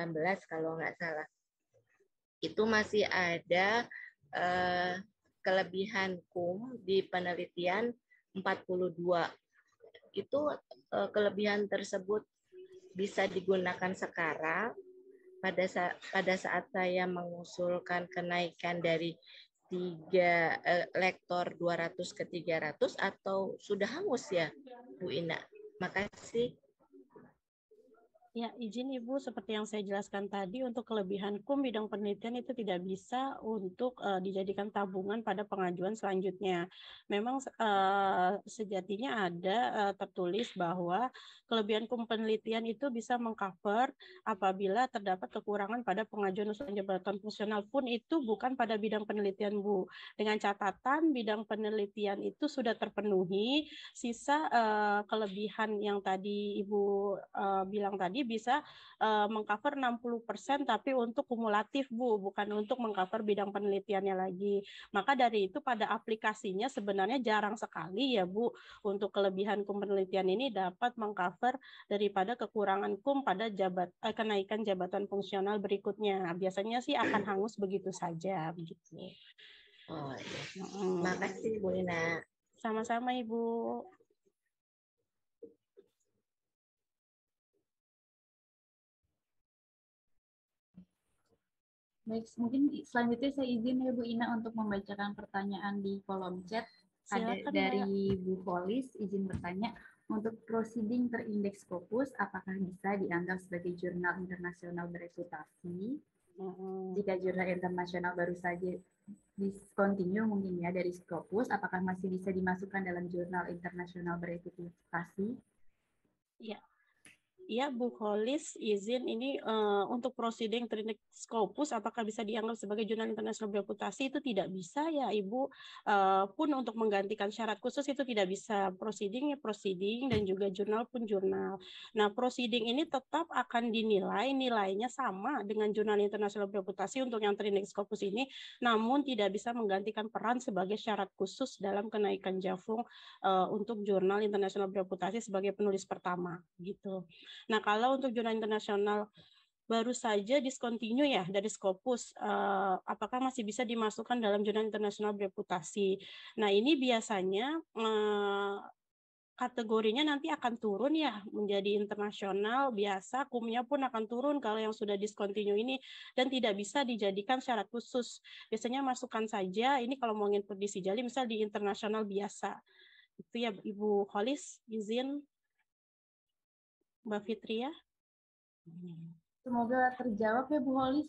kalau nggak salah. Itu masih ada uh, kelebihan kum di penelitian 42 itu uh, kelebihan tersebut bisa digunakan sekarang pada saat pada saat saya mengusulkan kenaikan dari tiga eh, lektor 200 ke 300 atau sudah hangus ya Bu Ina. Makasih. Ya, izin Ibu, seperti yang saya jelaskan tadi, untuk kelebihan kum bidang penelitian itu tidak bisa untuk uh, dijadikan tabungan pada pengajuan selanjutnya. Memang uh, sejatinya ada uh, tertulis bahwa kelebihan kum penelitian itu bisa mengcover apabila terdapat kekurangan pada pengajuan usulan jabatan fungsional pun itu bukan pada bidang penelitian, Bu. Dengan catatan bidang penelitian itu sudah terpenuhi, sisa uh, kelebihan yang tadi Ibu uh, bilang tadi bisa uh, mengcover 60% tapi untuk kumulatif Bu, bukan untuk mengcover bidang penelitiannya lagi. Maka dari itu pada aplikasinya sebenarnya jarang sekali ya Bu untuk kelebihan kum penelitian ini dapat mengcover daripada kekurangan kum pada jabat uh, kenaikan jabatan fungsional berikutnya. Biasanya sih akan hmm. hangus begitu saja begitu. Oh, ya. hmm. Makasih Bu Ina. Sama-sama Ibu. Baik, mungkin selanjutnya saya izin ya Bu Ina untuk membacakan pertanyaan di kolom chat. Silakan, Ada dari ya. Bu Polis, izin bertanya, untuk proceeding terindeks Scopus, apakah bisa dianggap sebagai jurnal internasional bereputasi? hmm Jika jurnal internasional baru saja discontinue mungkin ya dari Scopus, apakah masih bisa dimasukkan dalam jurnal internasional bereputasi? Ya, ya Bu Holis izin ini uh, untuk proceeding klinik Scopus apakah bisa dianggap sebagai jurnal internasional reputasi itu tidak bisa ya Ibu uh, pun untuk menggantikan syarat khusus itu tidak bisa proceeding ya prosiding dan juga jurnal pun jurnal. Nah proceeding ini tetap akan dinilai nilainya sama dengan jurnal internasional reputasi untuk yang klinik Scopus ini namun tidak bisa menggantikan peran sebagai syarat khusus dalam kenaikan jafung uh, untuk jurnal internasional reputasi sebagai penulis pertama gitu. Nah, kalau untuk jurnal internasional baru saja discontinue ya dari Scopus, uh, apakah masih bisa dimasukkan dalam jurnal internasional reputasi Nah, ini biasanya uh, kategorinya nanti akan turun ya menjadi internasional biasa kumnya pun akan turun kalau yang sudah discontinue ini dan tidak bisa dijadikan syarat khusus biasanya masukkan saja ini kalau mau ngintip di Sijali misal di internasional biasa itu ya Ibu Holis izin Mbak Fitri ya. Semoga terjawab ya Bu Holis.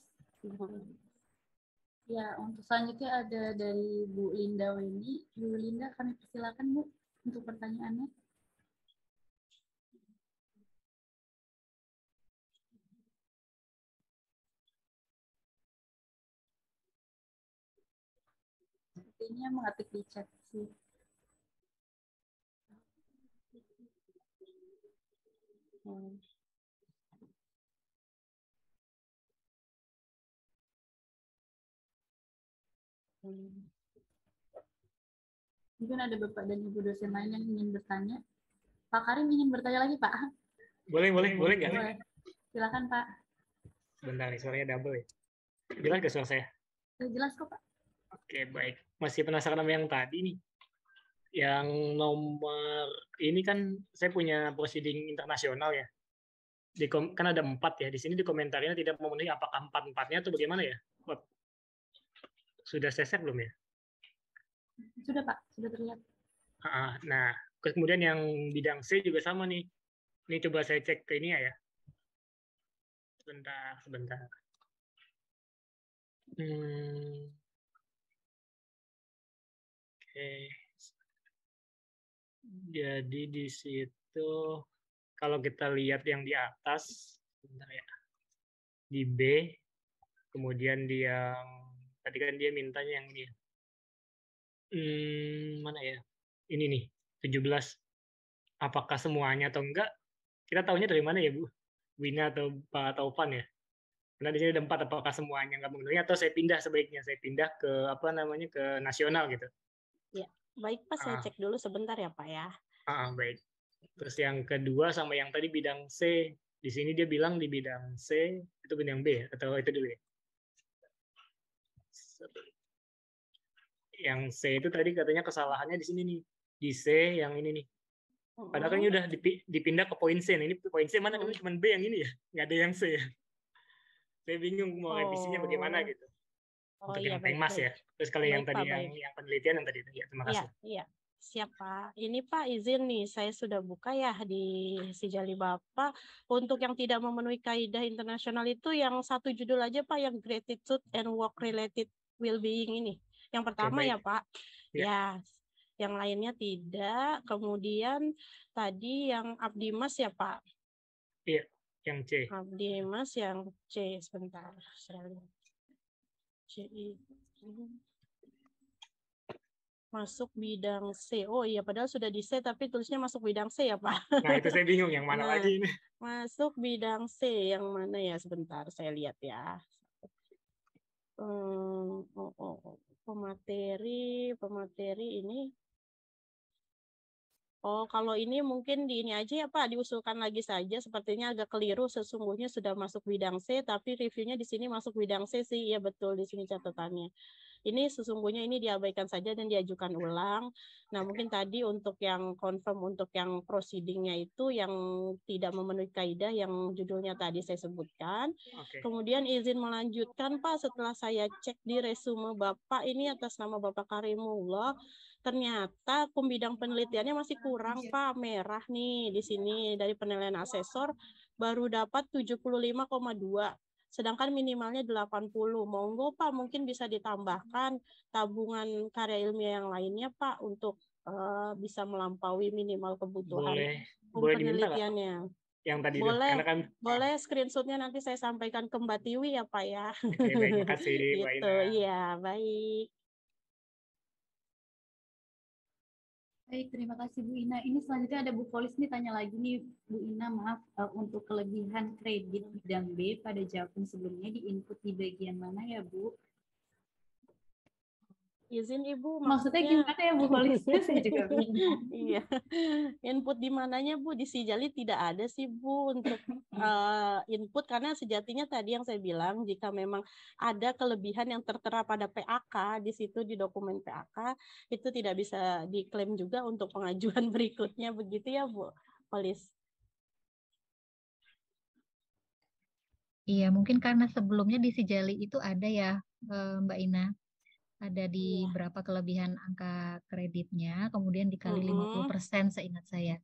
Ya, untuk selanjutnya ada dari Bu Linda Weni. Bu Linda, kami persilakan Bu untuk pertanyaannya. Sepertinya mengetik di chat sih. Hmm. Mungkin ada Bapak dan Ibu dosen lain yang ingin bertanya. Pak Karim ingin bertanya lagi, Pak. Boleh, boleh, boleh ya Silakan, Pak. Sebentar nih, suaranya double ya. Jelas nggak suara saya? Eh, jelas kok, Pak. Oke, baik. Masih penasaran sama yang tadi nih yang nomor ini kan saya punya proceeding internasional ya. Di, kan ada empat ya. Di sini di komentarnya tidak memenuhi apakah empat empatnya atau bagaimana ya? Sudah selesai belum ya? Sudah Pak, sudah terlihat. Nah, kemudian yang bidang C juga sama nih. Ini coba saya cek ke ini ya. ya. Sebentar, sebentar. Hmm. Oke. Okay. Jadi di situ kalau kita lihat yang di atas, sebentar ya, di B, kemudian di yang tadi kan dia mintanya yang ini. Hmm, mana ya? Ini nih, 17. Apakah semuanya atau enggak? Kita tahunya dari mana ya, Bu? Wina atau Pak Taufan ya? Karena di sini ada empat, apakah semuanya enggak memenuhi atau saya pindah sebaiknya saya pindah ke apa namanya ke nasional gitu. Ya. Baik Pak, saya ah. cek dulu sebentar ya Pak ya. Ah, ah, baik. Terus yang kedua sama yang tadi bidang C, di sini dia bilang di bidang C itu bidang B atau itu dulu ya? Yang C itu tadi katanya kesalahannya di sini nih, di C yang ini nih. Padahal kan ini udah dipindah ke poin C. Nah, ini poin C mana? Ini cuma B yang ini ya? Nggak ada yang C ya? Saya bingung mau revisinya oh. bagaimana gitu. Untuk oh, Untuk iya, yang pengmas ya. Terus kalau yang tadi yang, yang penelitian yang tadi itu ya terima iya, kasih. Iya, iya. Siapa? Ini Pak izin nih, saya sudah buka ya di Sijali Bapak. Untuk yang tidak memenuhi kaidah internasional itu yang satu judul aja Pak, yang gratitude and work related well-being ini. Yang pertama okay, ya Pak. Yeah. Ya, yang lainnya tidak. Kemudian tadi yang Abdimas ya Pak. Iya, yang C. Abdimas yang C sebentar. Saya C itu masuk bidang C. Oh iya, padahal sudah di C tapi tulisnya masuk bidang C ya Pak. Nah itu saya bingung yang mana nah, lagi ini. Masuk bidang C yang mana ya? Sebentar saya lihat ya. Hmm, oh, oh, oh pemateri, pemateri ini Oh, kalau ini mungkin di ini aja ya Pak, diusulkan lagi saja. Sepertinya agak keliru, sesungguhnya sudah masuk bidang C, tapi reviewnya di sini masuk bidang C sih. Iya betul, di sini catatannya ini sesungguhnya ini diabaikan saja dan diajukan ulang. Nah, mungkin tadi untuk yang confirm untuk yang proceedingnya itu yang tidak memenuhi kaidah yang judulnya tadi saya sebutkan. Okay. Kemudian izin melanjutkan Pak setelah saya cek di resume Bapak ini atas nama Bapak Karimullah, ternyata kum bidang penelitiannya masih kurang Pak, merah nih di sini dari penilaian asesor baru dapat 75,2 sedangkan minimalnya 80. Monggo Pak mungkin bisa ditambahkan tabungan karya ilmiah yang lainnya Pak untuk uh, bisa melampaui minimal kebutuhan boleh, boleh penelitiannya. yang tadi boleh, itu. kan, boleh screenshotnya nanti saya sampaikan ke Mbak Tiwi ya Pak ya. terima kasih. gitu, Iya, baik. Baik, terima kasih Bu Ina. Ini selanjutnya ada Bu Polis nih tanya lagi nih Bu Ina, maaf uh, untuk kelebihan kredit dan B pada jawaban sebelumnya di input di bagian mana ya Bu? izin ibu maksudnya, maksudnya gimana ya bu holistis saya juga iya input di mananya bu di Sijali tidak ada sih bu untuk uh, input karena sejatinya tadi yang saya bilang jika memang ada kelebihan yang tertera pada PAK di situ di dokumen PAK itu tidak bisa diklaim juga untuk pengajuan berikutnya begitu ya bu polis Iya, mungkin karena sebelumnya di Sijali itu ada ya, eh, Mbak Ina, ada di iya. berapa kelebihan angka kreditnya, kemudian dikali mm -hmm. 50% seingat saya.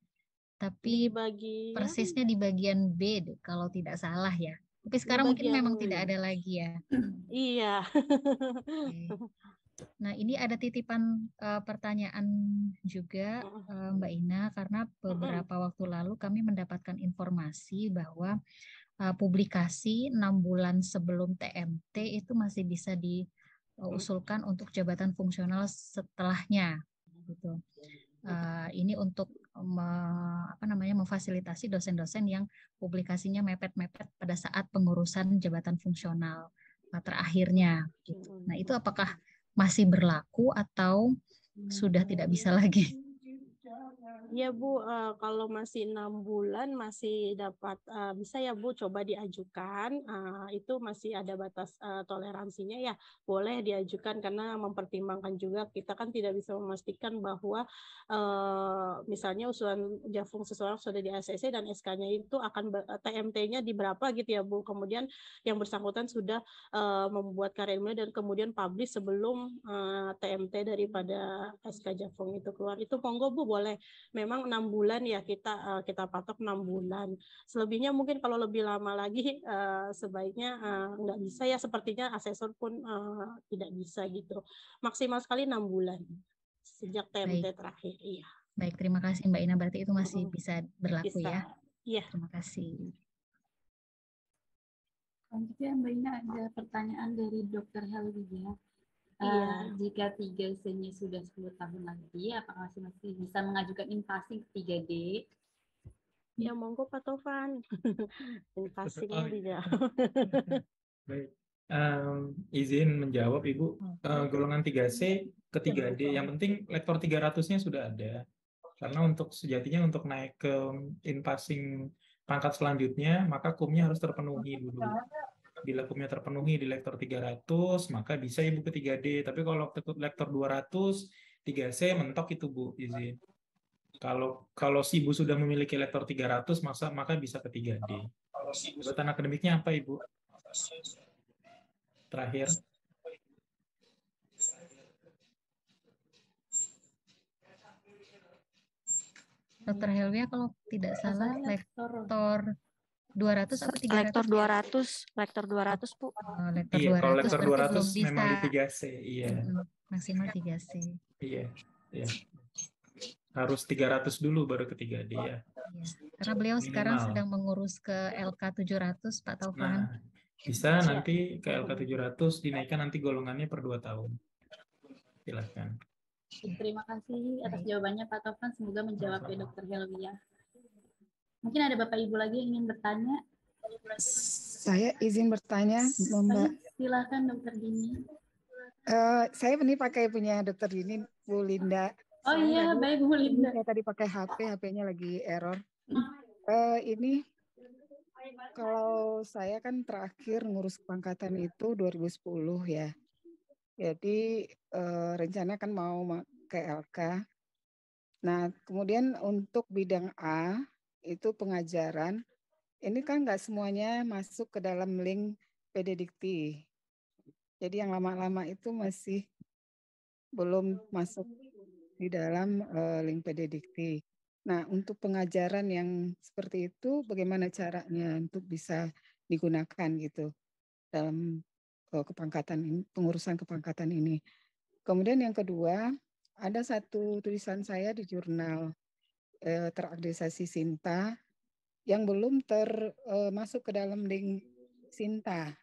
Tapi bagian... persisnya di bagian B deh, kalau tidak salah ya. Tapi sekarang mungkin memang tidak ada lagi ya. Iya. Nah, ini ada titipan uh, pertanyaan juga uh, Mbak Ina karena beberapa uh-huh. waktu lalu kami mendapatkan informasi bahwa uh, publikasi enam bulan sebelum TMT itu masih bisa di Uh, hmm. usulkan untuk jabatan fungsional setelahnya gitu. Hmm. Uh, ini untuk me, apa namanya memfasilitasi dosen-dosen yang publikasinya mepet-mepet pada saat pengurusan jabatan fungsional uh, terakhirnya gitu. Nah, itu apakah masih berlaku atau hmm. sudah tidak bisa lagi? Iya Bu, uh, kalau masih enam bulan masih dapat uh, bisa ya Bu coba diajukan. Uh, itu masih ada batas uh, toleransinya ya, boleh diajukan karena mempertimbangkan juga kita kan tidak bisa memastikan bahwa uh, misalnya usulan jafung seseorang sudah di ACC dan SK-nya itu akan TMT-nya di berapa gitu ya Bu. Kemudian yang bersangkutan sudah uh, membuat karya ilmiah dan kemudian publish sebelum uh, TMT daripada SK jafung itu keluar. Itu monggo Bu boleh memang enam bulan ya kita uh, kita patok enam bulan. Selebihnya mungkin kalau lebih lama lagi uh, sebaiknya uh, eh, nggak bisa ya. Sepertinya asesor pun uh, tidak bisa gitu. Maksimal sekali enam bulan sejak TMT Baik. terakhir. Iya. Baik, terima kasih Mbak Ina. Berarti itu masih bisa berlaku bisa. ya? Iya. Terima kasih. Selanjutnya Mbak Ina ada pertanyaan dari Dokter Helwi ya. Uh, iya. Eh, jika tiga c nya sudah 10 tahun lagi, apakah masih, masih bisa mengajukan invasi ke 3D? Ya monggo Pak Tovan, invasi oh. Kan iya. tidak. Baik, um, izin menjawab Ibu. Uh, golongan 3C ke 3D, yang penting lektor 300-nya sudah ada. Karena untuk sejatinya untuk naik ke in passing pangkat selanjutnya, maka kumnya harus terpenuhi dulu bila kumnya terpenuhi di lektor 300 maka bisa ibu ke 3D tapi kalau lektor 200 3C mentok itu Bu izin kalau kalau si ibu sudah memiliki lektor 300 masa maka bisa ke 3D Kegiatan akademiknya apa ibu terakhir Dokter Helvia kalau tidak salah lektor 200 atau 300? Lektor 200, ya? lektor 200, Bu. Oh, oh, lektor iya, 200, kalau lektor 200 memang di 3C, iya. maksimal 3C. Iya, iya. Harus 300 dulu baru ke 3 dia. Ya. Iya. Karena beliau Minimal. sekarang sedang mengurus ke LK 700, Pak Taufan. Nah, bisa nanti ke LK 700 dinaikkan nanti golongannya per 2 tahun. Silahkan. Iya. Terima kasih atas jawabannya Pak Taufan. Semoga menjawab ya Dokter Helwia. Ya. Mungkin ada Bapak Ibu lagi yang ingin bertanya. Saya izin bertanya, Mbak. Silakan Dokter Dini. Uh, saya ini pakai punya Dokter Dini, Bu Linda. Oh saya iya, baik Bu Linda. Saya tadi pakai HP, HP-nya lagi error. Uh, ini kalau saya kan terakhir ngurus pangkatan itu 2010 ya. Jadi uh, rencana kan mau ke LK. Nah, kemudian untuk bidang A itu pengajaran ini kan nggak semuanya masuk ke dalam link pedidikti Jadi yang lama-lama itu masih belum masuk di dalam uh, link pedidikti Nah, untuk pengajaran yang seperti itu bagaimana caranya untuk bisa digunakan gitu dalam uh, kepangkatan ini, pengurusan kepangkatan ini. Kemudian yang kedua, ada satu tulisan saya di jurnal eh, teragresasi Sinta yang belum termasuk eh, ke dalam link Sinta.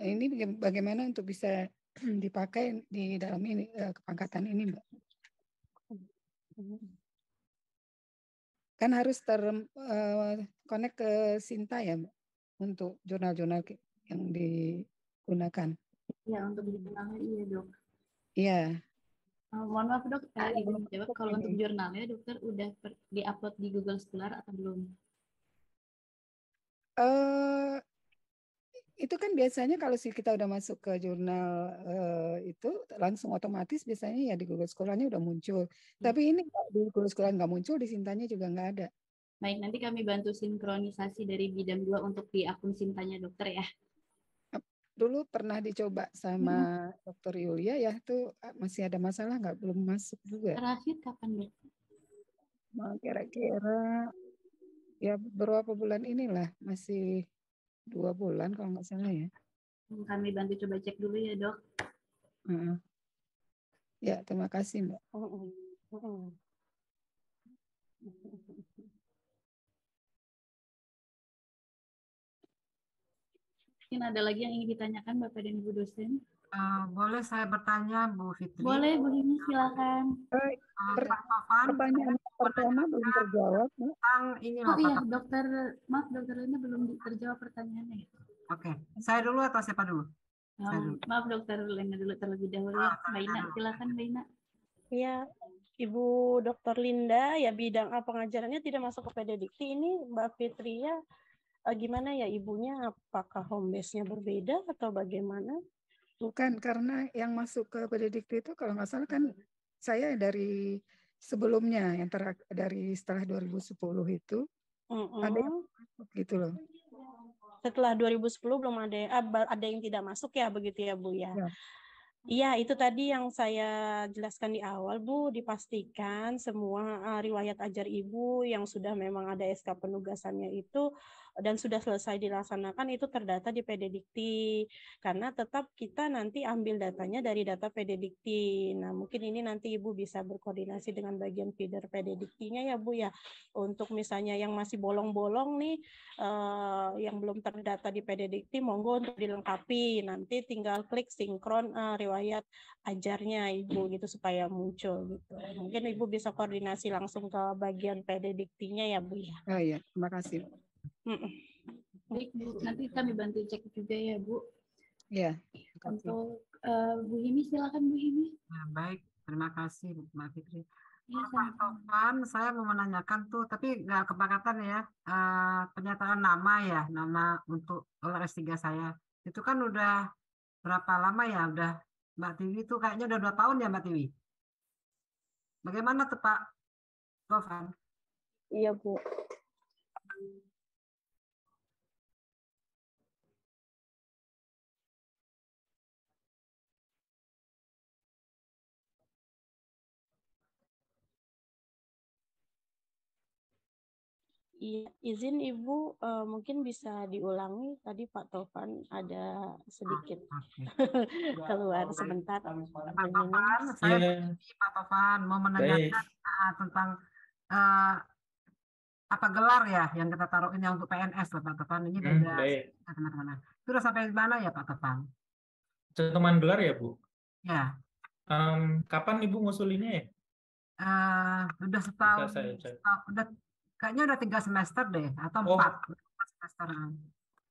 Ini bagaimana untuk bisa dipakai di dalam ini eh, kepangkatan ini, Mbak? Kan harus ter eh, connect ke Sinta ya, Mbak, untuk jurnal-jurnal yang digunakan. Ya, untuk digunakan iya, Dok. Iya. Eh, mohon maaf dok, uh, ibu menjawab kalau untuk jurnalnya dokter udah diupload di Google Scholar atau belum? Uh, itu kan biasanya kalau kita udah masuk ke jurnal uh, itu langsung otomatis biasanya ya di Google Scholar-nya udah muncul. Hmm. Tapi ini di Google Scholar nggak muncul, di Sintanya juga nggak ada. Baik, nanti kami bantu sinkronisasi dari bidang dua untuk di akun Sintanya dokter ya dulu pernah dicoba sama hmm. dokter Yulia ya tuh e, masih ada masalah nggak belum masuk juga terakhir kapan dok nah, kira-kira ya beberapa bulan inilah masih dua bulan kalau nggak salah ya hmm, kami bantu coba cek dulu ya dok uh, ya terima kasih mbak uh-uh. Uh-uh. Mungkin ada lagi yang ingin ditanyakan Bapak dan Ibu dosen? Uh, boleh saya bertanya Bu Fitri? Boleh Bu Himi silakan. Uh, Pak Taufan, pertanyaan pertama belum terjawab. Tentang ini oh iya dokter, maaf dokter Lina belum terjawab pertanyaannya. Ya. Oke, okay. saya dulu atau siapa dulu? Oh, saya dulu. Maaf dokter Lina dulu terlebih dahulu. Ya. Ah, Mbak Ina, silakan Mbak Ina. Iya, Ibu Dr. Linda, ya bidang pengajarannya tidak masuk ke pededikti. Ini Mbak Fitri ya uh, gimana ya ibunya apakah home base-nya berbeda atau bagaimana? Bukan karena yang masuk ke pendidik itu kalau nggak salah kan saya dari sebelumnya yang ter dari setelah 2010 itu mm -hmm. ada yang masuk gitu loh. Setelah 2010 belum ada ah, ada yang tidak masuk ya begitu ya Bu ya. ya. Iya, itu tadi yang saya jelaskan di awal, Bu. Dipastikan semua uh, riwayat ajar Ibu yang sudah memang ada SK penugasannya itu dan sudah selesai dilaksanakan itu terdata di Pededikti karena tetap kita nanti ambil datanya dari data Pededikti. Nah, mungkin ini nanti Ibu bisa berkoordinasi dengan bagian feeder Pedediktinya ya Bu ya. Untuk misalnya yang masih bolong-bolong nih eh, yang belum terdata di Pededikti monggo untuk dilengkapi. Nanti tinggal klik sinkron eh, riwayat ajarnya Ibu gitu supaya muncul gitu. Mungkin Ibu bisa koordinasi langsung ke bagian pedediktinya ya Bu ya. Oh iya, terima kasih. Baik Bu, nanti kami bantu cek juga ya Bu. Ya. Untuk uh, Bu Himi, silakan Bu Himi. Ya, baik, terima kasih Bu Fitri. Ya, Pak tovan saya mau menanyakan tuh, tapi nggak kepakatan ya, uh, pernyataan nama ya, nama untuk s 3 saya. Itu kan udah berapa lama ya, udah Mbak Tiwi itu kayaknya udah dua tahun ya Mbak Tiwi. Bagaimana tuh Pak tovan Iya Bu, Iya, izin Ibu uh, mungkin bisa diulangi tadi Pak Tovan ada sedikit ah, ya, keluar oh, sebentar. Pak Tovan, iya. saya yeah. Pak Tovan mau menanyakan uh, tentang uh, apa gelar ya yang kita taruh ini untuk PNS Pak Tovan ini hmm, beda ya, teman-teman. Sudah sampai mana ya Pak Tovan? Teman gelar ya Bu? Ya. Um, kapan Ibu ngusulinnya ya? Uh, sudah setahun, sudah kayaknya udah tiga semester deh atau oh. empat oh. empat semesteran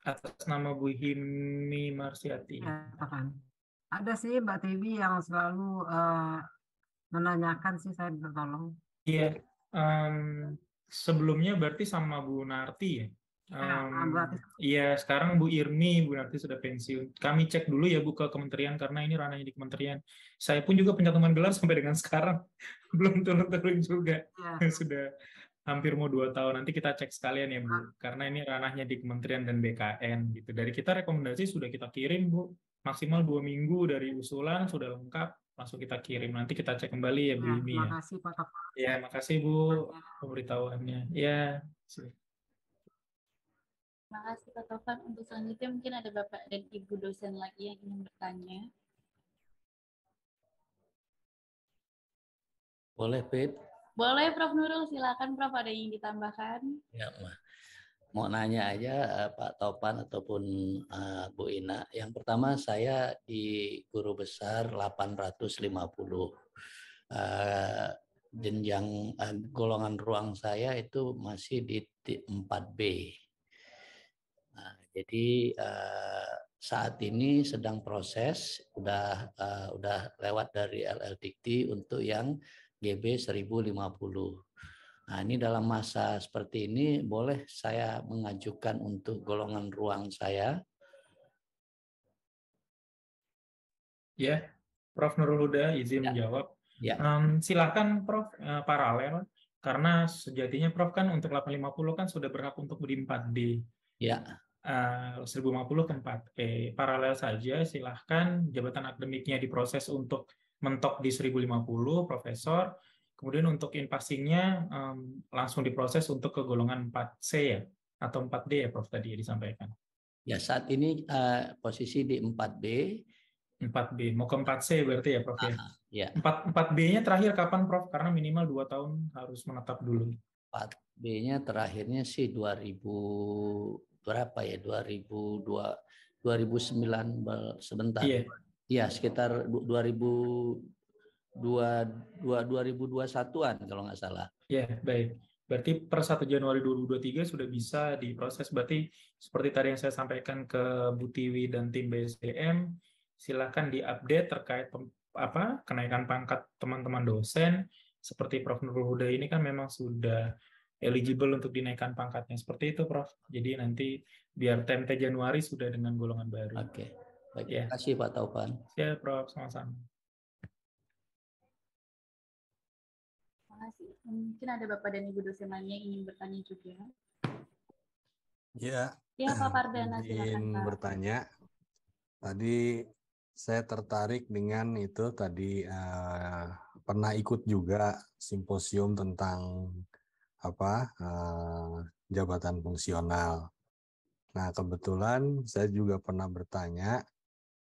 atas nama Bu Himi Marsiati ya, kan ada sih Mbak Tivi yang selalu uh, menanyakan sih saya tolong iya yeah. um, sebelumnya berarti sama Bu Narti ya Um, ya, iya, sekarang Bu Irmi, Bu Narti sudah pensiun. Kami cek dulu ya Bu ke kementerian karena ini ranahnya di kementerian. Saya pun juga pencatuman gelar sampai dengan sekarang belum turun-turun juga. Ya. sudah hampir mau dua tahun. Nanti kita cek sekalian ya, Bu. Ah. Karena ini ranahnya di Kementerian dan BKN gitu. Dari kita rekomendasi sudah kita kirim, Bu. Maksimal dua minggu dari usulan sudah lengkap, langsung kita kirim. Nanti kita cek kembali ya, Bu nah, ya, Imi. Terima kasih, Pak Ya, makasih Bu pemberitahuannya. Ya, Terima kasih Pak Taufan. Untuk selanjutnya mungkin ada Bapak dan Ibu dosen lagi yang ingin bertanya. Boleh, Pete. Boleh Prof Nurul, silakan Prof ada yang ditambahkan. Ya, Ma. Mau nanya aja eh, Pak Topan ataupun uh, Bu Ina. Yang pertama saya di guru besar 850 uh, eh, jenjang uh, golongan ruang saya itu masih di 4B. Nah, jadi uh, saat ini sedang proses udah uh, udah lewat dari LLDT untuk yang GB 1050. Nah, ini dalam masa seperti ini boleh saya mengajukan untuk golongan ruang saya? Ya, Prof. Nurul Huda izin yeah. menjawab. Ya. Um, silakan Prof. Uh, paralel karena sejatinya Prof kan untuk 850 kan sudah berhak untuk di 4D. Ya. Eh, uh, 1050 ke 4E. Paralel saja silahkan jabatan akademiknya diproses untuk mentok di 1050 profesor. Kemudian untuk inpassingnya um, langsung diproses untuk ke golongan 4C ya atau 4D ya Prof tadi ya disampaikan. Ya saat ini uh, posisi di 4B. 4B mau ke 4C berarti ya Prof Aha, ya. 4 ah, 4B-nya ya. terakhir kapan Prof? Karena minimal 2 tahun harus menetap dulu. 4B-nya terakhirnya sih 2000 berapa ya? 2002 2009 sebentar. Iya. Iya, sekitar 2000 2021-an kalau nggak salah. Ya, yeah, baik. Berarti per 1 Januari 2023 sudah bisa diproses. Berarti seperti tadi yang saya sampaikan ke Bu Tiwi dan tim BSDM, silakan diupdate terkait apa kenaikan pangkat teman-teman dosen seperti Prof. Nurul Huda ini kan memang sudah eligible untuk dinaikkan pangkatnya. Seperti itu, Prof. Jadi nanti biar TMT Januari sudah dengan golongan baru. Oke. Okay. Baik, ya. Terima kasih Pak Taufan. Ya, Prof. Sama-sama. Terima kasih. Mungkin ada Bapak dan Ibu dosen lainnya yang ingin bertanya juga. Ya. Ya, Pak Pardana, silakan. Pak. bertanya. Tadi saya tertarik dengan itu tadi uh, pernah ikut juga simposium tentang apa uh, jabatan fungsional. Nah, kebetulan saya juga pernah bertanya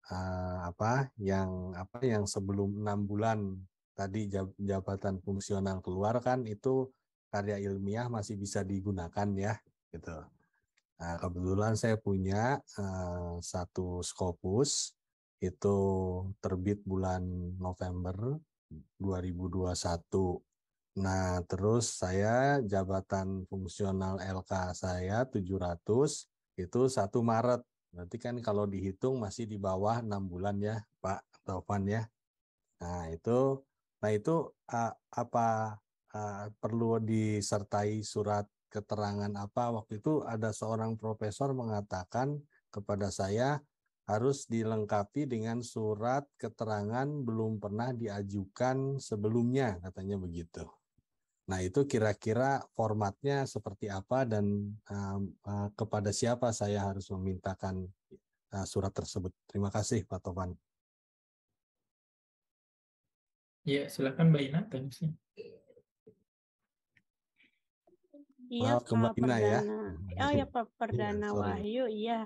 Eh, apa yang apa yang sebelum enam bulan tadi jabatan fungsional keluar kan itu karya ilmiah masih bisa digunakan ya gitu. Nah, kebetulan saya punya uh, satu skopus itu terbit bulan November 2021. Nah, terus saya jabatan fungsional LK saya 700 itu 1 Maret Berarti kan kalau dihitung masih di bawah 6 bulan ya, Pak Taufan ya. Nah, itu nah itu apa perlu disertai surat keterangan apa? Waktu itu ada seorang profesor mengatakan kepada saya harus dilengkapi dengan surat keterangan belum pernah diajukan sebelumnya, katanya begitu. Nah, itu kira-kira formatnya seperti apa dan uh, uh, kepada siapa saya harus memintakan uh, surat tersebut. Terima kasih, Pak Tovan. Ya, silakan Mbak Ina. Iya, ya. mhm. oh, iya Pak Perdana. Ya. Oh ya Pak Perdana ya, Wahyu, iya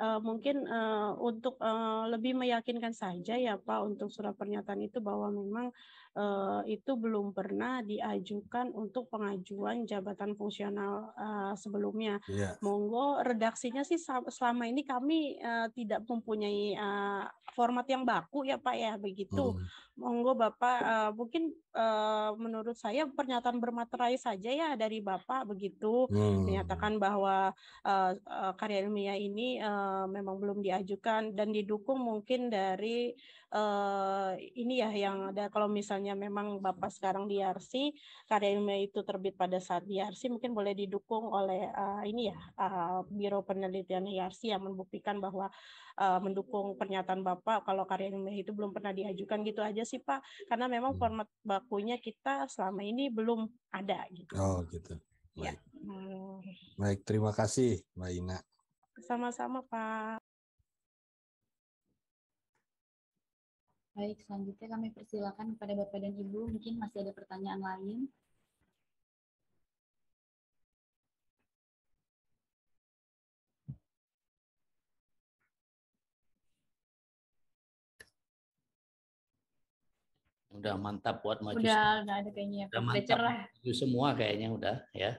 uh, mungkin uh, untuk uh, lebih meyakinkan saja ya Pak untuk surat pernyataan itu bahwa memang Eh, itu belum pernah diajukan untuk pengajuan jabatan fungsional uh, sebelumnya. Yeah. Monggo redaksinya sih selama ini kami uh, tidak mempunyai uh, format yang baku ya Pak ya begitu. Hmm monggo Bapak uh, mungkin uh, menurut saya pernyataan bermaterai saja ya dari Bapak begitu hmm. menyatakan bahwa uh, uh, karya ilmiah ini uh, memang belum diajukan dan didukung mungkin dari uh, ini ya yang ada kalau misalnya memang Bapak sekarang di RC karya ilmiah itu terbit pada saat di RC mungkin boleh didukung oleh uh, ini ya uh, Biro Penelitian IRC yang membuktikan bahwa uh, mendukung pernyataan Bapak kalau karya ilmiah itu belum pernah diajukan gitu aja sih Pak karena memang hmm. format bakunya kita selama ini belum ada gitu. Oh gitu. Iya. Baik. Ya. Baik, terima kasih Mbak Ina. Sama-sama Pak. Baik, selanjutnya kami persilakan kepada Bapak dan Ibu. Mungkin masih ada pertanyaan lain. udah mantap buat maju udah nggak ada kayaknya udah mantap cerah. maju semua kayaknya udah ya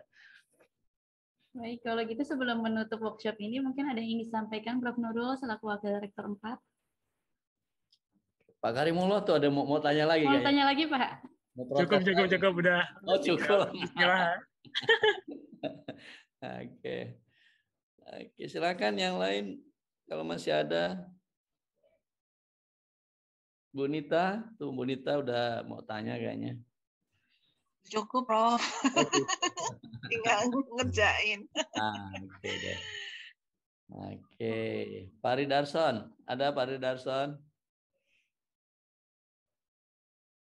baik kalau gitu sebelum menutup workshop ini mungkin ada yang ingin disampaikan Prof Nurul selaku wakil rektor 4 Pak Karimullah tuh ada mau, mau tanya lagi mau kayaknya. tanya lagi Pak cukup cukup lagi. cukup udah oh cukup oke oke silakan yang lain kalau masih ada Bu tuh Bu udah mau tanya kayaknya. Cukup, Prof. Tinggal ngerjain. Ah, oke deh. Oke, okay. Pak Ridarson, ada Pak Ridarson?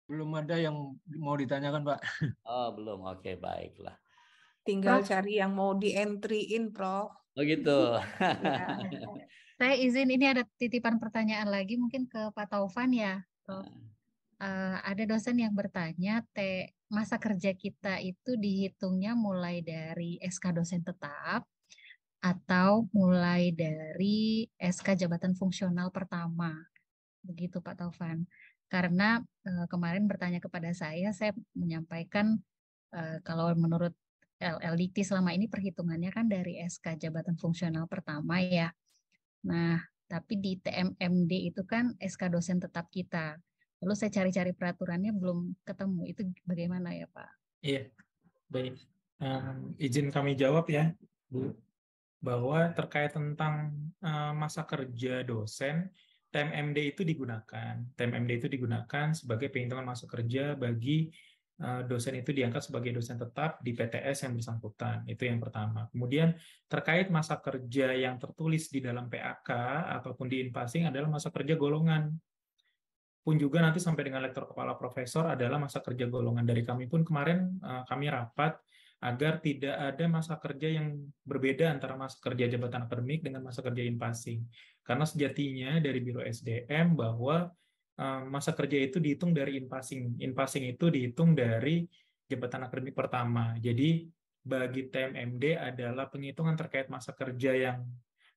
Belum ada yang mau ditanyakan, Pak. Oh, belum. Oke, baiklah. Tinggal Prof. cari yang mau dientryin, Prof. Oh gitu. Ya. Saya izin ini ada titipan pertanyaan lagi mungkin ke Pak Taufan ya. Uh, ada dosen yang bertanya, te masa kerja kita itu dihitungnya mulai dari SK dosen tetap atau mulai dari SK jabatan fungsional pertama. Begitu Pak Taufan. Karena uh, kemarin bertanya kepada saya, saya menyampaikan uh, kalau menurut LLDT selama ini perhitungannya kan dari SK jabatan fungsional pertama ya. Nah, tapi di TMMD itu kan SK dosen tetap kita. Lalu saya cari-cari peraturannya belum ketemu. Itu bagaimana ya Pak? Iya, baik. Um, izin kami jawab ya, Bu, bahwa terkait tentang uh, masa kerja dosen, TMMD itu digunakan. TMMD itu digunakan sebagai perhitungan masa kerja bagi Eh, dosen itu diangkat sebagai dosen tetap di PTS yang bersangkutan. Itu yang pertama. Kemudian terkait masa kerja yang tertulis di dalam PAK ataupun di inpassing adalah masa kerja golongan. Pun juga nanti sampai dengan lektor kepala profesor adalah masa kerja golongan. Dari kami pun kemarin eh, kami rapat agar tidak ada masa kerja yang berbeda antara masa kerja jabatan akademik dengan masa kerja inpassing. Karena sejatinya dari Biro SDM bahwa Eh, masa kerja itu dihitung dari in passing in passing itu dihitung dari jabatan akademik pertama. Jadi bagi TMMD adalah penghitungan terkait masa kerja yang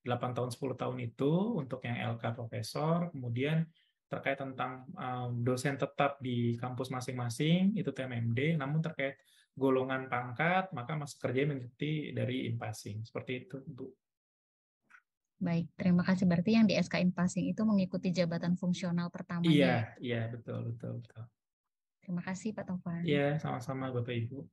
8 tahun 10 tahun itu untuk yang LK profesor, kemudian terkait tentang eh, dosen tetap di kampus masing-masing itu TMMD, namun terkait golongan pangkat maka masa kerja mengikuti dari in passing Seperti itu, Bu. Baik, terima kasih. Berarti yang di SK passing itu mengikuti jabatan fungsional pertama. Iya, ya? iya, betul, betul, betul. Terima kasih Pak Taufan. Iya, sama-sama Bapak Ibu.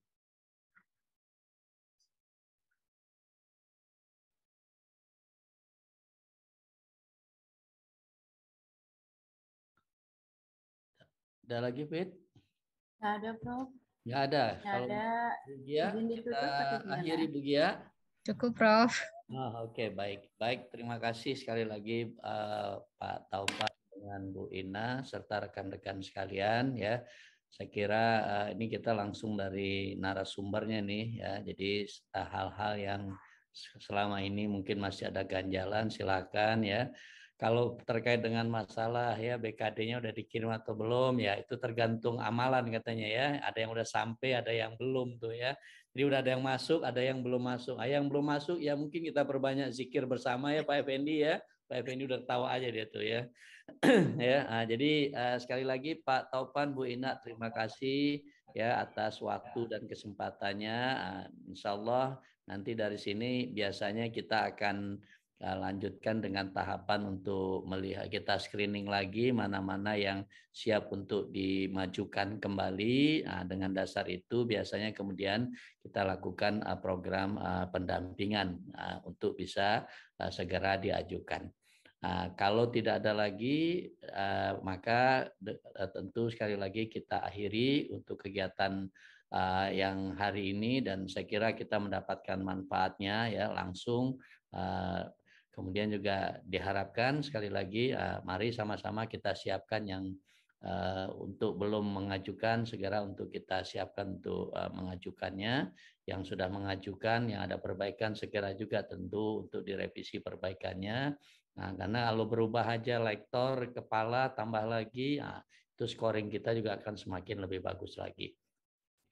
Ada lagi Fit? Nggak ada, Prof. Nggak ada. Nggak ada. Bugia, kita akhiri Bugia. Cukup, Prof. Oh, Oke, okay, baik. Baik, terima kasih sekali lagi uh, Pak Taufan dengan Bu Ina serta rekan-rekan sekalian ya. Saya kira uh, ini kita langsung dari narasumbernya nih ya. Jadi eh, hal-hal uh, yang selama ini mungkin masih ada ganjalan silakan ya. Kalau terkait dengan masalah ya BKD-nya udah dikirim atau belum ya itu tergantung amalan katanya ya. Ada yang udah sampai, ada yang belum tuh ya. Jadi udah ada yang masuk, ada yang belum masuk. Ah, yang belum masuk ya mungkin kita perbanyak zikir bersama ya Pak Effendi ya. Pak Effendi udah tawa aja dia tuh ya. ya, nah, jadi uh, sekali lagi Pak Taufan, Bu Ina terima kasih ya atas waktu dan kesempatannya. Uh, insya Allah nanti dari sini biasanya kita akan kita eh, lanjutkan dengan tahapan untuk melihat kita screening lagi mana-mana yang siap untuk dimajukan kembali. Nah, dengan dasar itu biasanya kemudian kita lakukan eh, program eh, pendampingan untuk bisa segera diajukan. Nah, kalau tidak ada lagi, maka tentu sekali lagi kita akhiri untuk kegiatan yang hari ini dan saya kira kita mendapatkan manfaatnya ya langsung Kemudian juga diharapkan sekali lagi eh, mari sama-sama kita siapkan yang eh, untuk belum mengajukan segera untuk kita siapkan untuk eh, mengajukannya, yang sudah mengajukan yang ada perbaikan segera juga tentu untuk direvisi perbaikannya. Nah, karena kalau berubah aja lektor, kepala tambah lagi, nah, itu scoring kita juga akan semakin lebih bagus lagi.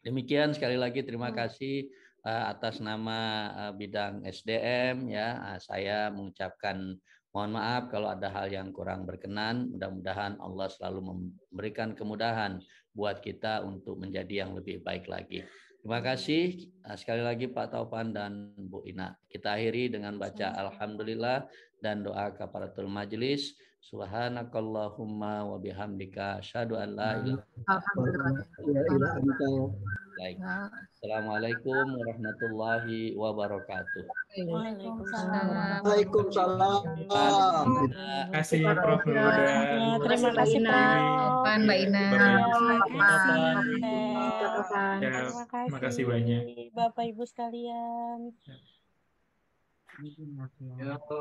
Demikian sekali lagi terima hmm. kasih. Eh, atas nama eh, bidang SDM ya eh, saya mengucapkan mohon maaf kalau ada hal yang kurang berkenan mudah-mudahan Allah selalu memberikan kemudahan buat kita untuk menjadi yang lebih baik lagi terima kasih sekali lagi Pak Taufan dan Bu Ina kita akhiri dengan baca alhamdulillah dan doa kaparatul majelis subhanakallahumma wa bihamdika syadu an nah. Baik. Nah. Assalamualaikum warahmatullahi wabarakatuh. Waalaikumsalam. Waalaikumsalam. Terima kasih Prof. Terima kasih Pak. Mbak Ina. Terima kasih Terima kasih banyak. Bapak Ibu sekalian. Ya.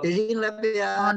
Izin lebih ya.